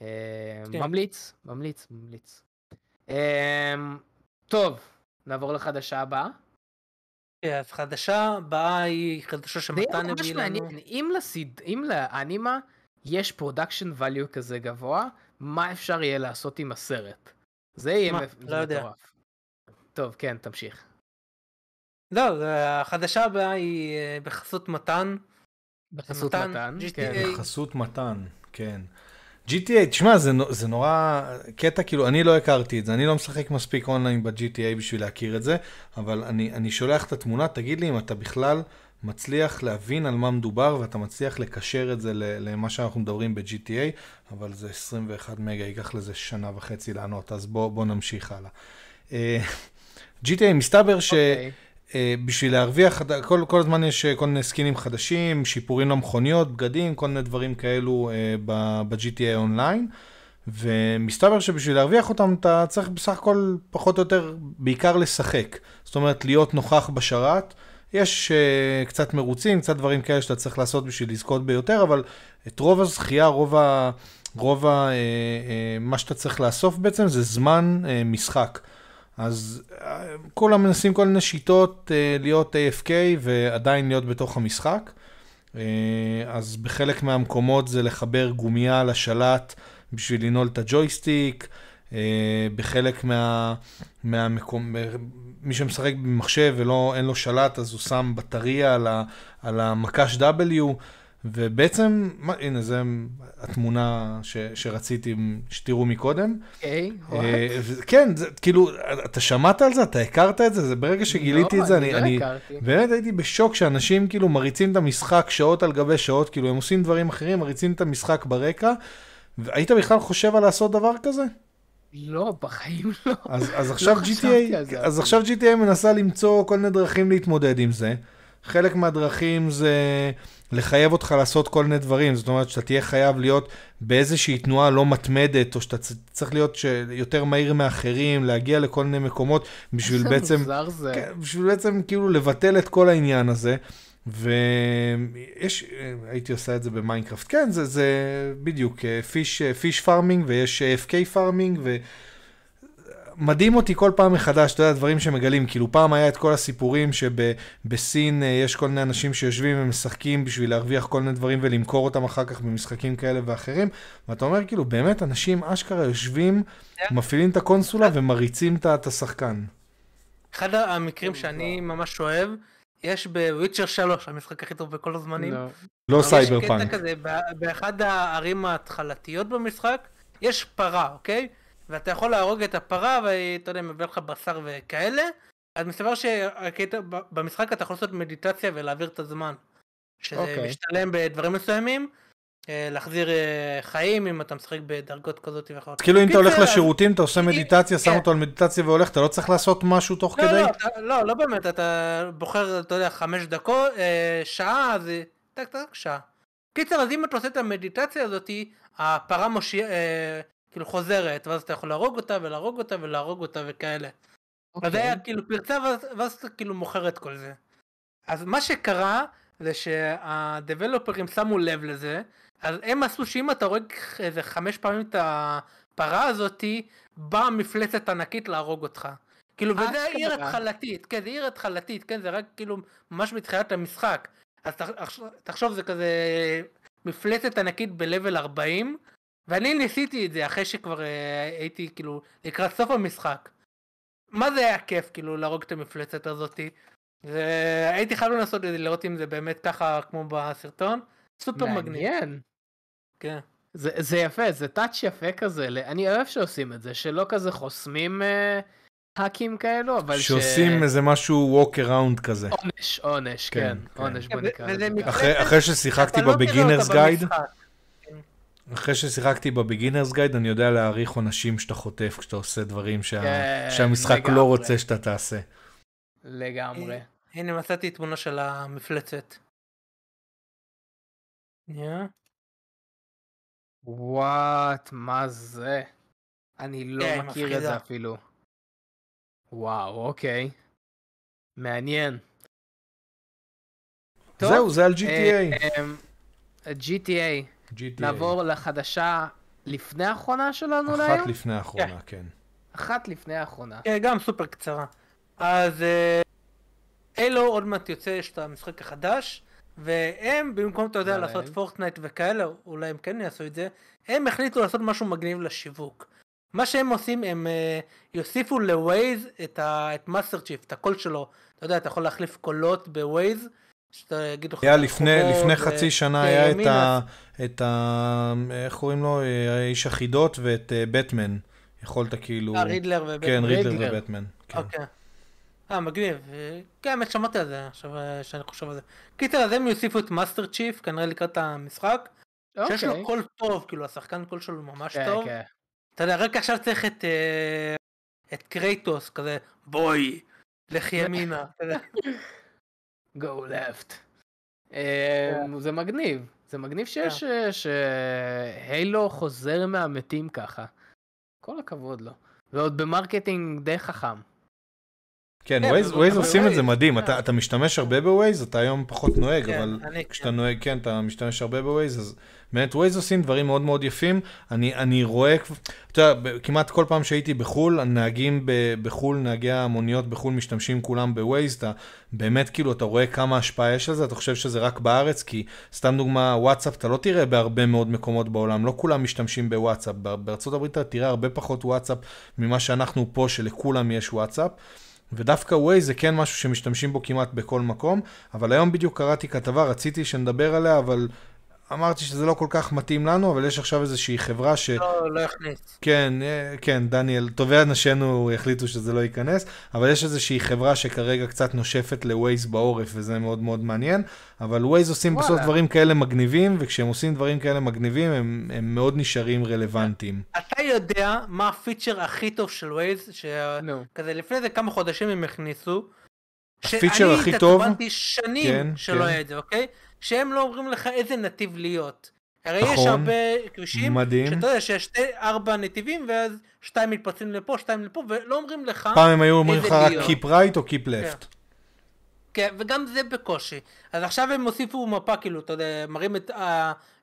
אה, כן. ממליץ, ממליץ, ממליץ. טוב, נעבור לחדשה הבאה. כן, אז חדשה הבאה היא חדשה שמתן הביא לנו. אם לאנימה יש פרודקשן ואליו כזה גבוה, מה אפשר יהיה לעשות עם הסרט. זה יהיה מה, לא יודע. מטורף. טוב, כן, תמשיך. לא, החדשה הבאה היא אה, בחסות מתן. בחסות מתן, מתן GTA. כן. בחסות מתן, כן. GTA, תשמע, זה, זה נורא קטע, כאילו, אני לא הכרתי את זה, אני לא משחק מספיק אונליין ב-GTA בשביל להכיר את זה, אבל אני, אני שולח את התמונה, תגיד לי אם אתה בכלל מצליח להבין על מה מדובר ואתה מצליח לקשר את זה למה שאנחנו מדברים ב-GTA, אבל זה 21 מגה, ייקח לזה שנה וחצי לענות, אז בוא, בוא נמשיך הלאה. אה, GTA מסתבר Okay. שבשביל אוקיי. אה, להרוויח, כל, כל הזמן יש אה, כל מיני סקינים חדשים, שיפורים למכוניות, בגדים, כל מיני דברים כאלו ב-GTA אונליין, ומסתבר שבשביל להרוויח אותם אתה צריך בסך הכל פחות או יותר בעיקר לשחק. זאת אומרת, להיות נוכח בשרת. יש uh, קצת מרוצים, קצת דברים כאלה שאתה צריך לעשות בשביל לזכות ביותר, אבל את רוב הזכייה, רוב, ה, רוב ה, uh, uh, מה שאתה צריך לאסוף בעצם זה זמן uh, משחק. אז uh, כולם מנסים כל מיני שיטות uh, להיות AFK ועדיין להיות בתוך המשחק. Uh, אז בחלק מהמקומות זה לחבר גומייה לשלט בשביל לנעול את הג'ויסטיק. Uh, אה, בחלק מה, מהמקום, אה, מי שמשחק במחשב ואין לו שלט, אז הוא שם בטריה על, ה, על המקש W, ובעצם, מה, הנה, זו התמונה ש, שרציתי שתראו מקודם. Okay, אוקיי, אה, uh, ו... כן, זה, כאילו, אתה שמעת על זה? אתה הכרת את זה? זה ברגע שגיליתי no, את לא, זה, אני, אני, לא אני באמת הייתי בשוק שאנשים כאילו מריצים את המשחק שעות על גבי שעות, כאילו הם עושים דברים אחרים, מריצים את המשחק ברקע. היית בכלל חושב על לעשות דבר כזה? לא, בחיים לא. אז, אז, לא עכשיו, לא GTA, אז עכשיו GTA מנסה למצוא כל מיני דרכים להתמודד עם זה. חלק מהדרכים זה לחייב אותך לעשות כל מיני דברים, זאת אומרת שאתה תהיה חייב להיות באיזושהי תנועה לא מתמדת, או שאתה צריך להיות יותר מהיר מאחרים, להגיע לכל מיני מקומות, בשביל בעצם, כן, בשביל בעצם כאילו לבטל את כל העניין הזה. ויש, הייתי עושה את זה במיינקראפט, כן, זה, זה בדיוק פיש, פיש פארמינג ויש אה, FK פארמינג ו... מדהים אותי כל פעם מחדש, אתה יודע, דברים שמגלים, כאילו פעם היה את כל הסיפורים שבסין אה, יש כל מיני אנשים שיושבים ומשחקים בשביל להרוויח כל מיני דברים ולמכור אותם אחר כך במשחקים כאלה ואחרים, ואתה אומר כאילו באמת אנשים אשכרה יושבים, כן. מפעילים את הקונסולה ומריצים את השחקן. אחד המקרים שאני ממש אוהב יש בוויצ'ר 3 המשחק הכי טוב בכל הזמנים. לא, לא סייבר פאנק. יש קטע כזה, באחד הערים ההתחלתיות במשחק, יש פרה, אוקיי? ואתה יכול להרוג את הפרה, והיא, אתה יודע, מביא לך בשר וכאלה. אז מסתבר שבמשחק אתה יכול לעשות מדיטציה ולהעביר את הזמן. שזה okay. אוקיי. משתלם בדברים מסוימים, אה, להחזיר אה, חיים אם אתה משחק בדרגות כזאת ואחרות. כאילו אם אתה הולך לשירותים, אתה עושה מדיטציה, שם כן. אותו על מדיטציה והולך, אתה לא צריך לעשות משהו תוך לא, כדי? לא, לא, לא באמת, אתה בוחר, אתה יודע, חמש דקות, אה, שעה, אז טק טק שעה. קיצר, אז אם אתה עושה את המדיטציה הזאת, הפרה מושיעה, כאילו חוזרת, ואז אתה יכול להרוג אותה ולהרוג אותה ולהרוג אותה וכאלה. אז אוקיי. היה כאילו פרצה, ואז אתה כאילו מוכר את כל זה. אז מה שקרה, זה שהדבלופרים שמו לב לזה, אז הם עשו שאם אתה הורג איזה חמש פעמים את הפרה הזאתי, באה מפלצת ענקית להרוג אותך. כאילו, וזה עיר התחלתית, כן, זה עיר התחלתית, כן, זה רק כאילו ממש מתחילת המשחק. אז תחשוב, זה כזה מפלצת ענקית בלבל 40, ואני ניסיתי את זה אחרי שכבר אה, הייתי כאילו לקראת סוף המשחק. מה זה היה כיף כאילו להרוג את המפלצת הזאתי. זה... הייתי חייב לנסות לראות אם זה באמת ככה כמו בסרטון. סופר מעניין. מגניב. כן. זה, זה יפה, זה טאץ' יפה כזה, אני אוהב שעושים את זה, שלא כזה חוסמים האקים אה, כאלו, אבל שעושים ש... שעושים איזה משהו walk around כזה. עונש, עונש, כן, כן. כן. עונש כן. בוא נקרא לזה. אחרי, אחרי ששיחקתי בבגינרס לא גייד, אחרי ששיחקתי בבגינרס גייד, אני יודע להעריך עונשים שאתה חוטף כשאתה עושה דברים שה... כן, שהמשחק לא לגמרי. לא רוצה שאתה תעשה. לגמרי. הנה מצאתי תמונה של המפלצת. וואט, מה זה? אני לא כן, מכיר מפחידה. את זה אפילו. וואו, אוקיי. מעניין. טוב, זהו, זה על GTA. אה, אה, GTA. GTA. נעבור לחדשה לפני האחרונה שלנו אחת להיום? אחת לפני האחרונה, yeah. כן. כן. אחת לפני האחרונה. כן, yeah, גם סופר קצרה. אז אה, אלו עוד מעט יוצא, יש את המשחק החדש. והם במקום אתה יודע לעשות פורטנייט וכאלה אולי הם כן יעשו את זה הם החליטו לעשות משהו מגניב לשיווק. מה שהם עושים הם uh, יוסיפו לווייז את, ה, את מאסטר צ'יפ את הקול שלו אתה יודע אתה יכול להחליף קולות בווייז. שאתה יגיד לך... היה לפני, לפני ו... חצי שנה כן, היה את ה, את ה... איך קוראים לו? האיש החידות ואת בטמן. אה, יכולת כאילו... רידלר אה, ובטמן. כן, רידלר ובטמן. כן. אוקיי. אה, מגניב. כן, האמת שמעתי על זה עכשיו אה, שאני חושב על זה. קיצר, אז הם יוסיפו את מאסטר צ'יף, כנראה לקראת המשחק. אוקיי. שיש לו אוקיי. קול טוב, כאילו השחקן קול שלו ממש כן, טוב. כן. אתה יודע, רק עכשיו צריך את, אה, את קרייטוס, כזה, בואי, לך <laughs> ימינה. go left. אה, כן. זה מגניב, זה מגניב כן. שיש, שהיילו חוזר מהמתים ככה. כל הכבוד לו. ועוד במרקטינג די חכם. כן, ווייז כן, עושים את זה מדהים, אתה משתמש הרבה בווייז, אתה היום פחות נוהג, כן, אבל כשאתה כן. נוהג, כן, אתה משתמש הרבה בווייז, אז באמת ווייז עושים דברים מאוד מאוד יפים. אני רואה, אתה יודע, כמעט כל פעם שהייתי בחו"ל, הנהגים בחו"ל, נהגי המוניות בחו"ל משתמשים כולם בווייז, אתה באמת, כאילו, אתה רואה כמה השפעה יש לזה, אתה חושב שזה רק בארץ, כי סתם דוגמה, וואטסאפ, אתה לא תראה בהרבה מאוד מקומות בעולם, לא כולם משתמשים בוואטסאפ. בארצות הברית אתה תראה הרבה פחות וואטסאפ ממה שאנחנו פה, שלכולם יש וואטסאפ. ודווקא ווייז זה כן משהו שמשתמשים בו כמעט בכל מקום, אבל היום בדיוק קראתי כתבה, רציתי שנדבר עליה, אבל אמרתי שזה לא כל כך מתאים לנו, אבל יש עכשיו איזושהי חברה ש... לא, לא יכניס. כן, אה, כן, דניאל, טובי אנשינו החליטו שזה לא ייכנס, אבל יש איזושהי חברה שכרגע קצת נושפת לווייז בעורף, וזה מאוד מאוד מעניין, אבל ווייז עושים וואלה. בסוף דברים כאלה מגניבים, וכשהם עושים דברים כאלה מגניבים, הם, הם מאוד נשארים רלוונטיים. אתה יודע מה הפיצ'ר הכי טוב של ווייז, שכזה no. לפני זה כמה חודשים הם הכניסו, הפיצ'ר הכי טוב, שאני התעצבנתי שנים כן, שלא כן. היה את זה, אוקיי? שהם לא אומרים לך איזה נתיב להיות. הרי יש נכון, הרבה כבישים, מדהים. שאתה יודע שיש שתי, ארבע נתיבים ואז שתיים מתפצלים לפה, שתיים לפה, ולא אומרים לך איזה להיות. פעם הם היו אומרים לך רק Keep right או Keep left. כן. כן. וגם זה בקושי. אז עכשיו הם הוסיפו מפה, כאילו, אתה יודע, מראים את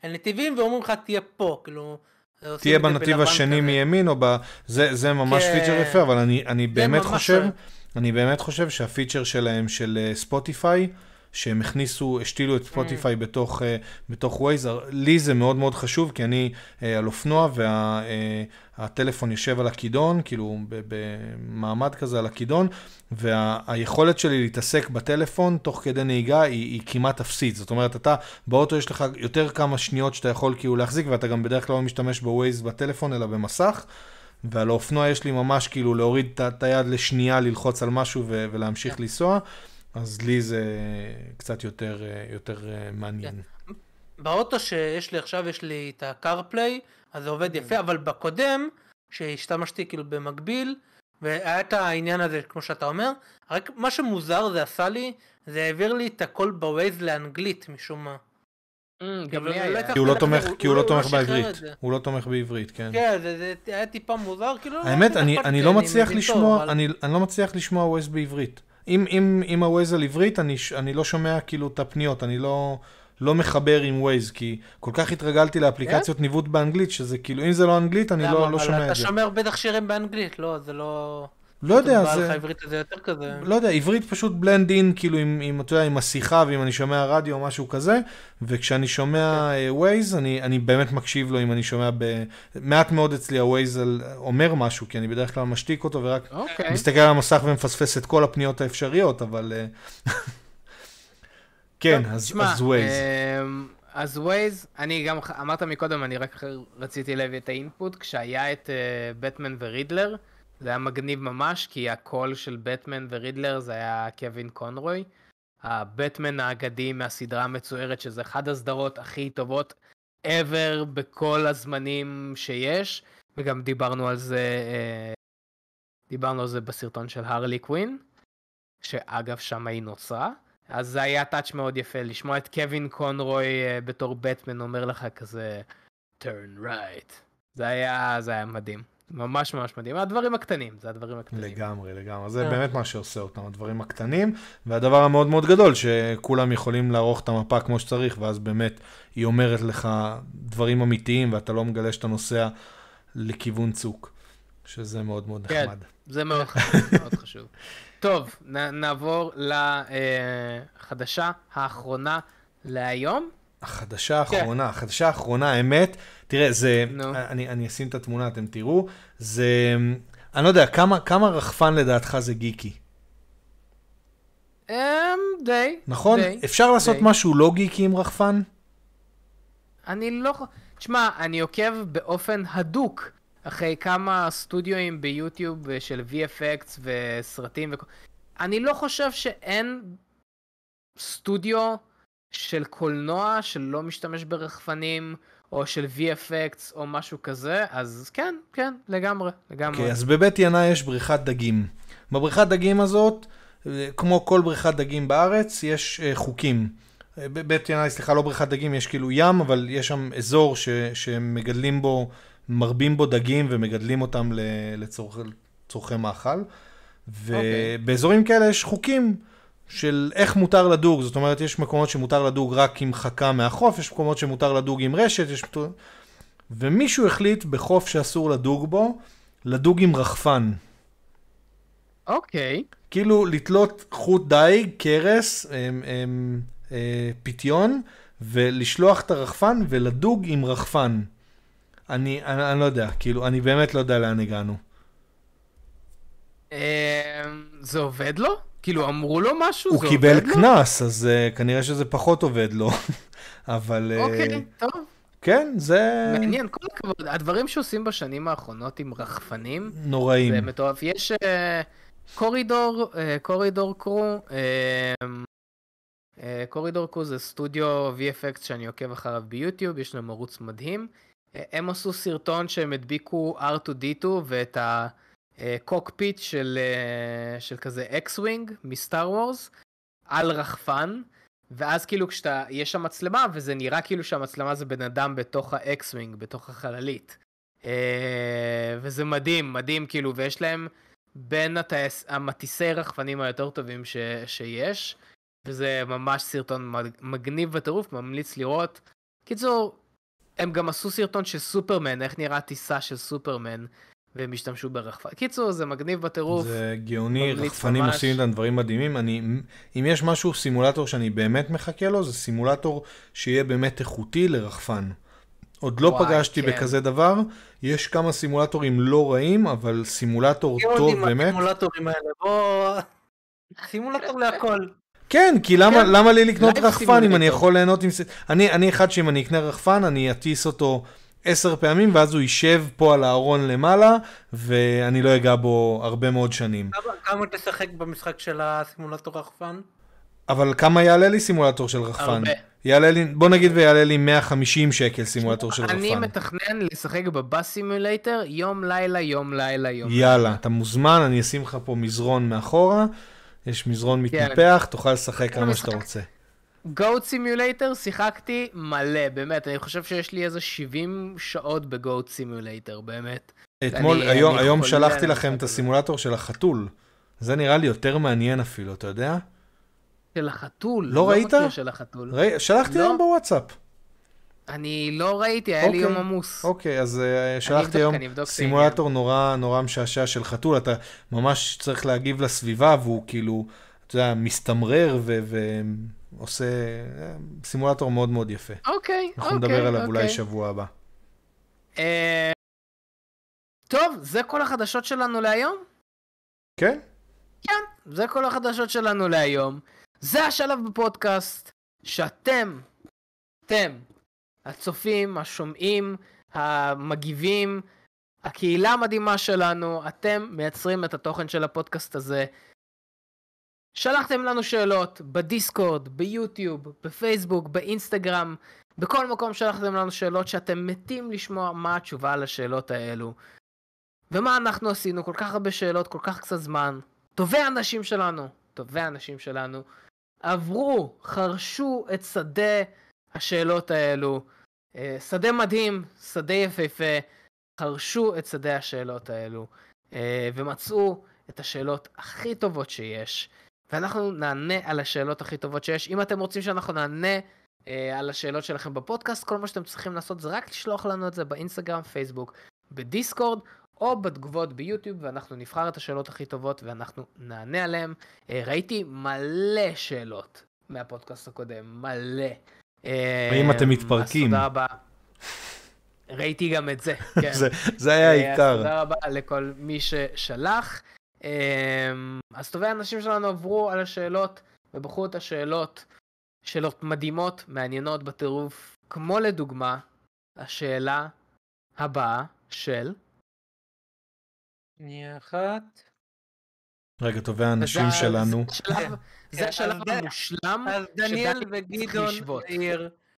הנתיבים ואומרים לך תהיה פה, כאילו. אה, תהיה בנתיב השני כזה. מימין או ב... זה, זה ממש כן. פיצ'ר יפה, אבל אני, אני באמת חושב, ש... אני באמת חושב שהפיצ'ר שלהם של ספוטיפיי, אה, uh, שהם הכניסו, השתילו את כן. ספוטיפיי mm. בתוך, אה, בתוך וייזר. לי זה מאוד מאוד חשוב, כי אני אה, על אופנוע והטלפון וה, אה, יושב על הכידון, כאילו במעמד כזה על הכידון, והיכולת וה, שלי להתעסק בטלפון תוך כדי נהיגה היא, היא כמעט אפסית. זאת אומרת, אתה, באוטו יש לך יותר כמה שניות שאתה יכול כאילו להחזיק, ואתה גם בדרך כלל לא משתמש בווייז בטלפון, אלא במסך. ועל האופנוע יש לי ממש כאילו להוריד את היד לשנייה, ללחוץ על משהו ו- ולהמשיך כן. לנסוע. אז לי זה קצת יותר, יותר אה, מעניין. כן. באוטו שיש לי עכשיו, יש לי את ה-CarPlay, אז זה עובד כן. יפה, אבל בקודם, שהשתמשתי כאילו במקביל, והיה את העניין הזה, כמו שאתה אומר, רק מה שמוזר זה עשה לי, זה העביר לי את הכל בווייז לאנגלית משום מה. Mm, כאילו, לא כי הוא לא תומך, כי הוא לא תומך בעברית. הוא לא תומך בעברית, כן. כן, זה היה טיפה מוזר, כאילו... לא האמת, אני לא מצליח לשמוע, אני לא מצליח לשמוע ווייז בעברית. אם, אם, אם הווייז על עברית, אני, אני לא שומע כאילו את הפניות, אני לא, לא מחבר עם ווייז, כי כל כך התרגלתי לאפליקציות yeah? כן? ניווט באנגלית, שזה כאילו, אם זה לא אנגלית, אני למה, לא, לא שומע את זה. אתה שומר בטח שירים באנגלית, לא, זה לא... לא יודע, זה... העברית הזה יותר כזה. לא יודע, עברית פשוט בלנד אין, כאילו עם, עם, אתה יודע, עם השיחה ואם אני שומע רדיו או משהו כזה, וכשאני שומע ווייז, כן. אה, אני, אני באמת מקשיב לו אם אני שומע ב... מעט מאוד אצלי הווייז אומר משהו, כי אני בדרך כלל משתיק אותו ורק okay. אוקיי. מסתכל על המסך ומפספס את כל הפניות האפשריות, אבל... אה, <laughs> כן, טוב, אז, ווייז. אז ווייז, אמ, אני גם, אמרת מקודם, אני רק רציתי להביא את האינפוט, כשהיה את בטמן אה, ורידלר, זה היה מגניב ממש, כי הקול של בטמן ורידלר זה היה קווין קונרוי. הבטמן האגדי מהסדרה המצוערת, שזה אחת הסדרות הכי טובות ever בכל הזמנים שיש, וגם דיברנו על זה, אה, דיברנו על זה בסרטון של הרלי קווין, שאגב שם היא נוצרה. אז זה היה טאץ' מאוד יפה, לשמוע את קווין קונרוי אה, בתור בטמן אומר לך כזה, turn right. זה היה, זה היה מדהים. ממש ממש מדהים. הדברים הקטנים, זה הדברים הקטנים. לגמרי, לגמרי. זה אה. באמת מה שעושה אותם, הדברים הקטנים. והדבר המאוד מאוד גדול, שכולם יכולים לערוך את המפה כמו שצריך, ואז באמת היא אומרת לך דברים אמיתיים, ואתה לא מגלה שאתה נוסע לכיוון צוק, שזה מאוד מאוד כן, נחמד. כן, זה מאוד חשוב. <laughs> טוב, נעבור לחדשה אה, האחרונה להיום. החדשה כן. האחרונה, כן. החדשה האחרונה, האמת, תראה, זה, no. אני, אני אשים את התמונה, אתם תראו, זה, אני לא יודע, כמה, כמה רחפן לדעתך זה גיקי? Um, די. נכון? Day. אפשר לעשות Day. משהו לא גיקי עם רחפן? אני לא... תשמע, אני עוקב באופן הדוק אחרי כמה סטודיואים ביוטיוב אה, של VFX וסרטים וכל... אני לא חושב שאין סטודיו של קולנוע שלא משתמש ברחפנים, או של VFX או משהו כזה, אז כן, כן, לגמרי, לגמרי. okay, אוקיי, אז בבית ינאי יש בריכת דגים. בבריכת דגים הזאת, אה, כמו כל בריכת דגים בארץ, יש uh, חוקים. אה, בית ינאי, סליחה, לא בריכת דגים, יש כאילו ים, אבל יש שם אזור ש, שמגדלים בו, מרבים בו דגים ומגדלים אותם לצורכי מאכל. אוקיי. ובאזורים okay. כאלה יש חוקים. של איך מותר לדוג, זאת אומרת, יש מקומות שמותר לדוג רק עם חכה מהחוף, יש מקומות שמותר לדוג עם רשת, יש... ומישהו החליט בחוף שאסור לדוג בו, לדוג עם רחפן. אוקיי. Okay. כאילו לתלות חוט דייג, קרס, הם, אמ, הם, אמ, אה, פיתיון, ולשלוח את הרחפן ולדוג עם רחפן. אני, אני, אני לא יודע, כאילו, אני באמת לא יודע לאן הגענו. אמ, זה עובד לו? כאילו, אמרו לו משהו, זה עובד לו? הוא קיבל קנס, אז uh, כנראה שזה פחות עובד לו, <laughs> אבל... אה, אוקיי, uh, טוב. כן, זה... מעניין, כל הכבוד. הדברים שעושים בשנים האחרונות עם רחפנים... נוראים. זה מטורף. יש אה, קורידור, קורידור קרו, קורידור קרו זה סטודיו VFX שאני עוקב אחריו ביוטיוב, יש להם ערוץ מדהים. הם עשו סרטון שהם הדביקו R2D2 ואת ה... אה, קוקפיט של, אה, של כזה אקס ווינג מסטאר וורס על רחפן ואז כאילו כשאתה יש שם מצלמה וזה נראה כאילו שהמצלמה זה בן אדם בתוך האקס ווינג בתוך החללית אה, וזה מדהים מדהים כאילו ויש להם בין הטייס, המטיסי רחפנים היותר טובים ש, שיש וזה ממש סרטון מגניב וטירוף ממליץ לראות. קיצור הם גם עשו סרטון של סופרמן איך נראה טיסה של סופרמן והם השתמשו ברחפן. קיצור, זה מגניב בטירוף. זה גאוני, רחפנים ממש. עושים איתם דברים מדהימים. אני, אם יש משהו, סימולטור שאני באמת מחכה לו, זה סימולטור שיהיה באמת איכותי לרחפן. עוד לא וואי, פגשתי כן. בכזה דבר, יש כמה סימולטורים לא רעים, אבל סימולטור טוב באמת. הסימולטורים האלה, בוא... סימולטור להכל. כן, כי למה, כן. למה לי לקנות רחפן אם אני יכול ליהנות עם... אני, אני אחד שאם אני אקנה רחפן, אני אטיס אותו עשר פעמים, ואז הוא יישב פה על הארון למעלה, ואני לא אגע בו הרבה מאוד שנים. כמה תשחק במשחק של הסימולטור רחפן? אבל כמה יעלה לי סימולטור של רחפן? הרבה. יעלה לי, בוא נגיד ויעלה לי 150 שקל סימולטור של רחפן. אני מתכנן לשחק בבאס סימולטור יום לילה יום לילה יום לילה. יאללה, אתה מוזמן, אני אשים לך פה מזרון מאחורה, יש מזרון כן. מתנפח, תוכל לשחק כמה שאתה רוצה. גוט סימולטר שיחקתי מלא, באמת, אני חושב שיש לי איזה 70 שעות בגוט סימולטר, באמת. אתמול, אני, היום, אני היום שלחתי לכם את הסימולטור של החתול. זה נראה לי יותר מעניין אפילו, אתה יודע? של החתול. לא, לא ראית? לא של החתול. ראי... שלחתי לא. היום בוואטסאפ. אני לא ראיתי, היה אוקיי, לי יום עמוס. אוקיי, אז uh, שלחתי היום סימולטור נורא נורא משעשע של חתול, אתה ממש צריך להגיב לסביבה, והוא כאילו, אתה יודע, מסתמרר ו... ו... עושה אה, סימולטור מאוד מאוד יפה. אוקיי, אוקיי, אוקיי, אנחנו נדבר אוקיי, עליו אוקיי. אולי שבוע הבא. אה... טוב, זה כל החדשות שלנו להיום? כן. כן, זה כל החדשות שלנו להיום. זה השלב בפודקאסט שאתם, אתם, הצופים, השומעים, המגיבים, הקהילה המדהימה שלנו, אתם מייצרים את התוכן של הפודקאסט הזה. שלחתם לנו שאלות בדיסקורד, ביוטיוב, בפייסבוק, באינסטגרם, בכל מקום שלחתם לנו שאלות שאתם מתים לשמוע מה התשובה לשאלות האלו. ומה אנחנו עשינו? כל כך הרבה שאלות, כל כך קצת זמן. טובי האנשים שלנו, טובי האנשים שלנו, עברו, חרשו את שדה השאלות האלו. אה, שדה מדהים, שדה יפהפה, חרשו את שדה השאלות האלו, אה, ומצאו את השאלות הכי טובות שיש. ואנחנו נענה על השאלות הכי טובות שיש. אם אתם רוצים שאנחנו נענה אה, על השאלות שלכם בפודקאסט, כל מה שאתם צריכים לעשות זה רק לשלוח לנו את זה באינסטגרם, פייסבוק, בדיסקורד, או בתגובות ביוטיוב, ואנחנו נבחר את השאלות הכי טובות ואנחנו נענה עליהן. אה, ראיתי מלא שאלות מהפודקאסט הקודם, מלא. אה, האם אתם מתפרקים? אז תודה רבה. ראיתי גם את זה, כן. <laughs> זה, זה היה אה, העיקר. תודה רבה לכל מי ששלח. אמ, אז טובי האנשים שלנו עברו על השאלות ובחרו את השאלות, שאלות מדהימות, מעניינות בטירוף, כמו לדוגמה, השאלה הבאה של... שנייה אחת. רגע, טובי האנשים שלנו. זה השלב כן. אה, המושלם. אז דניאל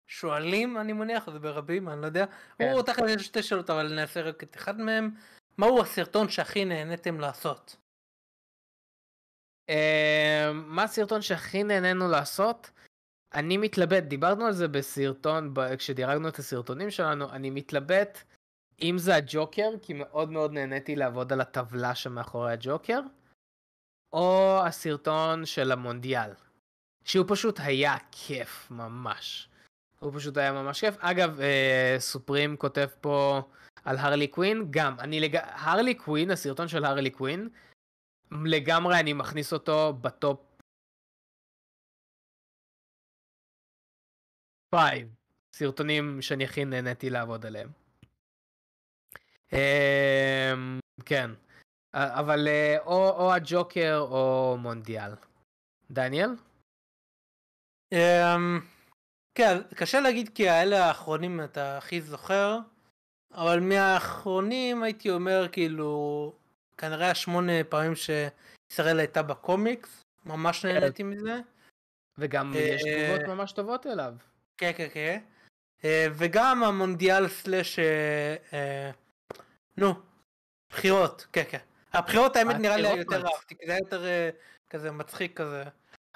שואלים, אני מניח, זה ברבים, אני לא יודע. כן. הוא תכף יש שתי שאלות, אבל נעשה רק את אחד מהם. מהו הסרטון שהכי נהניתם לעשות? אמ, מה הסרטון שהכי נהנינו לעשות? אני מתלבט, דיברנו על זה בסרטון, כשדירגנו את הסרטונים שלנו, אני מתלבט אם זה הג'וקר, כי מאוד מאוד נהניתי לעבוד על הטבלה שמאחורי הג'וקר, או הסרטון של המונדיאל, שהוא פשוט היה כיף ממש. הוא פשוט היה ממש כיף. אגב, אה, סופרים כותב פה על הרלי קווין, גם, אני לג... הרלי קווין, הסרטון של הרלי קווין, לגמרי אני מכניס אותו בטופ 5 סרטונים שאני הכי נהניתי לעבוד עליהם. Um, כן, אבל אה, או, או הג'וקר או מונדיאל. דניאל? Um, כן, קשה להגיד כי האלה האחרונים אתה הכי זוכר, אבל מהאחרונים הייתי אומר כאילו כנראה השמונה פעמים שישראל הייתה בקומיקס, ממש כן. נהניתי מזה. וגם אה, יש תגובות ממש טובות אליו. כן, כן, כן. אה, וגם המונדיאל סלאש... אה, נו, בחירות, כן, כן. הבחירות האמת נראה לי יותר אהבתי, זה היה יותר כזה מצחיק כזה.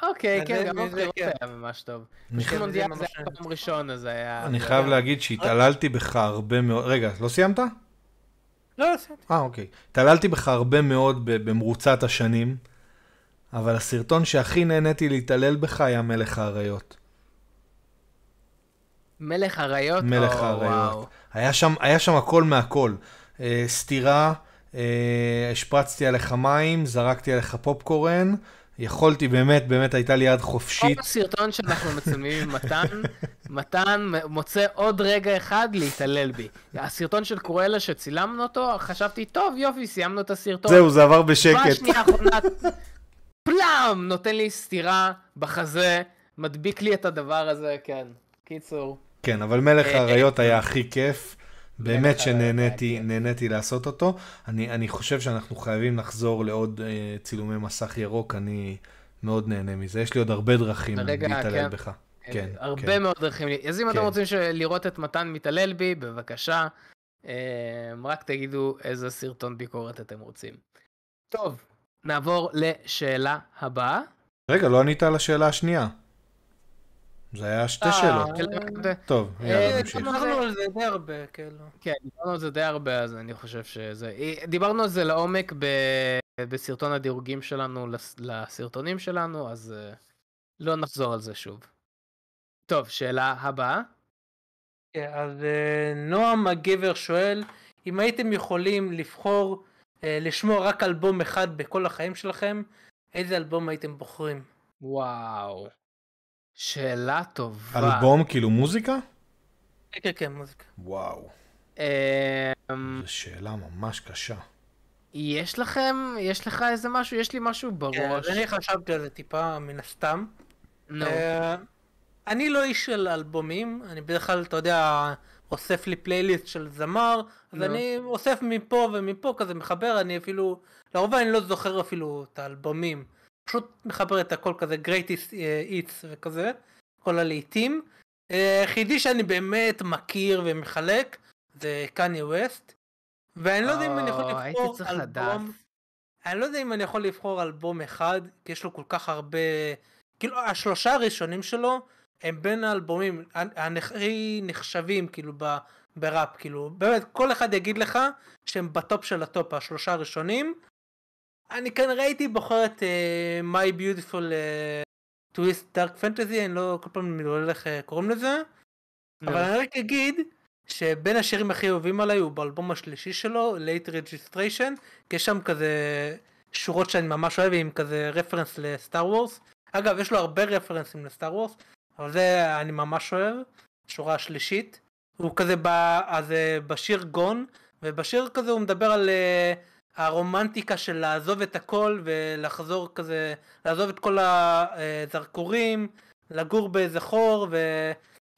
אוקיי, כן, גם הבחירות כן. היה ממש טוב. פשוט כן, מונדיאל זה היה פעם ראשון, אז היה... אני חייב להגיד שהתעללתי בך הרבה מאוד... רגע, לא סיימת? לא, סיימתי. אה, אוקיי. התעללתי בך הרבה מאוד במרוצת השנים, אבל הסרטון שהכי נהניתי להתעלל בך היה מלך האריות. מלך האריות? מלך האריות. היה היה שם הכל מהכל. אה, סתירה, אה, השפרצתי עליך מים, זרקתי עליך פופקורן. יכולתי באמת, באמת הייתה לי יד חופשית. כל הסרטון שאנחנו מצלמים עם מתן, מתן מוצא עוד רגע אחד להתעלל בי. הסרטון של קרואלה שצילמנו אותו, חשבתי, טוב, יופי, סיימנו את הסרטון. זהו, זה עבר בשקט. בשנייה האחרונה, פלאם! נותן לי סטירה בחזה, מדביק לי את הדבר הזה, כן. קיצור. כן, אבל מלך אה, האריות אה, אה. היה הכי כיף. באמת שנהניתי נהניתי לעשות אותו. אני, אני חושב שאנחנו חייבים לחזור לעוד uh, צילומי מסך ירוק, אני מאוד נהנה מזה. יש לי עוד הרבה דרכים להתעלל כן. בך. כן, אה, כן. הרבה כן. מאוד דרכים. אז אם כן. אתם רוצים לראות את מתן מתעלל בי, בבקשה. אה, רק תגידו איזה סרטון ביקורת אתם רוצים. טוב, נעבור לשאלה הבאה. רגע, לא ענית על השאלה השנייה. זה היה שתי אה, שאלות. כן, טוב, יאללה, נמשיך. דיברנו על זה די הרבה, כאילו. כן, דיברנו על זה די הרבה, אז אני חושב שזה... דיברנו על זה לעומק בסרטון הדירוגים שלנו לסרטונים שלנו, אז לא נחזור על זה שוב. טוב, שאלה הבאה. כן, אז אה, נועם הגבר שואל, אם הייתם יכולים לבחור אה, לשמוע רק אלבום אחד בכל החיים שלכם, איזה אלבום הייתם בוחרים? וואו. שאלה טובה. אלבום כאילו מוזיקה? כן, כן, כן, מוזיקה. וואו. Um, זו שאלה ממש קשה. יש לכם, יש לך איזה משהו? יש לי משהו כן, בראש. אני חשבתי על זה טיפה, מן הסתם. נו. אה, אני לא איש של אלבומים, אני בדרך כלל, אתה יודע, אוסף לי פלייליסט של זמר, אז no. אני אוסף מפה ומפה כזה מחבר, אני אפילו, לרוב אני לא זוכר אפילו את האלבומים, פשוט מחבר את הכל כזה greatest אה, hits וכזה, כל הלעיתים. אה, היחידי שאני באמת מכיר ומחלק זה קניה ווסט, ואני לא יודע אם אני יכול אה, לבחור אלבום, אני לא יודע אם אני יכול לבחור אלבום אחד, כי יש לו כל כך הרבה, כאילו השלושה הראשונים שלו, הם בין האלבומים הכי נחשבים כאילו ב, בראפ כאילו באמת כל אחד יגיד לך שהם בטופ של הטופ השלושה הראשונים. אני כנראה הייתי בוחר את uh, My Beautiful uh, Twist Dark Fantasy אני לא כל פעם מתבלבל איך אה, קוראים לזה. Yeah. אבל אני רק אגיד שבין השירים הכי אוהבים עליי הוא באלבום השלישי שלו Late Registration כי יש שם כזה שורות שאני ממש אוהב עם כזה רפרנס לסטאר וורס. אגב יש לו הרבה רפרנסים לסטאר וורס אבל זה אני ממש אוהב. שורה שלישית. הוא כזה ב... אז אה, בשיר גון, ובשיר כזה הוא מדבר על uh, הרומנטיקה של לעזוב את הכל ולחזור כזה, לעזוב את כל הזרקורים, אה, לגור באיזה חור, ו...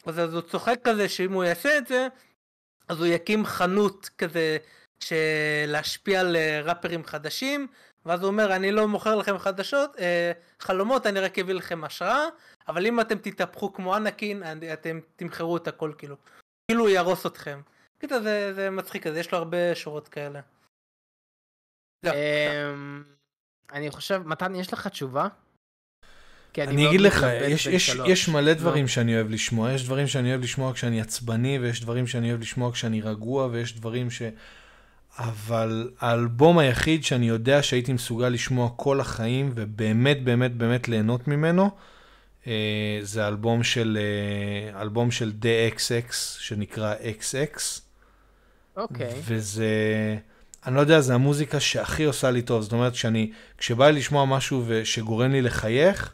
אז, אז הוא צוחק כזה שאם הוא יעשה את זה, אז הוא יקים חנות כזה של להשפיע על ראפרים חדשים, ואז הוא אומר, אני לא מוכר לכם חדשות, uh, חלומות, אני רק אביא לכם השראה, אבל אם אתם תתהפכו כמו ענקין, אתם תמכרו את הכל כאילו. כאילו הוא יהרוס אתכם. כאילו זה, זה מצחיק, אז יש לו הרבה שורות כאלה. לא, לא. אמ, אני חושב, מתן, יש לך תשובה? אני אגיד לך, יש מלא לא. דברים שאני אוהב לשמוע. יש דברים שאני אוהב לשמוע כשאני עצבני, ויש דברים שאני אוהב לשמוע כשאני רגוע, ויש דברים ש... אבל האלבום היחיד שאני יודע שהייתי מסוגל לשמוע כל החיים, ובאמת באמת באמת ליהנות ממנו, אה, זה אלבום של, אה, אלבום של DXX שנקרא XX. אוקיי. וזה, אני לא יודע, זה המוזיקה שהכי עושה לי טוב. זאת אומרת, שאני, כשבא לי לשמוע משהו שגורם לי לחייך,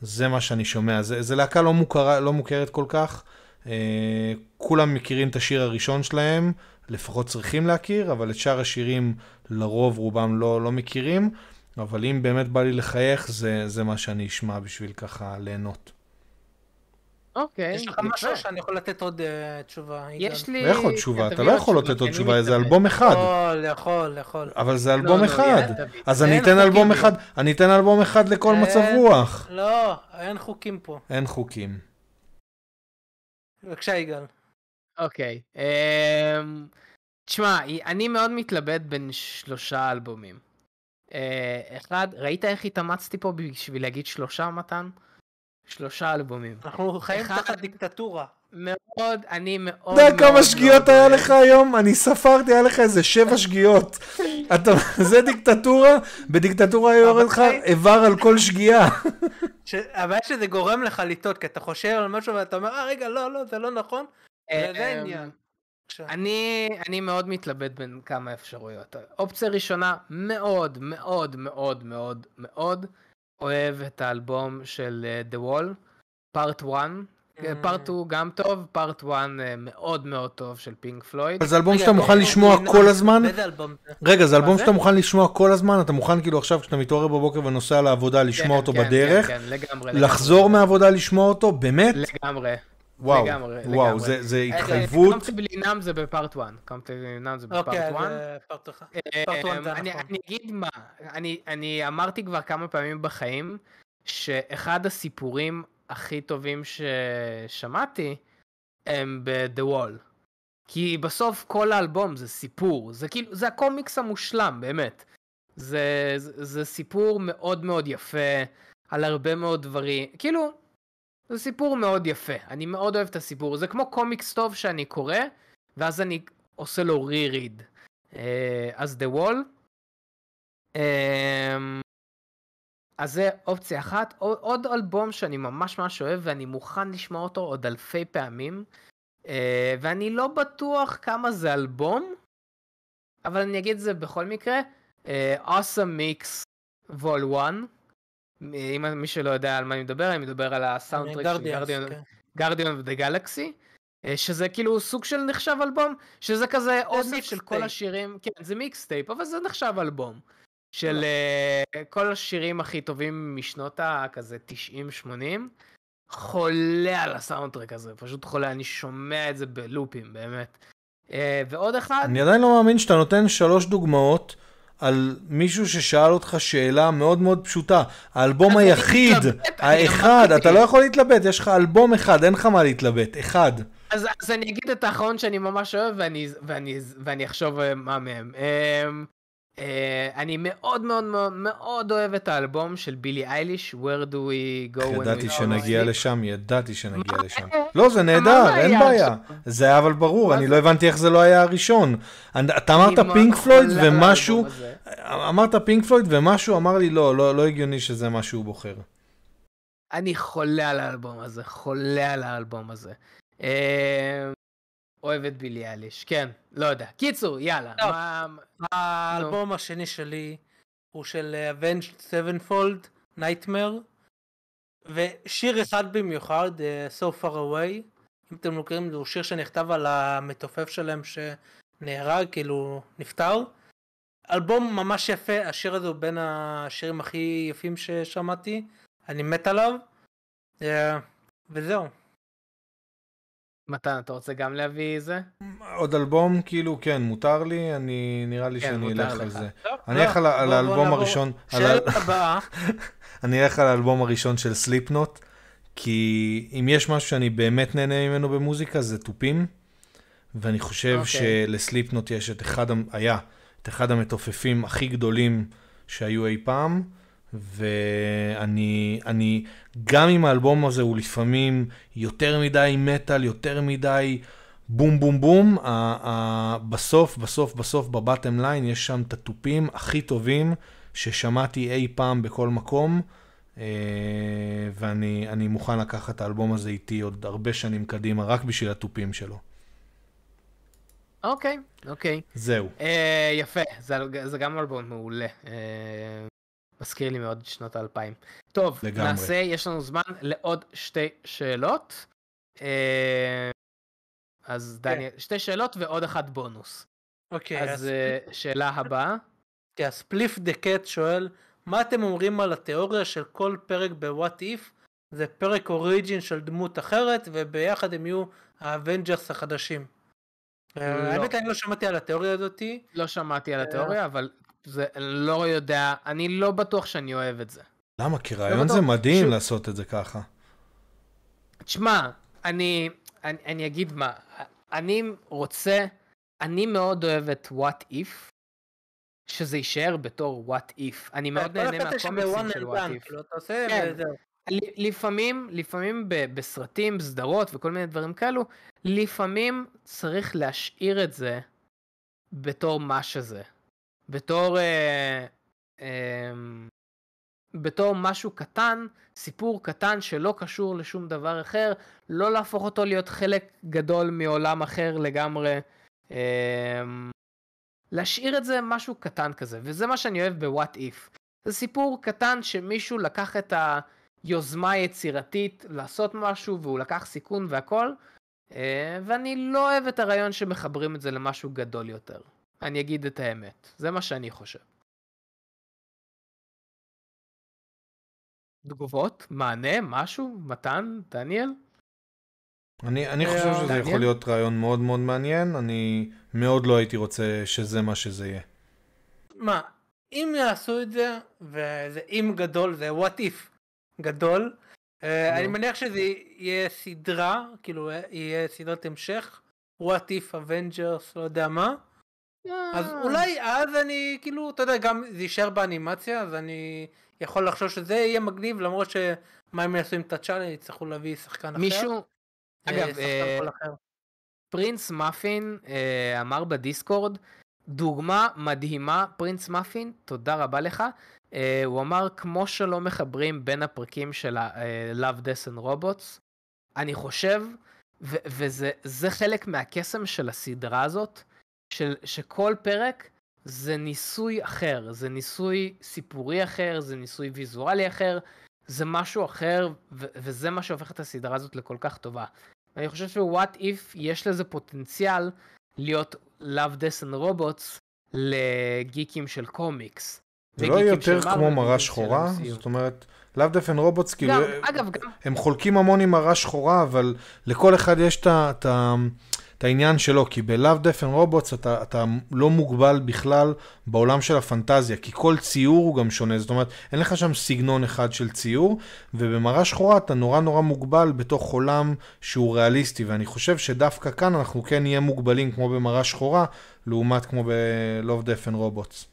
זה מה שאני שומע. זה, זה להקה לא, מוכרה, לא מוכרת כל כך. אה, כולם מכירים את השיר הראשון שלהם, לפחות צריכים להכיר, אבל את שאר השירים לרוב רובם לא, לא מכירים. אבל אם באמת בא לי לחייך, זה, זה מה שאני אשמע בשביל ככה ליהנות. אוקיי. יש לך משהו שאני יכול לתת עוד uh, תשובה? יש לי... איך עוד תשובה? אתה לא יכול לתת עוד תשובה, זה אלבום אחד. יכול, יכול, יכול. אבל זה לא, אלבום לא, אחד. לא, לא, אז אני אתן אלבום אחד, אני אתן אלבום אחד לכל אין, מצב רוח. לא, אין חוקים פה. אין חוקים. בבקשה, יגאל. אוקיי. אמ, תשמע, אני מאוד מתלבט בין שלושה אלבומים. אה, אחד, ראית איך התאמצתי פה בשביל להגיד שלושה מתן? שלושה אלבומים. אנחנו חיים תחת דיקטטורה. מאוד, אני מאוד... מאוד... אתה יודע כמה שגיאות היה לך היום? אני ספרתי, היה לך איזה שבע שגיאות. <laughs> אתה, זה דיקטטורה? בדיקטטורה היה יורד לך איבר על כל שגיאה. <laughs> הבעיה שזה גורם לך לטעות, כי אתה חושב על משהו ואתה אומר, אה רגע, לא, לא, זה לא נכון. אה, זה אה, העניין. אני, אני מאוד מתלבט בין כמה אפשרויות. אופציה ראשונה, מאוד מאוד מאוד מאוד מאוד אוהב את האלבום של אה, The Wall, פארט 1. פארט 2 גם טוב, פארט אה, 1 מאוד מאוד טוב של פינק פלויד. אז זה אלבום שאתה מוכן לשמוע כל הזמן? רגע, זה אלבום שאתה מוכן לשמוע כל הזמן? אתה מוכן כאילו עכשיו כשאתה מתעורר בבוקר ונוסע לעבודה כן, לשמוע אותו כן, כן, בדרך? כן, כן, לגמרי. לחזור מהעבודה לשמוע אותו? באמת? לגמרי. וואו, לגמרי, וואו, לגמרי. זה, זה אה, התחייבות. קמפטי אה, בלינאם זה בפארט 1. קמפטי בלינאם זה בפארט 1. אוקיי, אה, פארט 1 זה נכון. אני אגיד מה, אני, אני אמרתי כבר כמה פעמים בחיים, שאחד הסיפורים הכי טובים ששמעתי, הם ב-The Wall. כי בסוף כל האלבום זה סיפור, זה כאילו, זה הקומיקס המושלם, באמת. זה, זה, זה סיפור מאוד מאוד יפה, על הרבה מאוד דברים. כאילו, זה סיפור מאוד יפה, אני מאוד אוהב את הסיפור, זה כמו קומיקס טוב שאני קורא, ואז אני עושה לו re-read. Uh, אז The Wall. Uh, אז זה אופציה אחת. עוד, עוד אלבום שאני ממש ממש אוהב ואני מוכן לשמוע אותו עוד אלפי פעמים. Uh, ואני לא בטוח כמה זה אלבום, אבל אני אגיד את זה בכל מקרה. Uh, awesome Mix Vol 1. אם מי שלא יודע על מה אני מדבר, אני מדבר על הסאונד טרק של גרדיאן כן. ודה גלקסי, אה, שזה כאילו סוג של נחשב אלבום, שזה כזה אוסף של כל השירים, כן, זה מיקסטייפ, אבל זה נחשב אלבום. של לא. אה, כל השירים הכי טובים משנות ה... כזה 90-80, חולה על הסאונדטרק הזה, פשוט חולה, אני שומע את זה בלופים, באמת. אה, ועוד אחד... אני עדיין לא מאמין שאתה נותן שלוש דוגמאות על מישהו ששאל אותך שאלה מאוד מאוד פשוטה. האלבום היחיד, האחד, אתה לא יכול להתלבט, יש לך אלבום אחד, אין לך מה להתלבט, אחד. אז, אז אני אגיד את האחרון שאני ממש אוהב ואני, ואני, ואני אחשוב אה, מה מהם. Uh, אני מאוד מאוד מאוד אוהב את האלבום של בילי אייליש, Where do we go when we ידעתי שנגיע לשם, ידעתי שנגיע מה? לשם. לא, זה נהדר, אין בעיה. זה היה אבל ברור, אני לא הבנתי איך זה לא היה הראשון. אתה אמרת פינק פלויד ומשהו, אמרת פינק פלויד ומשהו אמר לי לא, לא, לא הגיוני שזה מה שהוא בוחר. אני חולה על האלבום הזה, חולה על האלבום הזה. אה, אוהב את בילי אליש, כן, לא יודע. קיצור, יאללה. מה... האלבום לא. השני שלי הוא של Avenged Sevenfold, Nightmare, ושיר אחד במיוחד, אה, So Far Away, אם אתם מכירים, הוא שיר שנכתב על המתופף שלהם שנהרג, כאילו נפטר. אלבום ממש יפה, השיר הזה הוא בין השירים הכי יפים ששמעתי, אני מת עליו, אה, וזהו. מתן, אתה רוצה גם להביא איזה? עוד אלבום, כאילו, כן, מותר לי, אני, נראה לי כן, שאני אלך לך. על זה. טוב, אני אלך על, על האלבום הראשון, על... <laughs> אני אלך על האלבום הראשון של סליפנוט, כי אם יש משהו שאני באמת נהנה ממנו במוזיקה, זה תופים, ואני חושב okay. אוקיי. שלסליפנוט יש את אחד, היה. את אחד המתופפים הכי גדולים שהיו אי פעם, ואני, אני, גם אם האלבום הזה הוא לפעמים יותר מדי מטאל, יותר מדי בום בום בום, ה, ה, בסוף, בסוף, בסוף, בבטם ליין, יש שם את התופים הכי טובים ששמעתי אי פעם בכל מקום. אה, ואני מוכן לקחת את האלבום הזה איתי עוד הרבה שנים קדימה, רק בשביל התופים שלו. אוקיי, אוקיי. זהו. Uh, יפה, זה, זה גם אלבום מעולה. Uh, מזכיר לי מאוד שנות האלפיים. טוב, לגמרי. נעשה, יש לנו זמן לעוד שתי שאלות. Uh, אז כן. דניאל, yeah. שתי שאלות ועוד אחת בונוס. אוקיי. Okay, אז uh, שאלה הבאה. כן, אז פליף דה קט שואל, מה אתם אומרים על התיאוריה של כל פרק בוואט איף? זה פרק אוריג'ין של דמות אחרת, וביחד הם יהיו האבנג'רס החדשים. אה, לא. האמת אני לא שמעתי על התיאוריה הזאתי. לא שמעתי על אה, התיאוריה, אבל זה לא יודע, אני לא בטוח שאני אוהב את זה. למה? כי לא רעיון זה מדהים לעשות את זה ככה. תשמע, אני, אני, אגיד מה, אני רוצה, אני מאוד אוהב את What If, שזה יישאר בתור What If. אני מאוד נהנה מהקומיקסים של What If. כאילו, כן, לפעמים, לפעמים בסרטים, סדרות וכל מיני דברים כאלו, לפעמים צריך להשאיר את זה בתור מה שזה. בתור... אה, אה, בתור משהו קטן, סיפור קטן שלא קשור לשום דבר אחר, לא להפוך אותו להיות חלק גדול מעולם אחר לגמרי. אה, להשאיר את זה משהו קטן כזה, וזה מה שאני אוהב בוואט If. זה סיפור קטן שמישהו לקח את ה... יוזמה יצירתית לעשות משהו, והוא לקח סיכון והכל, אה, ואני לא אוהב את הרעיון שמחברים את זה למשהו גדול יותר. אני אגיד את האמת, זה מה שאני חושב. תגובות? מענה? משהו? מתן? דניאל? אני, אני חושב אה, שזה דניאל? יכול להיות רעיון מאוד מאוד מעניין, אני מאוד לא הייתי רוצה שזה מה שזה יהיה. מה, אם יעשו את זה, וזה אם גדול זה what if, גדול. אה, לא. אני מניח שזה יהיה סדרה, כאילו אה, יהיה סדרת המשך, what if Avengers, לא יודע מה. אה. אז אולי אז אני כאילו, אתה יודע, גם זה יישאר באנימציה, אז אני יכול לחשוב שזה יהיה מגניב, למרות שמה הם יעשו עם תצ'אלה, יצטרכו להביא שחקן אחר. מישהו, אגב, פרינס מאפין אמר בדיסקורד, דוגמה מדהימה, פרינס מאפין, תודה רבה לך, Uh, הוא אמר, כמו שלא מחברים בין הפרקים של uh, love Death and Robots, אני חושב, ו- וזה חלק מהקסם של הסדרה הזאת, של, שכל פרק זה ניסוי אחר, זה ניסוי סיפורי אחר, זה ניסוי ויזואלי אחר, זה משהו אחר, ו- וזה מה שהופך את הסדרה הזאת לכל כך טובה. אני חושב ש-What If יש לזה פוטנציאל להיות Love, Death and Robots לגיקים של קומיקס. זה לא יהיה כאילו, יותר כמו מראה שחורה, זאת אומרת, לאו דפן רובוטס, כאילו, הם חולקים המון עם מראה שחורה, אבל לכל אחד יש את העניין שלו, כי בלאו דפן רובוטס אתה, אתה לא מוגבל בכלל בעולם של הפנטזיה, כי כל ציור הוא גם שונה, זאת אומרת, אין לך שם סגנון אחד של ציור, ובמראה שחורה אתה נורא נורא מוגבל בתוך עולם שהוא ריאליסטי, ואני חושב שדווקא כאן אנחנו כן נהיה מוגבלים כמו במראה שחורה, לעומת כמו בלאו דפן רובוטס.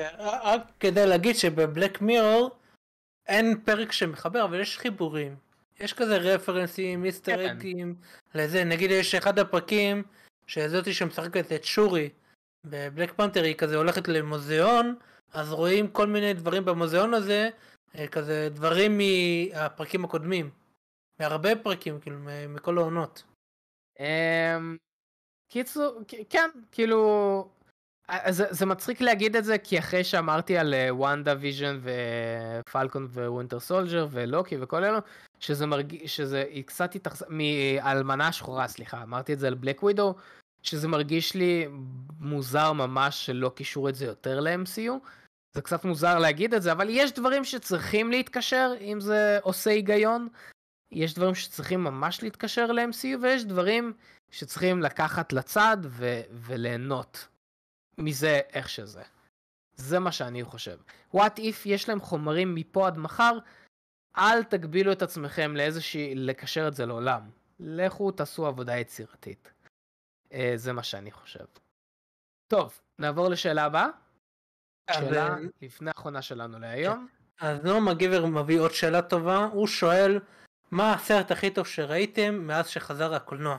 רק כן, כדי להגיד שבבלק מירור אין פרק שמחבר אבל יש חיבורים. יש כזה רפרנסים, מיסטר כן. אגים, לזה, נגיד יש אחד הפרקים שזאתי שמשחקת את שורי בבלק פנתר היא כזה הולכת למוזיאון אז רואים כל מיני דברים במוזיאון הזה אה, כזה דברים מהפרקים הקודמים. מהרבה פרקים כאילו מכל העונות. אמ, קיצור כן כאילו אז אה, אה, זה מצחיק להגיד את זה, כי אחרי שאמרתי על וונדה אה, ויז'ן ופלקון ווינטר סולג'ר ולוקי וכל אלו, שזה מרגיש, שזה היא קצת התאכזב, מאלמנה שחורה סליחה, אמרתי את זה על בלק ווידו, שזה מרגיש לי מוזר ממש שלא קישור את זה יותר ל-MCU. זה קצת מוזר להגיד את זה, אבל יש דברים שצריכים להתקשר, אם זה עושה היגיון. יש דברים שצריכים ממש להתקשר ל-MCU, ויש דברים שצריכים לקחת לצד ו- וליהנות מזה איך שזה. זה מה שאני חושב. What if יש להם חומרים מפה עד מחר, אל תגבילו את עצמכם לאיזושהי, לקשר את זה לעולם. לכו תעשו עבודה יצירתית. אה, זה מה שאני חושב. טוב, נעבור לשאלה הבאה. שאלה אה, לפני האחרונה שלנו להיום. כן. אז נורם הגבר מביא עוד שאלה טובה, הוא שואל מה הסרט הכי טוב שראיתם מאז שחזר הקולנוע?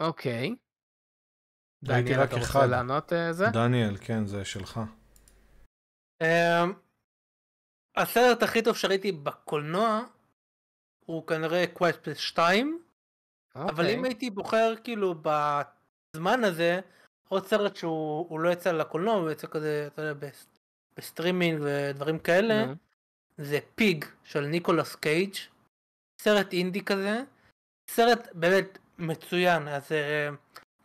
אוקיי. Okay. דניאל, אתה רוצה לענות אה, זה? דניאל, כן, זה שלך. אמ, הסרט הכי טוב שראיתי בקולנוע הוא כנראה קווייט פלס 2, אבל אוקיי. אם הייתי בוחר כאילו בזמן הזה, עוד סרט שהוא לא יצא לקולנוע, הוא יצא כזה, אתה יודע, בסטרימינג ודברים כאלה, זה פיג של ניקולס קייג', סרט אינדי כזה, סרט באמת מצוין, אז אה,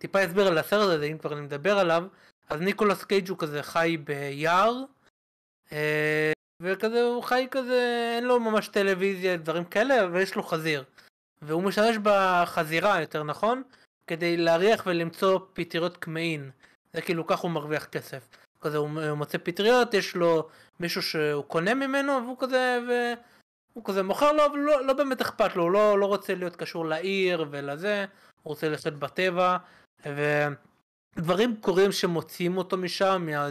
טיפה אסביר על הסרט הזה, אם כבר אני מדבר עליו, אז ניקולס קייג' הוא כזה חי ביער, אה, וכזה הוא חי כזה, אין לו ממש טלוויזיה, דברים כאלה, אבל יש לו חזיר. והוא משתמש בחזירה, יותר נכון, כדי להריח ולמצוא פטריות קמעין. זה כאילו כך הוא מרוויח כסף. כזה הוא מוצא פטריות, יש לו מישהו שהוא קונה ממנו, והוא כזה, ו... הוא כזה מוכר לו, אבל לא, לא באמת אכפת לו, הוא לא, לא רוצה להיות קשור לעיר ולזה, הוא רוצה לשבת בטבע, ודברים קורים שמוציאים אותו משם, מה...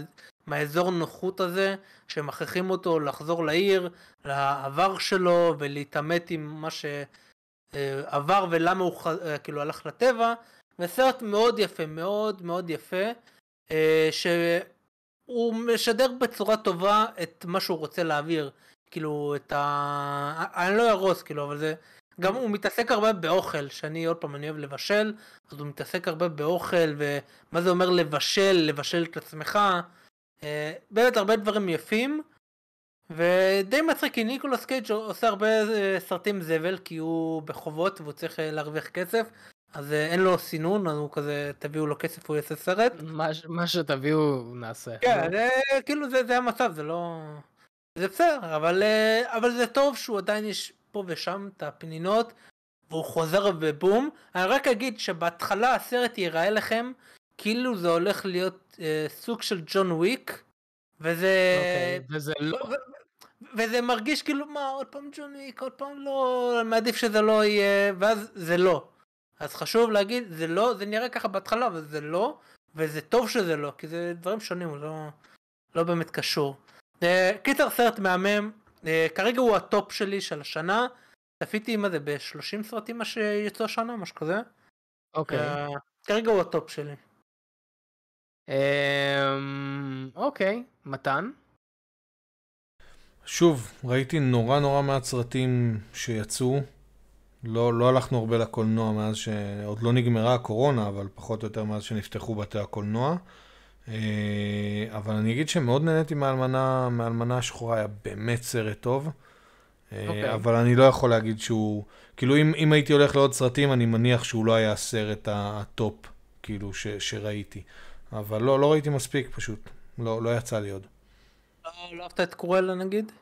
מהאזור נוחות הזה, שמכריחים אותו לחזור לעיר, לעבר שלו ולהתעמת עם מה שעבר אה, ולמה הוא ח... אה, כאילו הלך לטבע, וסרט מאוד יפה, מאוד מאוד יפה, אה, שהוא משדר בצורה טובה את מה שהוא רוצה להעביר, כאילו את ה... אני לא ארוס כאילו, אבל זה גם הוא מתעסק הרבה באוכל, שאני עוד פעם, אני אוהב לבשל, אז הוא מתעסק הרבה באוכל, ומה זה אומר לבשל, לבשל את עצמך, אה, באמת הרבה דברים יפים, ודי מצחיק, כי ניקולוס קייג' עושה הרבה אה, סרטים זבל, כי הוא בחובות והוא צריך אה, להרוויח כסף, אז אה, אין לו סינון, אז הוא כזה, תביאו לו כסף, הוא יעשה סרט. מה, מה שתביאו, נעשה. כן, זה, כאילו זה, זה המצב, זה לא... זה בסדר, אבל, אבל זה טוב שהוא עדיין יש פה ושם את הפנינות והוא חוזר בבום. אני רק אגיד שבהתחלה הסרט ייראה לכם כאילו זה הולך להיות אה, סוג של ג'ון וויק וזה... Okay, אוקיי, וזה לא... ו... וזה מרגיש כאילו מה עוד פעם ג'ון וויק עוד פעם לא אני מעדיף שזה לא יהיה ואז זה לא. אז חשוב להגיד זה לא זה נראה ככה בהתחלה אבל זה לא וזה טוב שזה לא כי זה דברים שונים זה לא, לא באמת קשור. אה, קיצר סרט מהמם Uh, כרגע הוא הטופ שלי של השנה. צפיתי עם זה ב-30 סרטים מה שיצאו השנה משהו כזה. אוקיי. Okay. אה, uh, כרגע הוא הטופ שלי. אמ, אוקיי um, okay. מתן. שוב ראיתי נורא נורא מעט סרטים שיצאו. לא, לא הלכנו הרבה לקולנוע מאז שעוד לא נגמרה הקורונה, אבל פחות או יותר מאז שנפתחו בתי הקולנוע. אה, אבל אני אגיד שמאוד נהניתי מהאלמנה, מהאלמנה השחורה, היה באמת סרט טוב. Okay. אה, אוקיי. אבל אני לא יכול להגיד שהוא... כאילו, אם, אם הייתי הולך לעוד סרטים, אני מניח שהוא לא היה הסרט הטופ, כאילו, ש, שראיתי. אבל לא, לא ראיתי מספיק פשוט. לא, לא יצא לי עוד. אה, לא, אהבת את קורלה נגיד?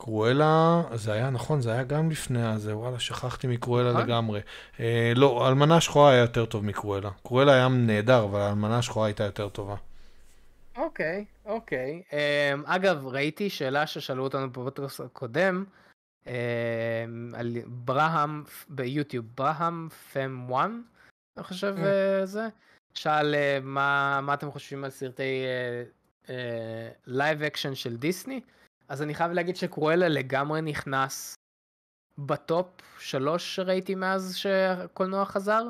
קרואלה, זה היה, נכון, זה היה גם לפני הזה, וואלה, שכחתי מקרואלה אה? לגמרי. אה, לא, אלמנה שחורה היה יותר טוב מקרואלה. קרואלה היה נהדר, אבל אלמנה שחורה הייתה יותר טובה. אוקיי, אוקיי. אה, אגב, ראיתי שאלה ששאלו אותנו בפודקאסט הקודם, אה, על ברהם ביוטיוב, ברהם פם וואן, אני חושב כן. אה, זה, שאל אה, מה, מה אתם חושבים על סרטי לייב אקשן של דיסני. אז אני חייב להגיד שקרואלה לגמרי נכנס בטופ שלוש שראיתי מאז שהקולנוע חזר.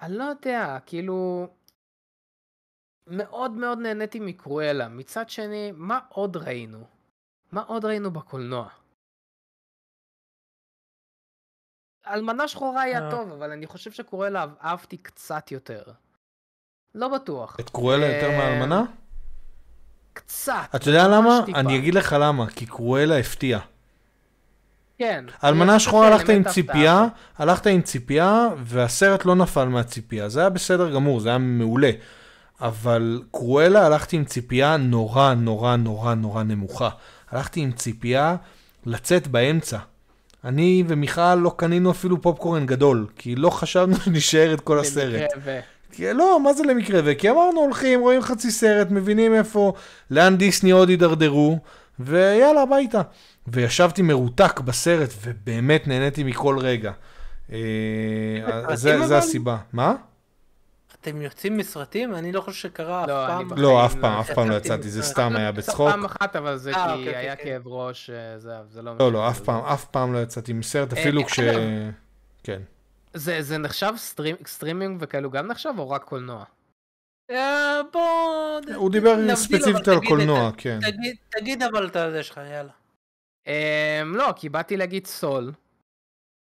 אני לא יודע, כאילו... מאוד מאוד נהניתי מקרואלה. מצד שני, מה עוד ראינו? מה עוד ראינו בקולנוע? אלמנה שחורה היה אה. טוב, אבל אני חושב שקרואלה אהבתי קצת יותר. לא בטוח. את קרואלה יותר אה, מאלמנה? קצת. אתה יודע למה? טיפה. אני אגיד לך למה, כי קרואלה הפתיעה. כן. אלמנה שחורה כן, הלכת עם ציפייה, הלכת עם ציפייה, והסרט לא נפל מהציפייה. זה היה בסדר גמור, זה היה מעולה. אבל קרואלה הלכתי עם ציפייה נורא נורא נורא נורא נמוכה. הלכתי עם ציפייה לצאת באמצע. אני ומיכל לא קנינו אפילו פופקורן גדול, כי לא חשבנו <laughs> שנשאר את כל הסרט. ו... לא, מה זה למקרה וכי אמרנו, הולכים, רואים חצי סרט, מבינים איפה, לאן דיסני עוד יידרדרו, ויאללה, הביתה. וישבתי מרותק בסרט, ובאמת נהניתי מכל רגע. אה, זה הסיבה. מה? אתם יוצאים מסרטים? אני לא חושב שקרה לא, אף פעם. לא, אף פעם, אף פעם לא יצאתי, זה סתם היה לא, בצחוק. פעם אחת, אבל זה אה, כי אוקיי, היה אוקיי. כאב ראש, אה, זה לא... לא, לא, אף פעם, אף פעם לא יצאתי מסרט, אפילו כש... לא. כן. זה, זה נחשב סטרימ, סטרימינג וכאלו גם נחשב או רק קולנוע? אה, בואו... הוא דיבר ספציפית על קולנוע, כן. תגיד אבל את זה שלך, יאללה. אמ, לא, כי באתי להגיד סול.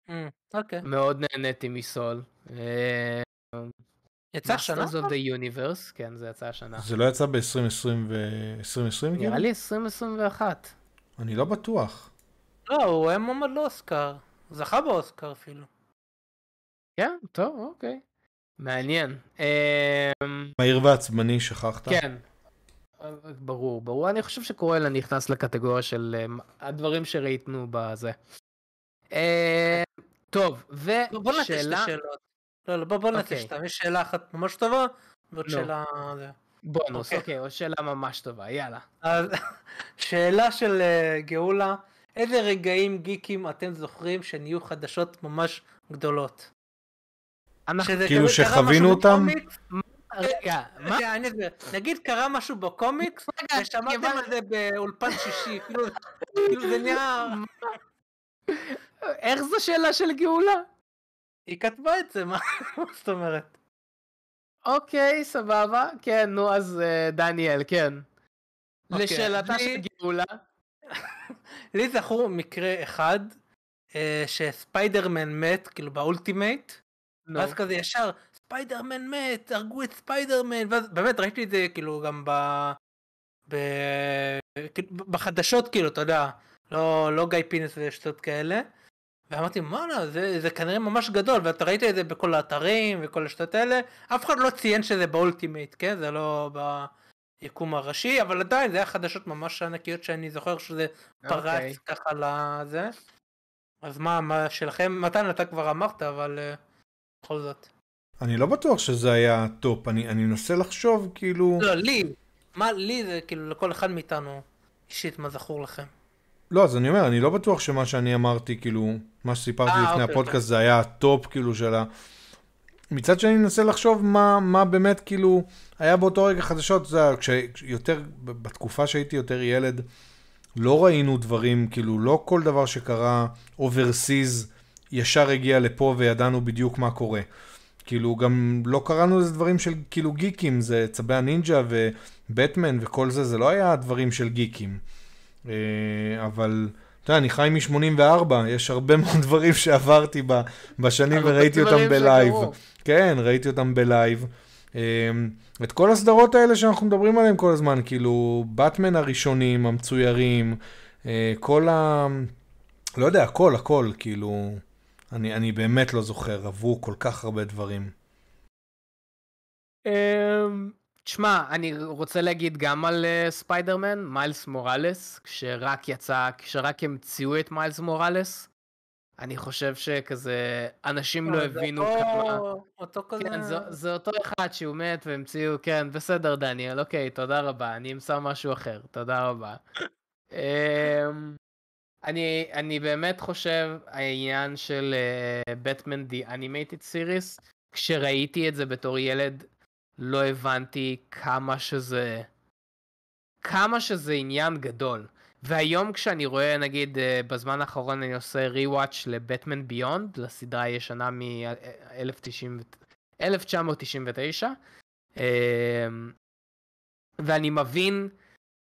אה, אוקיי. מאוד נהניתי מסול. אמ, יצא שנה? Masters of the Universe, כן, זה יצא השנה. זה לא יצא ב-2020 ו... 2020 נראה כאילו? לי 2021. אני לא בטוח. לא, הוא היה מועמד לאוסקר. זכה באוסקר אפילו. כן, טוב, אוקיי. מעניין. אמ, מהיר ועצבני שכחת? כן. ברור, ברור. אני חושב שקורל נכנס לקטגוריה של אמ, הדברים שראיתנו בזה. אמ, טוב, ושאלה... נטש לא, לא, בוא נתן אותם. אוקיי. יש שאלה אחת ממש טובה, ועוד שאלה... בונוס, אוקיי. אוקיי, עוד שאלה ממש טובה, יאללה. אז, <laughs> שאלה של אה, גאולה, איזה רגעים גיקים אתם זוכרים שנהיו חדשות ממש גדולות? כאילו שחווינו אותם? רגע, רגע, נגיד קרה משהו בקומיקס, ושמעתם על זה באולפן שישי, <laughs> כאילו, כאילו זה נהיה... <laughs> איך זו שאלה של גאולה? היא כתבה את זה, <laughs> מה זאת אומרת? אוקיי, סבבה. כן, נו, אז אה, דניאל, כן. אוקיי. לשאלתה של גאולה. לי זכור מקרה אחד, אה, שספיידרמן מת, כאילו באולטימייט, No. ואז כזה ישר, ספיידרמן מת, הרגו את ספיידרמן, ואז באמת ראיתי את זה כאילו גם ב... ב... כאילו, בחדשות כאילו, אתה יודע, לא, לא גיא פינס ושטות כאלה. ואמרתי, וואלה, זה, זה כנראה ממש גדול, ואתה ראית את זה בכל האתרים וכל השטות האלה, אף אחד לא ציין שזה באולטימייט, כן? זה לא ביקום הראשי, אבל עדיין זה היה חדשות ממש ענקיות שאני זוכר שזה אוקיי. פרץ okay. ככה לזה. אז מה, מה שלכם, מתן אתה כבר אמרת, אבל... Uh... בכל זאת. אני לא בטוח שזה היה הטופ, אני, אני מנסה לחשוב כאילו... לא, לי, מה לי זה כאילו לכל אחד מאיתנו אישית מה זכור לכם. לא, אז אני אומר, אני לא בטוח שמה שאני אמרתי, כאילו, מה שסיפרתי 아, אה, לפני אוקיי, הפודקאסט אוקיי. זה היה הטופ כאילו של ה... מצד שני, אני מנסה לחשוב מה, מה באמת כאילו היה באותו רגע חדשות, זה היה כשיותר, בתקופה שהייתי יותר ילד, לא ראינו דברים, כאילו, לא כל דבר שקרה אוברסיז. ישר הגיע לפה וידענו בדיוק מה קורה. כאילו, גם לא קראנו לזה דברים של כאילו גיקים, זה צבי הנינג'ה ובטמן וכל זה, זה לא היה דברים של גיקים. אה, אבל, אתה יודע, אני חי מ-84, יש הרבה <laughs> מאוד דברים שעברתי בשנים וראיתי אותם בלייב. כן, ראיתי אותם בלייב. אה, את כל הסדרות האלה שאנחנו מדברים עליהן כל הזמן, כאילו, באטמן הראשונים, המצוירים, אה, כל ה... לא יודע, הכל, הכל, כאילו... אני, אני באמת לא זוכר, עברו כל כך הרבה דברים. אמ, תשמע, אני רוצה להגיד גם על אה, ספיידרמן, מיילס מוראלס, כשרק יצא, כשרק המציאו את מיילס מוראלס, אני חושב שכזה, אנשים לא אה, הבינו כמה... אותו כזה... כן, זה, זה אותו אחד שהוא מת והמציאו, כן, בסדר דניאל, אוקיי, תודה רבה, אני אמצא משהו אחר, תודה רבה. <laughs> אמ, אני, אני באמת חושב העניין של בטמן די אנימייטד סיריס, כשראיתי את זה בתור ילד, לא הבנתי כמה שזה, כמה שזה עניין גדול. והיום כשאני רואה, נגיד, אה, בזמן האחרון אני עושה rewatch לבטמן ביונד, לסדרה הישנה מ-1999, אמ, ואני מבין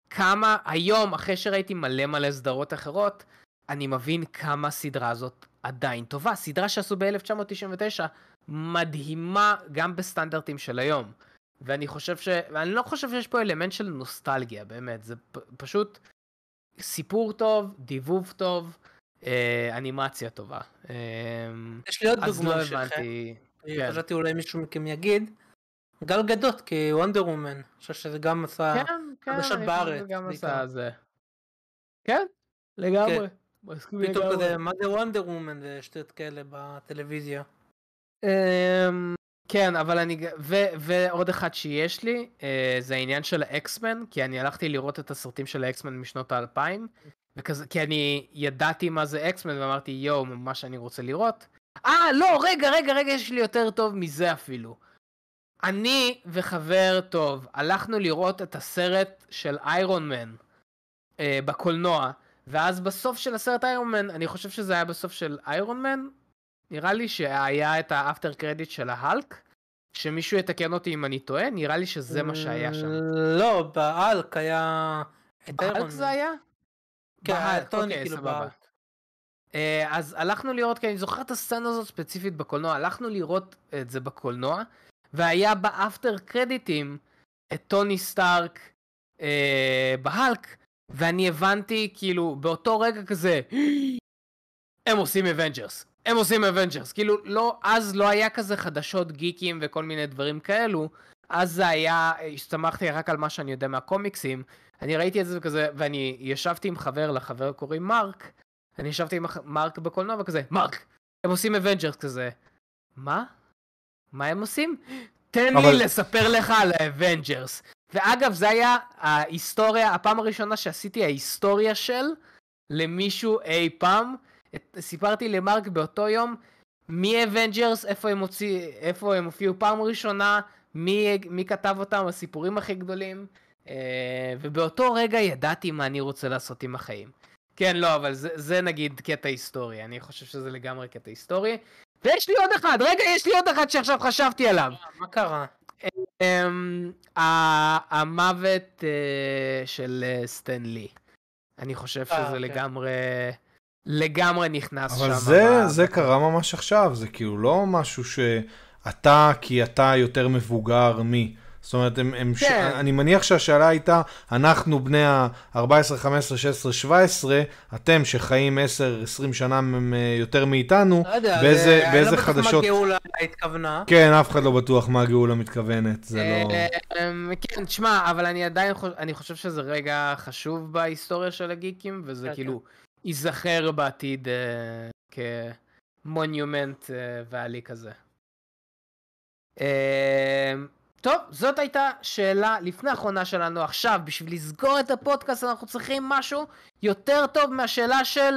כמה, היום, אחרי שראיתי מלא מלא סדרות אחרות, אני מבין כמה הסדרה הזאת עדיין טובה. סדרה שעשו ב-1999 מדהימה גם בסטנדרטים של היום. ואני חושב ש... ואני לא חושב שיש פה אלמנט של נוסטלגיה, באמת. זה פ- פשוט סיפור טוב, דיבוב טוב, אה, אנימציה טובה. אה, יש לי עוד דוגמא לא שלך. הבנתי... כן. חשבתי אולי מישהו מכם יגיד. גל גדות כוונדר וומן, אני חושב שזה גם עשה כן, כן, חדשות בארץ. גם עשה זה. כן, כן. לגמרי. פתאום כזה, מה זה וונדר וומן ושטויות כאלה בטלוויזיה. אמ, כן, אבל אני... ועוד אחד שיש לי, אה, זה העניין של האקסמן, כי אני הלכתי לראות את הסרטים של האקסמן משנות האלפיים, כי אני ידעתי מה זה אקסמן ואמרתי, יואו, מה שאני רוצה לראות. אה, לא, רגע, רגע, רגע, יש לי יותר טוב מזה אפילו. אני וחבר טוב הלכנו לראות את הסרט של איירון מן אה, בקולנוע, ואז בסוף של הסרט איירון מן, אני חושב שזה היה בסוף של איירון מן, נראה לי שהיה את האפטר קרדיט של ההלק, שמישהו יתקן אותי אם אני טועה, נראה לי שזה מה שהיה שם. לא, בהלק היה... בהלק זה היה? כן, בהלק, אוקיי, כאילו סבבה. אה, אז הלכנו לראות, כי אני זוכר את הסצנה הזאת ספציפית בקולנוע, הלכנו לראות את זה בקולנוע, והיה באפטר קרדיטים את טוני סטארק אה, בהאלק, ואני הבנתי כאילו באותו רגע כזה, הם עושים אבנג'רס, הם עושים אבנג'רס, כאילו לא, אז לא היה כזה חדשות גיקים וכל מיני דברים כאלו, אז זה היה, הסתמכתי רק על מה שאני יודע מהקומיקסים, אני ראיתי את זה כזה, ואני ישבתי עם חבר, לחבר קוראים מרק, אני ישבתי עם מרק בקולנוע וכזה, מרק, הם עושים אבנג'רס כזה, מה? מה הם עושים? תן אבל... לי לספר לך על האבנג'רס. ואגב, זה היה ההיסטוריה, הפעם הראשונה שעשיתי ההיסטוריה של למישהו אי פעם. את, סיפרתי למרק באותו יום מי אבנג'רס, איפה הם, איפה הם הופיעו פעם ראשונה, מי, מי כתב אותם, הסיפורים הכי גדולים. אה, ובאותו רגע ידעתי מה אני רוצה לעשות עם החיים. כן, לא, אבל זה, זה נגיד קטע היסטורי, אני חושב שזה לגמרי קטע היסטורי. ויש לי עוד אחד, רגע, יש לי עוד אחד שעכשיו חשבתי עליו. אה, מה קרה? אמ, המוות אה, של אה, סטנלי. אני חושב שזה אוקיי. לגמרי... לגמרי נכנס אבל שם. אבל זה, מה... זה קרה ממש עכשיו, זה כאילו לא משהו שאתה, כי אתה יותר מבוגר מי. זאת אומרת, הם, הם כן. ש... אני מניח שהשאלה הייתה, אנחנו בני ה-14, 15, 16, 17, אתם שחיים 10, 20 שנה אה, יותר מאיתנו, לא יודע, באיזה, זה... אה, באיזה לא חדשות... אני לא בטוח מה גאולה התכוונה. כן, אף אחד לא בטוח מה גאולה מתכוונת, זה לא... אה, אמ, כן, תשמע, אבל אני עדיין חושב, אני חושב שזה רגע חשוב בהיסטוריה של הגיקים, וזה כן. כאילו כן. ייזכר בעתיד uh, כמונומנט uh, ועלי כזה. Uh, טוב, זאת הייתה שאלה לפני האחרונה שלנו עכשיו. בשביל לסגור את הפודקאסט אנחנו צריכים משהו יותר טוב מהשאלה של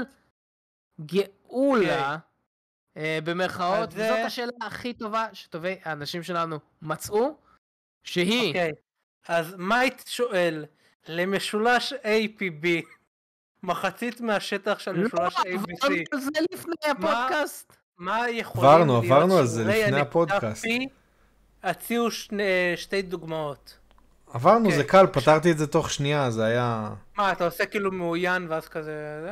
גאולה, okay. אוקיי. אה, במרכאות. זה... זאת אה, השאלה הכי טובה שטובי האנשים שלנו מצאו, שהיא... Okay. אוקיי, אז מייט שואל, למשולש APB, מחצית מהשטח של לא, משולש ABC. לא, עברנו על זה לפני הפודקאסט. מה, מה יכולים עברנו, להיות עברנו על זה לפני הפודקאסט. P הציעו שני, שתי דוגמאות. עברנו, okay. כן. זה קל, פתרתי את זה תוך שנייה, זה היה... מה, אתה עושה כאילו מעוין ואז כזה... זה?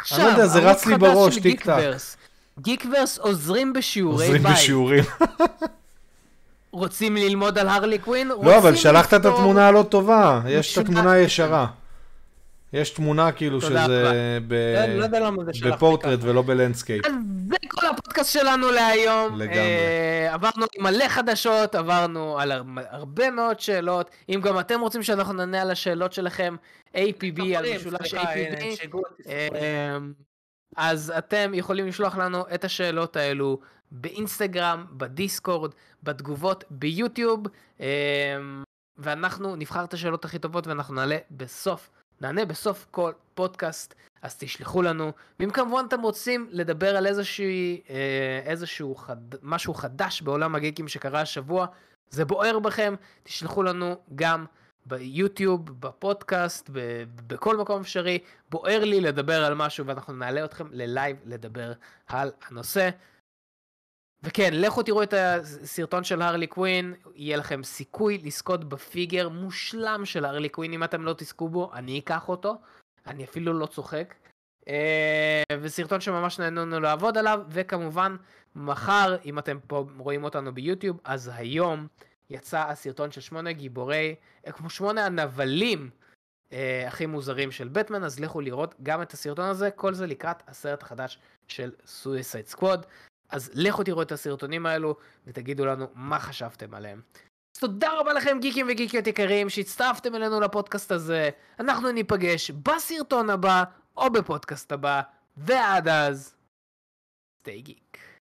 עכשיו, אני לא יודע, זה רץ לי בראש, טיק טק. גיקוורס עוזרים בשיעורי עוזרים בית. עוזרים בשיעורים. רוצים ללמוד על הרלי קווין? לא, אבל שלחת את התמונה הלא טובה, יש את התמונה הישרה. יש תמונה כאילו שזה לא, לא בפורטרט ולא בלנדסקייפ. אז זה כל הפודקאסט שלנו להיום. לגמרי. אה, עברנו מלא חדשות, עברנו על הרבה מאוד שאלות. אם גם אתם רוצים שאנחנו נענה על השאלות שלכם, APB, על משולש APB, אה, אז אתם יכולים לשלוח לנו את השאלות האלו באינסטגרם, בדיסקורד, בתגובות, ביוטיוב, אה, ואנחנו נבחר את השאלות הכי טובות ואנחנו נעלה בסוף. נענה בסוף כל פודקאסט, אז תשלחו לנו. ואם כמובן אתם רוצים לדבר על איזושהי, אה, איזשהו חד, משהו חדש בעולם הגיקים שקרה השבוע, זה בוער בכם, תשלחו לנו גם ביוטיוב, בפודקאסט, ב- בכל מקום אפשרי. בוער לי לדבר על משהו ואנחנו נעלה אתכם ללייב לדבר על הנושא. וכן, לכו תראו את הסרטון של הרלי קווין, יהיה לכם סיכוי לזכות בפיגר מושלם של הרלי קווין, אם אתם לא תזכו בו, אני אקח אותו, אני אפילו לא צוחק. אה, וסרטון שממש נהנינו לעבוד עליו, וכמובן, מחר, אם אתם פה רואים אותנו ביוטיוב, אז היום יצא הסרטון של שמונה גיבורי, אה, כמו שמונה הנבלים אה, הכי מוזרים של בטמן, אז לכו לראות גם את הסרטון הזה, כל זה לקראת הסרט החדש של Suicide Squad. אז לכו תראו את הסרטונים האלו ותגידו לנו מה חשבתם עליהם. אז תודה רבה לכם גיקים וגיקיות יקרים שהצטרפתם אלינו לפודקאסט הזה. אנחנו ניפגש בסרטון הבא או בפודקאסט הבא, ועד אז, stay גיק.